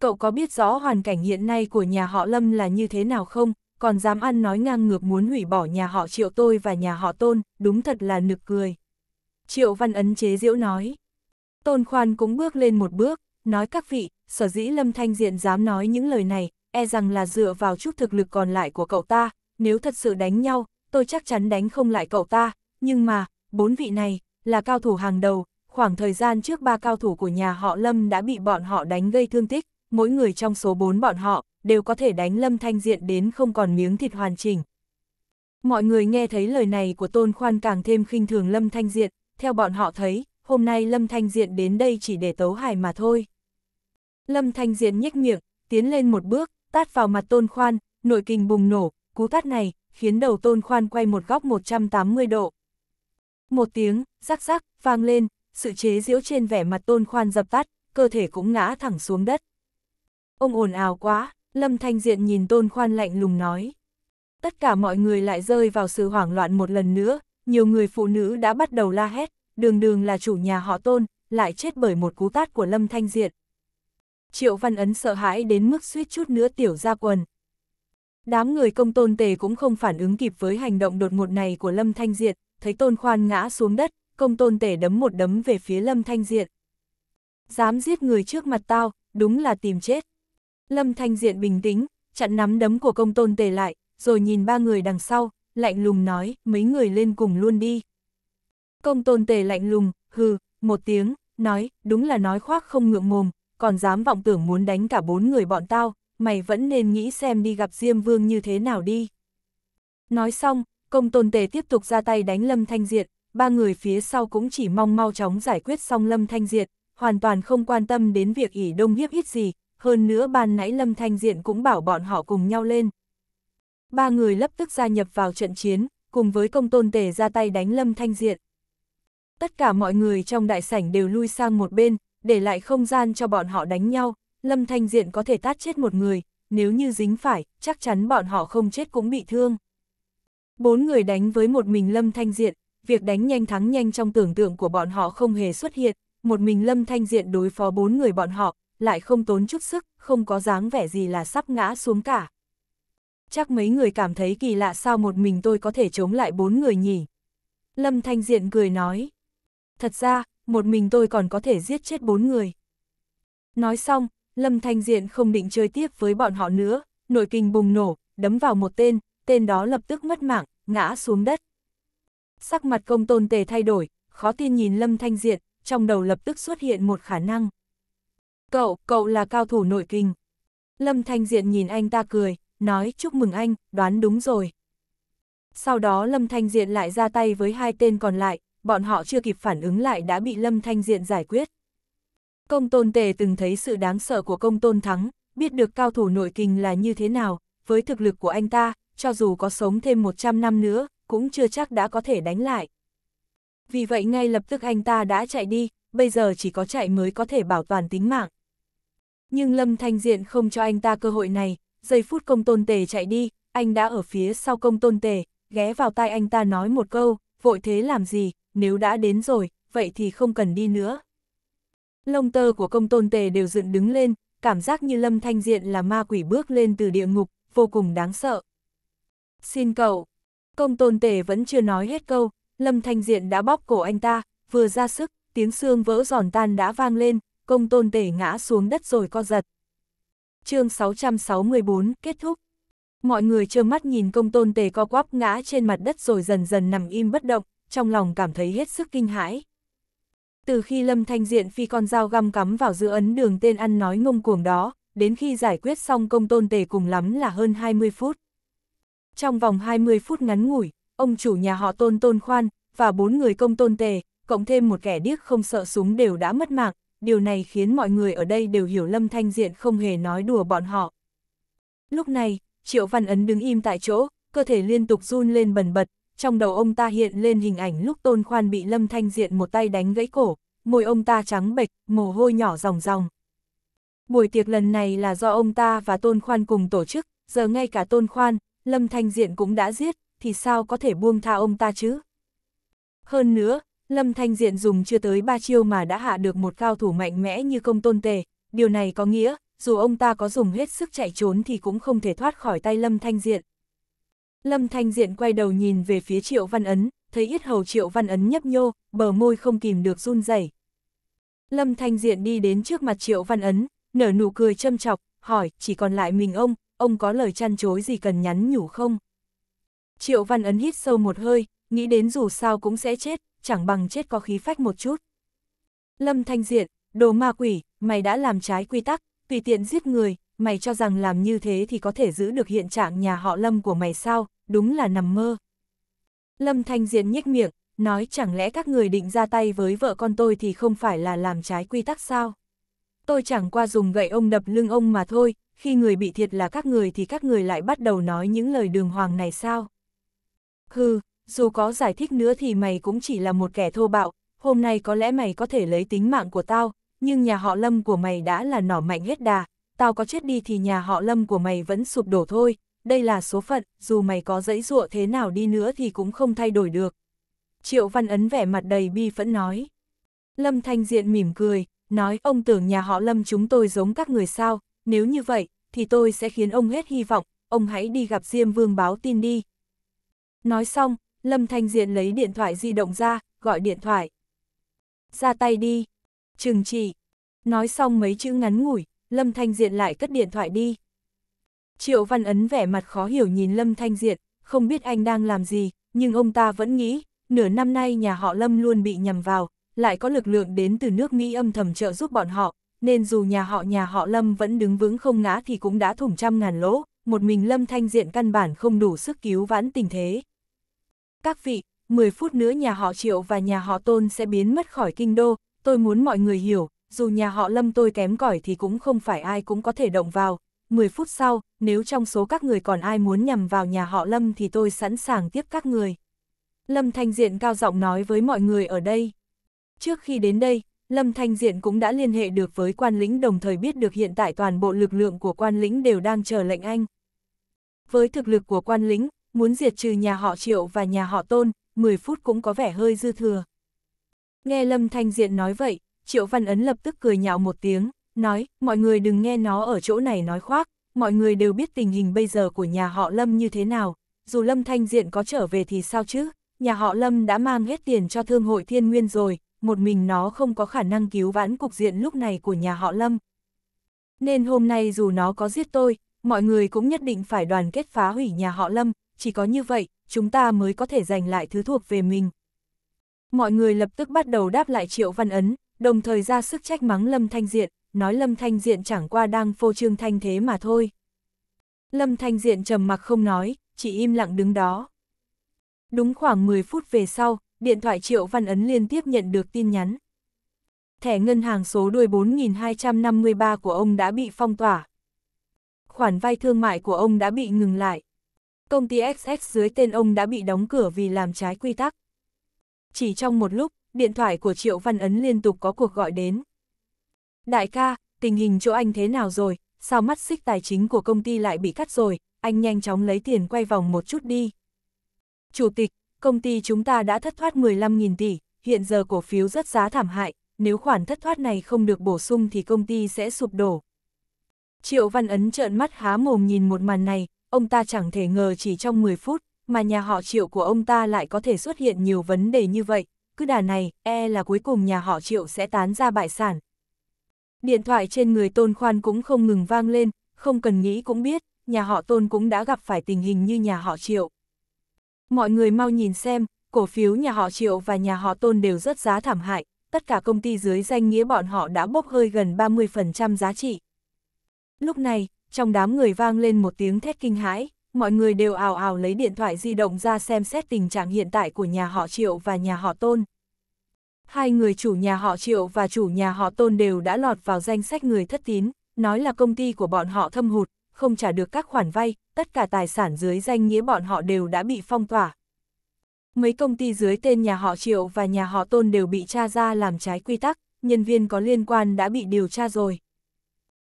Cậu có biết rõ hoàn cảnh hiện nay của nhà họ Lâm là như thế nào không, còn dám ăn nói ngang ngược muốn hủy bỏ nhà họ Triệu tôi và nhà họ Tôn, đúng thật là nực cười. Triệu Văn Ấn chế diễu nói. Tôn Khoan cũng bước lên một bước, nói các vị, sở dĩ Lâm Thanh Diện dám nói những lời này, e rằng là dựa vào chút thực lực còn lại của cậu ta, nếu thật sự đánh nhau, tôi chắc chắn đánh không lại cậu ta, nhưng mà, bốn vị này, là cao thủ hàng đầu, khoảng thời gian trước ba cao thủ của nhà họ Lâm đã bị bọn họ đánh gây thương tích, mỗi người trong số bốn bọn họ, đều có thể đánh Lâm Thanh Diện đến không còn miếng thịt hoàn chỉnh. Mọi người nghe thấy lời này của Tôn Khoan càng thêm khinh thường Lâm Thanh Diện, theo bọn họ thấy, hôm nay Lâm Thanh Diện đến đây chỉ để tấu hài mà thôi. Lâm Thanh Diện nhếch miệng, tiến lên một bước, tát vào mặt Tôn Khoan, nội kinh bùng nổ, cú tát này, khiến đầu tôn khoan quay một góc 180 độ. Một tiếng, rắc rắc, vang lên, sự chế giễu trên vẻ mặt tôn khoan dập tắt, cơ thể cũng ngã thẳng xuống đất. Ông ồn ào quá, Lâm Thanh Diện nhìn tôn khoan lạnh lùng nói. Tất cả mọi người lại rơi vào sự hoảng loạn một lần nữa, nhiều người phụ nữ đã bắt đầu la hét, đường đường là chủ nhà họ tôn, lại chết bởi một cú tát của Lâm Thanh Diện. Triệu Văn Ấn sợ hãi đến mức suýt chút nữa tiểu ra quần, Đám người công tôn tề cũng không phản ứng kịp với hành động đột ngột này của Lâm Thanh Diệt, thấy tôn khoan ngã xuống đất, công tôn tề đấm một đấm về phía Lâm Thanh Diệt. Dám giết người trước mặt tao, đúng là tìm chết. Lâm Thanh Diện bình tĩnh, chặn nắm đấm của công tôn tề lại, rồi nhìn ba người đằng sau, lạnh lùng nói, mấy người lên cùng luôn đi. Công tôn tề lạnh lùng, hừ, một tiếng, nói, đúng là nói khoác không ngượng mồm, còn dám vọng tưởng muốn đánh cả bốn người bọn tao, mày vẫn nên nghĩ xem đi gặp Diêm Vương như thế nào đi. Nói xong, công tôn tề tiếp tục ra tay đánh Lâm Thanh Diệt, ba người phía sau cũng chỉ mong mau chóng giải quyết xong Lâm Thanh Diệt, hoàn toàn không quan tâm đến việc ỉ đông hiếp ít gì, hơn nữa ban nãy Lâm Thanh Diện cũng bảo bọn họ cùng nhau lên. Ba người lập tức gia nhập vào trận chiến, cùng với công tôn tề ra tay đánh Lâm Thanh Diện. Tất cả mọi người trong đại sảnh đều lui sang một bên, để lại không gian cho bọn họ đánh nhau, Lâm Thanh Diện có thể tát chết một người, nếu như dính phải, chắc chắn bọn họ không chết cũng bị thương. Bốn người đánh với một mình Lâm Thanh Diện, việc đánh nhanh thắng nhanh trong tưởng tượng của bọn họ không hề xuất hiện, một mình Lâm Thanh Diện đối phó bốn người bọn họ, lại không tốn chút sức, không có dáng vẻ gì là sắp ngã xuống cả. Chắc mấy người cảm thấy kỳ lạ sao một mình tôi có thể chống lại bốn người nhỉ? Lâm Thanh Diện cười nói. Thật ra, một mình tôi còn có thể giết chết bốn người. Nói xong, Lâm Thanh Diện không định chơi tiếp với bọn họ nữa, nội kinh bùng nổ, đấm vào một tên, tên đó lập tức mất mạng, ngã xuống đất. Sắc mặt công tôn tề thay đổi, khó tin nhìn Lâm Thanh Diện, trong đầu lập tức xuất hiện một khả năng. Cậu, cậu là cao thủ nội kinh. Lâm Thanh Diện nhìn anh ta cười, nói chúc mừng anh, đoán đúng rồi. Sau đó Lâm Thanh Diện lại ra tay với hai tên còn lại, bọn họ chưa kịp phản ứng lại đã bị Lâm Thanh Diện giải quyết. Công tôn tề từng thấy sự đáng sợ của công tôn thắng, biết được cao thủ nội kinh là như thế nào, với thực lực của anh ta, cho dù có sống thêm 100 năm nữa, cũng chưa chắc đã có thể đánh lại. Vì vậy ngay lập tức anh ta đã chạy đi, bây giờ chỉ có chạy mới có thể bảo toàn tính mạng. Nhưng Lâm Thanh Diện không cho anh ta cơ hội này, giây phút công tôn tề chạy đi, anh đã ở phía sau công tôn tề, ghé vào tai anh ta nói một câu, vội thế làm gì, nếu đã đến rồi, vậy thì không cần đi nữa. Lông tơ của công tôn tề đều dựng đứng lên, cảm giác như lâm thanh diện là ma quỷ bước lên từ địa ngục, vô cùng đáng sợ. Xin cậu, công tôn tề vẫn chưa nói hết câu, lâm thanh diện đã bóp cổ anh ta, vừa ra sức, tiếng xương vỡ giòn tan đã vang lên, công tôn tề ngã xuống đất rồi co giật. chương 664 kết thúc. Mọi người trơ mắt nhìn công tôn tề co quắp ngã trên mặt đất rồi dần dần nằm im bất động, trong lòng cảm thấy hết sức kinh hãi. Từ khi Lâm Thanh Diện phi con dao găm cắm vào giữ ấn đường tên ăn nói ngông cuồng đó, đến khi giải quyết xong công tôn tề cùng lắm là hơn 20 phút. Trong vòng 20 phút ngắn ngủi, ông chủ nhà họ tôn tôn khoan, và bốn người công tôn tề, cộng thêm một kẻ điếc không sợ súng đều đã mất mạng, điều này khiến mọi người ở đây đều hiểu Lâm Thanh Diện không hề nói đùa bọn họ. Lúc này, Triệu Văn Ấn đứng im tại chỗ, cơ thể liên tục run lên bần bật, trong đầu ông ta hiện lên hình ảnh lúc tôn khoan bị Lâm Thanh Diện một tay đánh gãy cổ, môi ông ta trắng bệch, mồ hôi nhỏ ròng ròng. Buổi tiệc lần này là do ông ta và tôn khoan cùng tổ chức, giờ ngay cả tôn khoan, Lâm Thanh Diện cũng đã giết, thì sao có thể buông tha ông ta chứ? Hơn nữa, Lâm Thanh Diện dùng chưa tới ba chiêu mà đã hạ được một cao thủ mạnh mẽ như công tôn tề, điều này có nghĩa, dù ông ta có dùng hết sức chạy trốn thì cũng không thể thoát khỏi tay Lâm Thanh Diện. Lâm Thanh Diện quay đầu nhìn về phía Triệu Văn Ấn, thấy yết hầu Triệu Văn Ấn nhấp nhô, bờ môi không kìm được run rẩy. Lâm Thanh Diện đi đến trước mặt Triệu Văn Ấn, nở nụ cười châm chọc, hỏi, chỉ còn lại mình ông, ông có lời chăn chối gì cần nhắn nhủ không? Triệu Văn Ấn hít sâu một hơi, nghĩ đến dù sao cũng sẽ chết, chẳng bằng chết có khí phách một chút. Lâm Thanh Diện, đồ ma quỷ, mày đã làm trái quy tắc, tùy tiện giết người, mày cho rằng làm như thế thì có thể giữ được hiện trạng nhà họ Lâm của mày sao, đúng là nằm mơ. Lâm Thanh Diện nhếch miệng, nói chẳng lẽ các người định ra tay với vợ con tôi thì không phải là làm trái quy tắc sao. Tôi chẳng qua dùng gậy ông đập lưng ông mà thôi, khi người bị thiệt là các người thì các người lại bắt đầu nói những lời đường hoàng này sao. Hừ, dù có giải thích nữa thì mày cũng chỉ là một kẻ thô bạo, hôm nay có lẽ mày có thể lấy tính mạng của tao, nhưng nhà họ Lâm của mày đã là nỏ mạnh hết đà, tao có chết đi thì nhà họ lâm của mày vẫn sụp đổ thôi, đây là số phận, dù mày có dẫy dụa thế nào đi nữa thì cũng không thay đổi được. Triệu Văn Ấn vẻ mặt đầy bi phẫn nói. Lâm Thanh Diện mỉm cười, nói ông tưởng nhà họ Lâm chúng tôi giống các người sao, nếu như vậy, thì tôi sẽ khiến ông hết hy vọng, ông hãy đi gặp Diêm Vương báo tin đi. Nói xong, Lâm Thanh Diện lấy điện thoại di động ra, gọi điện thoại. Ra tay đi, trừng trị. Nói xong mấy chữ ngắn ngủi, Lâm Thanh Diện lại cất điện thoại đi. Triệu Văn Ấn vẻ mặt khó hiểu nhìn Lâm Thanh Diện, không biết anh đang làm gì, nhưng ông ta vẫn nghĩ, nửa năm nay nhà họ Lâm luôn bị nhầm vào, lại có lực lượng đến từ nước Mỹ âm thầm trợ giúp bọn họ, nên dù nhà họ nhà họ Lâm vẫn đứng vững không ngã thì cũng đã thủng trăm ngàn lỗ, một mình Lâm Thanh Diện căn bản không đủ sức cứu vãn tình thế. Các vị, 10 phút nữa nhà họ Triệu và nhà họ Tôn sẽ biến mất khỏi kinh đô, tôi muốn mọi người hiểu, dù nhà họ lâm tôi kém cỏi thì cũng không phải ai cũng có thể động vào. 10 phút sau, nếu trong số các người còn ai muốn nhằm vào nhà họ lâm thì tôi sẵn sàng tiếp các người. Lâm Thanh Diện cao giọng nói với mọi người ở đây. Trước khi đến đây, Lâm Thanh Diện cũng đã liên hệ được với quan lĩnh đồng thời biết được hiện tại toàn bộ lực lượng của quan lĩnh đều đang chờ lệnh anh. Với thực lực của quan lĩnh, muốn diệt trừ nhà họ Triệu và nhà họ Tôn, 10 phút cũng có vẻ hơi dư thừa. Nghe Lâm Thanh Diện nói vậy, Triệu Văn Ấn lập tức cười nhạo một tiếng, nói, mọi người đừng nghe nó ở chỗ này nói khoác, mọi người đều biết tình hình bây giờ của nhà họ Lâm như thế nào, dù Lâm Thanh Diện có trở về thì sao chứ, nhà họ Lâm đã mang hết tiền cho thương hội thiên nguyên rồi, một mình nó không có khả năng cứu vãn cục diện lúc này của nhà họ Lâm. Nên hôm nay dù nó có giết tôi, mọi người cũng nhất định phải đoàn kết phá hủy nhà họ Lâm, chỉ có như vậy, chúng ta mới có thể giành lại thứ thuộc về mình. Mọi người lập tức bắt đầu đáp lại Triệu Văn Ấn, đồng thời ra sức trách mắng Lâm Thanh Diện, nói Lâm Thanh Diện chẳng qua đang phô trương thanh thế mà thôi. Lâm Thanh Diện trầm mặc không nói, chỉ im lặng đứng đó. Đúng khoảng 10 phút về sau, điện thoại Triệu Văn Ấn liên tiếp nhận được tin nhắn. Thẻ ngân hàng số đuôi 4253 của ông đã bị phong tỏa. Khoản vay thương mại của ông đã bị ngừng lại. Công ty XX dưới tên ông đã bị đóng cửa vì làm trái quy tắc. Chỉ trong một lúc, điện thoại của Triệu Văn Ấn liên tục có cuộc gọi đến. Đại ca, tình hình chỗ anh thế nào rồi, sao mắt xích tài chính của công ty lại bị cắt rồi, anh nhanh chóng lấy tiền quay vòng một chút đi. Chủ tịch, công ty chúng ta đã thất thoát 15.000 tỷ, hiện giờ cổ phiếu rất giá thảm hại, nếu khoản thất thoát này không được bổ sung thì công ty sẽ sụp đổ. Triệu Văn Ấn trợn mắt há mồm nhìn một màn này, ông ta chẳng thể ngờ chỉ trong 10 phút mà nhà họ Triệu của ông ta lại có thể xuất hiện nhiều vấn đề như vậy, cứ đà này, e là cuối cùng nhà họ triệu sẽ tán ra bại sản. Điện thoại trên người tôn khoan cũng không ngừng vang lên, không cần nghĩ cũng biết, nhà họ tôn cũng đã gặp phải tình hình như nhà họ triệu. Mọi người mau nhìn xem, cổ phiếu nhà họ triệu và nhà họ tôn đều rất giá thảm hại, tất cả công ty dưới danh nghĩa bọn họ đã bốc hơi gần 30% giá trị. Lúc này, trong đám người vang lên một tiếng thét kinh hãi, mọi người đều ào ào lấy điện thoại di động ra xem xét tình trạng hiện tại của nhà họ Triệu và nhà họ Tôn hai người chủ nhà họ Triệu và chủ nhà họ Tôn đều đã lọt vào danh sách người thất tín, nói là công ty của bọn họ thâm hụt, không trả được các khoản vay, tất cả tài sản dưới danh nghĩa bọn họ đều đã bị phong tỏa. Mấy công ty dưới tên nhà họ Triệu và nhà họ Tôn đều bị tra ra làm trái quy tắc, nhân viên có liên quan đã bị điều tra rồi.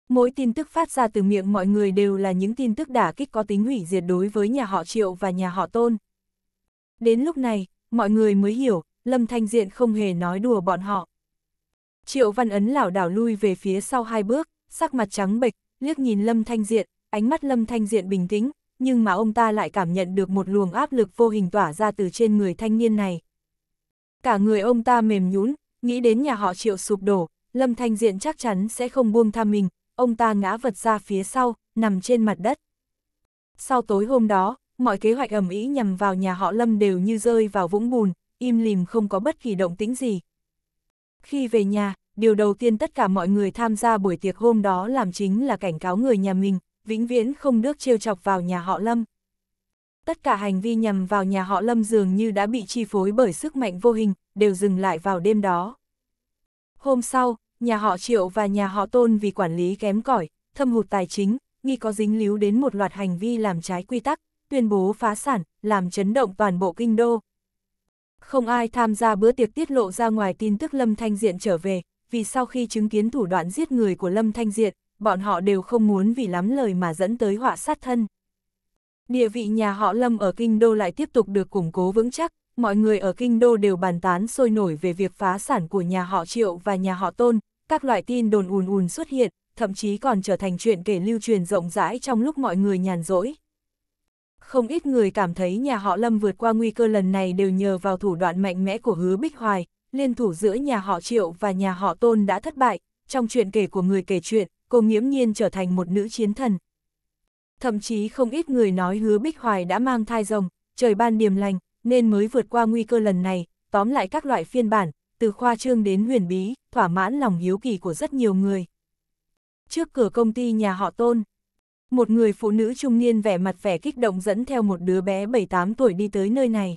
Mỗi tin tức phát ra từ miệng mọi người đều là những tin tức đả kích có tính hủy diệt đối với nhà họ Triệu và nhà họ Tôn. Đến lúc này, mọi người mới hiểu, Lâm Thanh Diện không hề nói đùa bọn họ. Triệu Văn Ấn lảo đảo lui về phía sau hai bước, sắc mặt trắng bệch, liếc nhìn Lâm Thanh Diện, ánh mắt Lâm Thanh Diện bình tĩnh, nhưng mà ông ta lại cảm nhận được một luồng áp lực vô hình tỏa ra từ trên người thanh niên này. Cả người ông ta mềm nhũn. nghĩ đến nhà họ Triệu sụp đổ, Lâm Thanh Diện chắc chắn sẽ không buông tha mình, ông ta ngã vật ra phía sau, nằm trên mặt đất. Sau tối hôm đó, mọi kế hoạch ẩm ý nhằm vào nhà họ Lâm đều như rơi vào vũng bùn, im lìm không có bất kỳ động tĩnh gì. Khi về nhà, điều đầu tiên tất cả mọi người tham gia buổi tiệc hôm đó làm chính là cảnh cáo người nhà mình, vĩnh viễn không được trêu chọc vào nhà họ Lâm. Tất cả hành vi nhằm vào nhà họ Lâm dường như đã bị chi phối bởi sức mạnh vô hình, đều dừng lại vào đêm đó. Hôm sau, nhà họ Triệu và nhà họ Tôn vì quản lý kém cỏi, thâm hụt tài chính, nghi có dính líu đến một loạt hành vi làm trái quy tắc, tuyên bố phá sản, làm chấn động toàn bộ kinh đô. Không ai tham gia bữa tiệc tiết lộ ra ngoài tin tức Lâm Thanh Diện trở về, vì sau khi chứng kiến thủ đoạn giết người của Lâm Thanh Diện, bọn họ đều không muốn vì lắm lời mà dẫn tới họa sát thân. Địa vị nhà họ Lâm ở Kinh Đô lại tiếp tục được củng cố vững chắc, mọi người ở Kinh Đô đều bàn tán sôi nổi về việc phá sản của nhà họ Triệu và nhà họ Tôn, các loại tin đồn ùn ùn xuất hiện, thậm chí còn trở thành chuyện kể lưu truyền rộng rãi trong lúc mọi người nhàn rỗi không ít người cảm thấy nhà họ Lâm vượt qua nguy cơ lần này đều nhờ vào thủ đoạn mạnh mẽ của hứa Bích Hoài, liên thủ giữa nhà họ Triệu và nhà họ Tôn đã thất bại, trong chuyện kể của người kể chuyện, cô nghiễm nhiên trở thành một nữ chiến thần. Thậm chí không ít người nói hứa Bích Hoài đã mang thai rồng, trời ban điềm lành, nên mới vượt qua nguy cơ lần này, tóm lại các loại phiên bản, từ khoa trương đến huyền bí, thỏa mãn lòng hiếu kỳ của rất nhiều người. Trước cửa công ty nhà họ Tôn, một người phụ nữ trung niên vẻ mặt vẻ kích động dẫn theo một đứa bé 7-8 tuổi đi tới nơi này.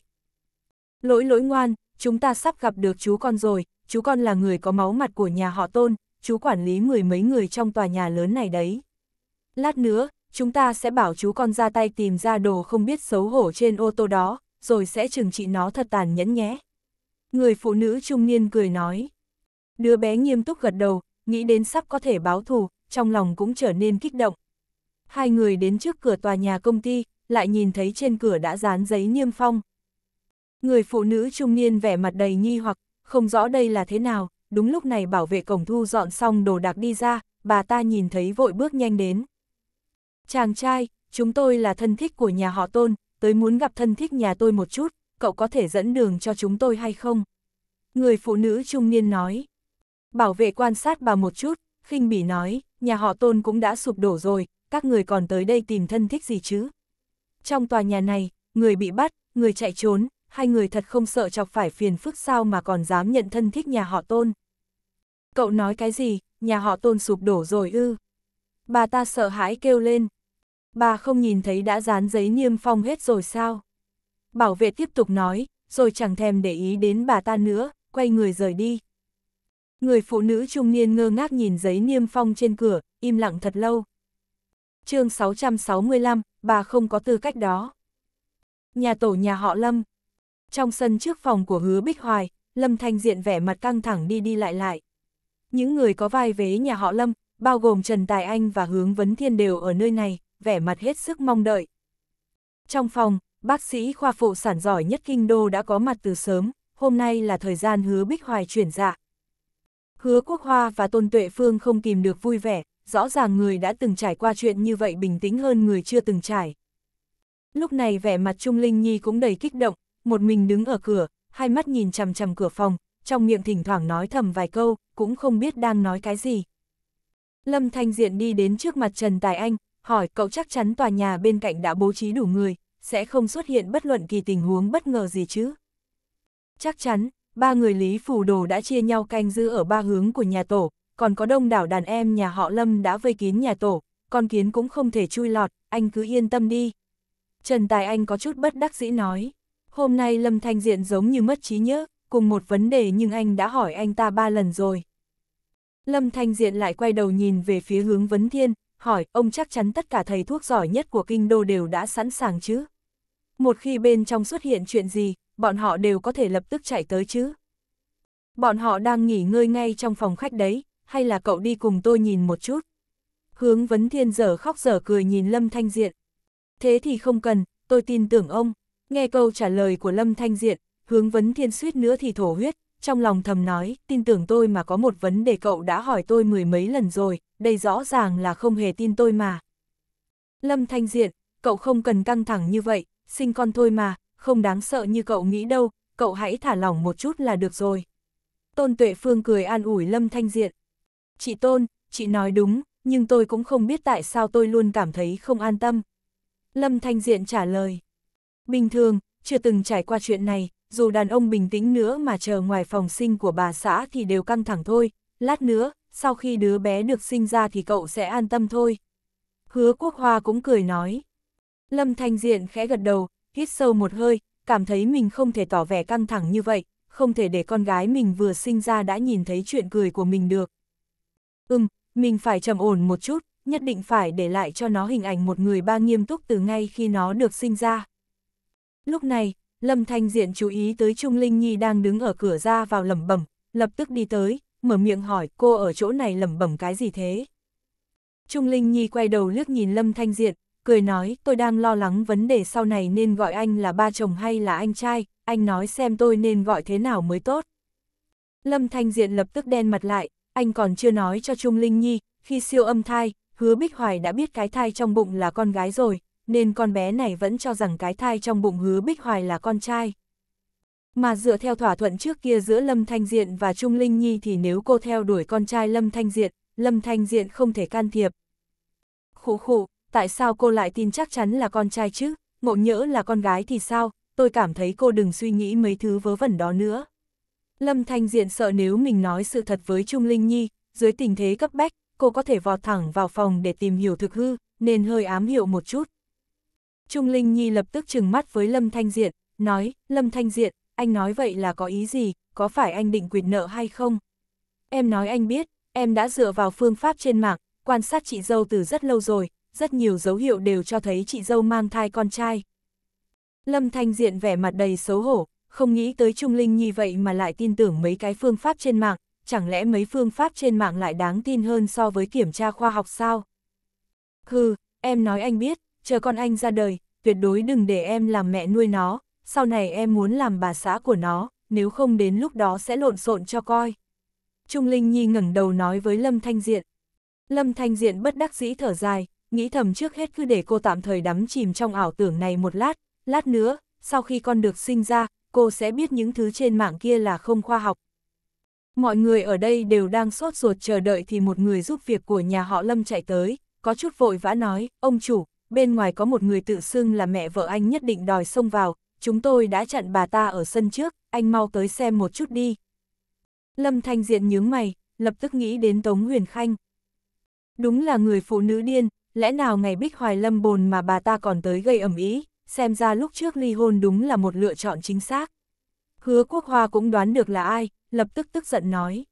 Lỗi lỗi ngoan, chúng ta sắp gặp được chú con rồi, chú con là người có máu mặt của nhà họ tôn, chú quản lý mười mấy người trong tòa nhà lớn này đấy. Lát nữa, chúng ta sẽ bảo chú con ra tay tìm ra đồ không biết xấu hổ trên ô tô đó, rồi sẽ trừng trị nó thật tàn nhẫn nhé. Người phụ nữ trung niên cười nói. Đứa bé nghiêm túc gật đầu, nghĩ đến sắp có thể báo thù, trong lòng cũng trở nên kích động hai người đến trước cửa tòa nhà công ty, lại nhìn thấy trên cửa đã dán giấy niêm phong. Người phụ nữ trung niên vẻ mặt đầy nghi hoặc, không rõ đây là thế nào, đúng lúc này bảo vệ cổng thu dọn xong đồ đạc đi ra, bà ta nhìn thấy vội bước nhanh đến. Chàng trai, chúng tôi là thân thích của nhà họ tôn, tới muốn gặp thân thích nhà tôi một chút, cậu có thể dẫn đường cho chúng tôi hay không? Người phụ nữ trung niên nói. Bảo vệ quan sát bà một chút, khinh bỉ nói, nhà họ tôn cũng đã sụp đổ rồi, các người còn tới đây tìm thân thích gì chứ? Trong tòa nhà này, người bị bắt, người chạy trốn, hai người thật không sợ chọc phải phiền phức sao mà còn dám nhận thân thích nhà họ tôn. Cậu nói cái gì, nhà họ tôn sụp đổ rồi ư? Bà ta sợ hãi kêu lên. Bà không nhìn thấy đã dán giấy niêm phong hết rồi sao? Bảo vệ tiếp tục nói, rồi chẳng thèm để ý đến bà ta nữa, quay người rời đi. Người phụ nữ trung niên ngơ ngác nhìn giấy niêm phong trên cửa, im lặng thật lâu chương 665, bà không có tư cách đó. Nhà tổ nhà họ Lâm. Trong sân trước phòng của hứa Bích Hoài, Lâm Thanh Diện vẻ mặt căng thẳng đi đi lại lại. Những người có vai vế nhà họ Lâm, bao gồm Trần Tài Anh và Hướng Vấn Thiên đều ở nơi này, vẻ mặt hết sức mong đợi. Trong phòng, bác sĩ khoa phụ sản giỏi nhất Kinh Đô đã có mặt từ sớm, hôm nay là thời gian hứa Bích Hoài chuyển dạ. Hứa Quốc Hoa và Tôn Tuệ Phương không kìm được vui vẻ, rõ ràng người đã từng trải qua chuyện như vậy bình tĩnh hơn người chưa từng trải. Lúc này vẻ mặt Trung Linh Nhi cũng đầy kích động, một mình đứng ở cửa, hai mắt nhìn chằm chằm cửa phòng, trong miệng thỉnh thoảng nói thầm vài câu, cũng không biết đang nói cái gì. Lâm Thanh Diện đi đến trước mặt Trần Tài Anh, hỏi cậu chắc chắn tòa nhà bên cạnh đã bố trí đủ người, sẽ không xuất hiện bất luận kỳ tình huống bất ngờ gì chứ. Chắc chắn, ba người Lý Phủ Đồ đã chia nhau canh giữ ở ba hướng của nhà tổ, còn có đông đảo đàn em nhà họ Lâm đã vây kín nhà tổ, con kiến cũng không thể chui lọt, anh cứ yên tâm đi. Trần Tài Anh có chút bất đắc dĩ nói, hôm nay Lâm Thanh Diện giống như mất trí nhớ, cùng một vấn đề nhưng anh đã hỏi anh ta ba lần rồi. Lâm Thanh Diện lại quay đầu nhìn về phía hướng Vấn Thiên, hỏi ông chắc chắn tất cả thầy thuốc giỏi nhất của kinh đô đều đã sẵn sàng chứ. Một khi bên trong xuất hiện chuyện gì, bọn họ đều có thể lập tức chạy tới chứ. Bọn họ đang nghỉ ngơi ngay trong phòng khách đấy, hay là cậu đi cùng tôi nhìn một chút? Hướng vấn thiên giờ khóc giờ cười nhìn Lâm Thanh Diện. Thế thì không cần, tôi tin tưởng ông. Nghe câu trả lời của Lâm Thanh Diện, hướng vấn thiên suýt nữa thì thổ huyết, trong lòng thầm nói, tin tưởng tôi mà có một vấn đề cậu đã hỏi tôi mười mấy lần rồi, đây rõ ràng là không hề tin tôi mà. Lâm Thanh Diện, cậu không cần căng thẳng như vậy, sinh con thôi mà, không đáng sợ như cậu nghĩ đâu, cậu hãy thả lỏng một chút là được rồi. Tôn Tuệ Phương cười an ủi Lâm Thanh Diện. Chị Tôn, chị nói đúng, nhưng tôi cũng không biết tại sao tôi luôn cảm thấy không an tâm. Lâm Thanh Diện trả lời. Bình thường, chưa từng trải qua chuyện này, dù đàn ông bình tĩnh nữa mà chờ ngoài phòng sinh của bà xã thì đều căng thẳng thôi, lát nữa, sau khi đứa bé được sinh ra thì cậu sẽ an tâm thôi. Hứa Quốc Hoa cũng cười nói. Lâm Thanh Diện khẽ gật đầu, hít sâu một hơi, cảm thấy mình không thể tỏ vẻ căng thẳng như vậy, không thể để con gái mình vừa sinh ra đã nhìn thấy chuyện cười của mình được. Ừm, mình phải trầm ổn một chút, nhất định phải để lại cho nó hình ảnh một người ba nghiêm túc từ ngay khi nó được sinh ra. Lúc này, Lâm Thanh Diện chú ý tới Trung Linh Nhi đang đứng ở cửa ra vào lẩm bẩm, lập tức đi tới, mở miệng hỏi cô ở chỗ này lẩm bẩm cái gì thế? Trung Linh Nhi quay đầu liếc nhìn Lâm Thanh Diện, cười nói tôi đang lo lắng vấn đề sau này nên gọi anh là ba chồng hay là anh trai, anh nói xem tôi nên gọi thế nào mới tốt. Lâm Thanh Diện lập tức đen mặt lại, anh còn chưa nói cho Trung Linh Nhi, khi siêu âm thai, hứa Bích Hoài đã biết cái thai trong bụng là con gái rồi, nên con bé này vẫn cho rằng cái thai trong bụng hứa Bích Hoài là con trai. Mà dựa theo thỏa thuận trước kia giữa Lâm Thanh Diện và Trung Linh Nhi thì nếu cô theo đuổi con trai Lâm Thanh Diện, Lâm Thanh Diện không thể can thiệp. Khủ khủ, tại sao cô lại tin chắc chắn là con trai chứ, ngộ nhỡ là con gái thì sao, tôi cảm thấy cô đừng suy nghĩ mấy thứ vớ vẩn đó nữa. Lâm Thanh Diện sợ nếu mình nói sự thật với Trung Linh Nhi, dưới tình thế cấp bách, cô có thể vọt thẳng vào phòng để tìm hiểu thực hư, nên hơi ám hiệu một chút. Trung Linh Nhi lập tức trừng mắt với Lâm Thanh Diện, nói, Lâm Thanh Diện, anh nói vậy là có ý gì, có phải anh định quyệt nợ hay không? Em nói anh biết, em đã dựa vào phương pháp trên mạng, quan sát chị dâu từ rất lâu rồi, rất nhiều dấu hiệu đều cho thấy chị dâu mang thai con trai. Lâm Thanh Diện vẻ mặt đầy xấu hổ, không nghĩ tới Trung Linh Nhi vậy mà lại tin tưởng mấy cái phương pháp trên mạng, chẳng lẽ mấy phương pháp trên mạng lại đáng tin hơn so với kiểm tra khoa học sao? Hừ, em nói anh biết, chờ con anh ra đời, tuyệt đối đừng để em làm mẹ nuôi nó, sau này em muốn làm bà xã của nó, nếu không đến lúc đó sẽ lộn xộn cho coi. Trung Linh Nhi ngẩng đầu nói với Lâm Thanh Diện. Lâm Thanh Diện bất đắc dĩ thở dài, nghĩ thầm trước hết cứ để cô tạm thời đắm chìm trong ảo tưởng này một lát, lát nữa, sau khi con được sinh ra, cô sẽ biết những thứ trên mạng kia là không khoa học. Mọi người ở đây đều đang sốt ruột chờ đợi thì một người giúp việc của nhà họ Lâm chạy tới, có chút vội vã nói, ông chủ, bên ngoài có một người tự xưng là mẹ vợ anh nhất định đòi xông vào, chúng tôi đã chặn bà ta ở sân trước, anh mau tới xem một chút đi. Lâm Thanh Diện nhướng mày, lập tức nghĩ đến Tống Huyền Khanh. Đúng là người phụ nữ điên, lẽ nào ngày Bích Hoài Lâm bồn mà bà ta còn tới gây ẩm ý xem ra lúc trước ly hôn đúng là một lựa chọn chính xác. Hứa Quốc Hoa cũng đoán được là ai, lập tức tức giận nói.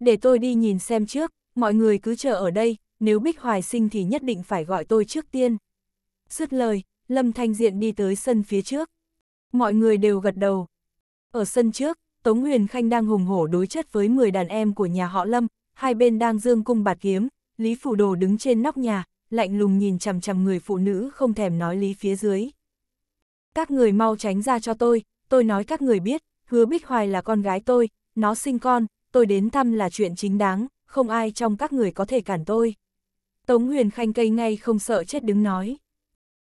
Để tôi đi nhìn xem trước, mọi người cứ chờ ở đây, nếu Bích Hoài sinh thì nhất định phải gọi tôi trước tiên. Dứt lời, Lâm Thanh Diện đi tới sân phía trước. Mọi người đều gật đầu. Ở sân trước, Tống Huyền Khanh đang hùng hổ đối chất với 10 đàn em của nhà họ Lâm, hai bên đang dương cung bạt kiếm, Lý Phủ Đồ đứng trên nóc nhà, lạnh lùng nhìn chằm chằm người phụ nữ không thèm nói lý phía dưới. Các người mau tránh ra cho tôi, tôi nói các người biết, hứa Bích Hoài là con gái tôi, nó sinh con, tôi đến thăm là chuyện chính đáng, không ai trong các người có thể cản tôi. Tống Huyền Khanh cây ngay không sợ chết đứng nói.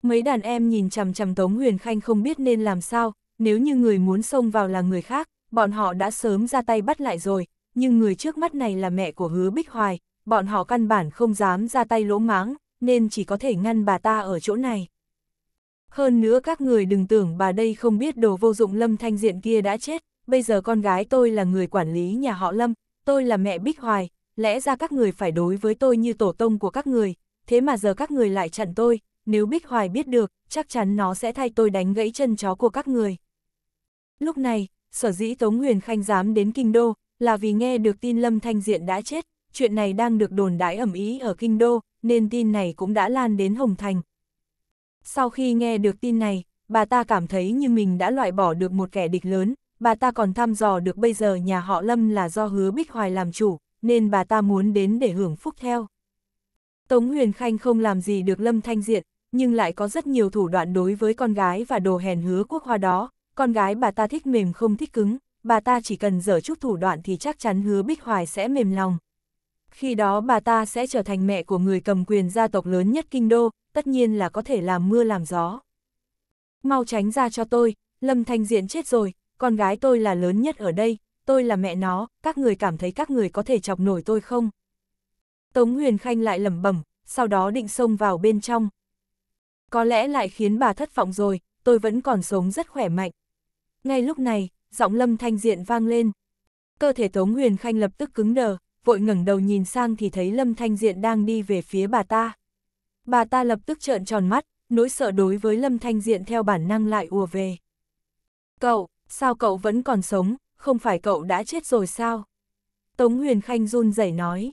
Mấy đàn em nhìn chằm chằm Tống Huyền Khanh không biết nên làm sao, nếu như người muốn xông vào là người khác, bọn họ đã sớm ra tay bắt lại rồi, nhưng người trước mắt này là mẹ của hứa Bích Hoài, bọn họ căn bản không dám ra tay lỗ máng, nên chỉ có thể ngăn bà ta ở chỗ này. Hơn nữa các người đừng tưởng bà đây không biết đồ vô dụng Lâm Thanh Diện kia đã chết, bây giờ con gái tôi là người quản lý nhà họ Lâm, tôi là mẹ Bích Hoài, lẽ ra các người phải đối với tôi như tổ tông của các người, thế mà giờ các người lại chặn tôi, nếu Bích Hoài biết được, chắc chắn nó sẽ thay tôi đánh gãy chân chó của các người. Lúc này, sở dĩ Tống Huyền Khanh dám đến Kinh Đô, là vì nghe được tin Lâm Thanh Diện đã chết, chuyện này đang được đồn đái ẩm ý ở Kinh Đô, nên tin này cũng đã lan đến Hồng Thành. Sau khi nghe được tin này, bà ta cảm thấy như mình đã loại bỏ được một kẻ địch lớn, bà ta còn thăm dò được bây giờ nhà họ Lâm là do hứa Bích Hoài làm chủ, nên bà ta muốn đến để hưởng phúc theo. Tống Huyền Khanh không làm gì được Lâm Thanh Diện, nhưng lại có rất nhiều thủ đoạn đối với con gái và đồ hèn hứa quốc hoa đó, con gái bà ta thích mềm không thích cứng, bà ta chỉ cần dở chút thủ đoạn thì chắc chắn hứa Bích Hoài sẽ mềm lòng. Khi đó bà ta sẽ trở thành mẹ của người cầm quyền gia tộc lớn nhất kinh đô, tất nhiên là có thể làm mưa làm gió. Mau tránh ra cho tôi, Lâm Thanh Diện chết rồi, con gái tôi là lớn nhất ở đây, tôi là mẹ nó, các người cảm thấy các người có thể chọc nổi tôi không? Tống Huyền Khanh lại lẩm bẩm, sau đó định xông vào bên trong. Có lẽ lại khiến bà thất vọng rồi, tôi vẫn còn sống rất khỏe mạnh. Ngay lúc này, giọng Lâm Thanh Diện vang lên. Cơ thể Tống Huyền Khanh lập tức cứng đờ, vội ngẩng đầu nhìn sang thì thấy Lâm Thanh Diện đang đi về phía bà ta. Bà ta lập tức trợn tròn mắt, nỗi sợ đối với Lâm Thanh Diện theo bản năng lại ùa về. Cậu, sao cậu vẫn còn sống, không phải cậu đã chết rồi sao? Tống Huyền Khanh run rẩy nói.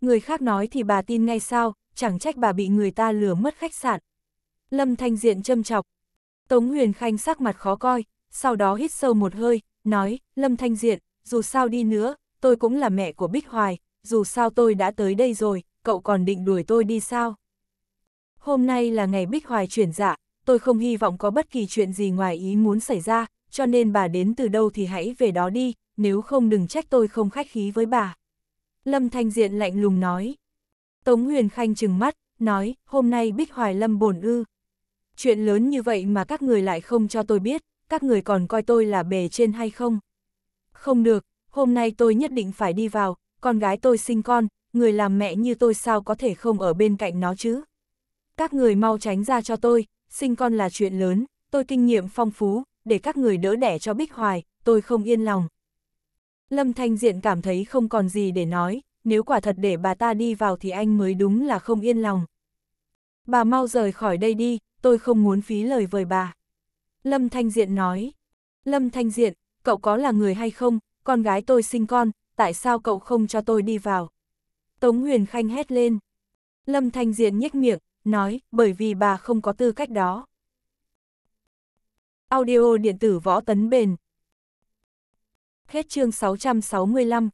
Người khác nói thì bà tin ngay sao, chẳng trách bà bị người ta lừa mất khách sạn. Lâm Thanh Diện châm chọc. Tống Huyền Khanh sắc mặt khó coi, sau đó hít sâu một hơi, nói, Lâm Thanh Diện, dù sao đi nữa, tôi cũng là mẹ của Bích Hoài, dù sao tôi đã tới đây rồi, cậu còn định đuổi tôi đi sao? Hôm nay là ngày Bích Hoài chuyển dạ, tôi không hy vọng có bất kỳ chuyện gì ngoài ý muốn xảy ra, cho nên bà đến từ đâu thì hãy về đó đi, nếu không đừng trách tôi không khách khí với bà. Lâm Thanh Diện lạnh lùng nói. Tống Huyền Khanh chừng mắt, nói, hôm nay Bích Hoài Lâm bổn ư. Chuyện lớn như vậy mà các người lại không cho tôi biết, các người còn coi tôi là bề trên hay không? Không được, hôm nay tôi nhất định phải đi vào, con gái tôi sinh con, người làm mẹ như tôi sao có thể không ở bên cạnh nó chứ. Các người mau tránh ra cho tôi, sinh con là chuyện lớn, tôi kinh nghiệm phong phú, để các người đỡ đẻ cho Bích Hoài, tôi không yên lòng. Lâm Thanh Diện cảm thấy không còn gì để nói, nếu quả thật để bà ta đi vào thì anh mới đúng là không yên lòng. Bà mau rời khỏi đây đi, tôi không muốn phí lời với bà. Lâm Thanh Diện nói, Lâm Thanh Diện, cậu có là người hay không, con gái tôi sinh con, tại sao cậu không cho tôi đi vào? Tống Huyền Khanh hét lên. Lâm Thanh Diện nhếch miệng, nói, bởi vì bà không có tư cách đó. Audio điện tử võ tấn bền. Hết chương 665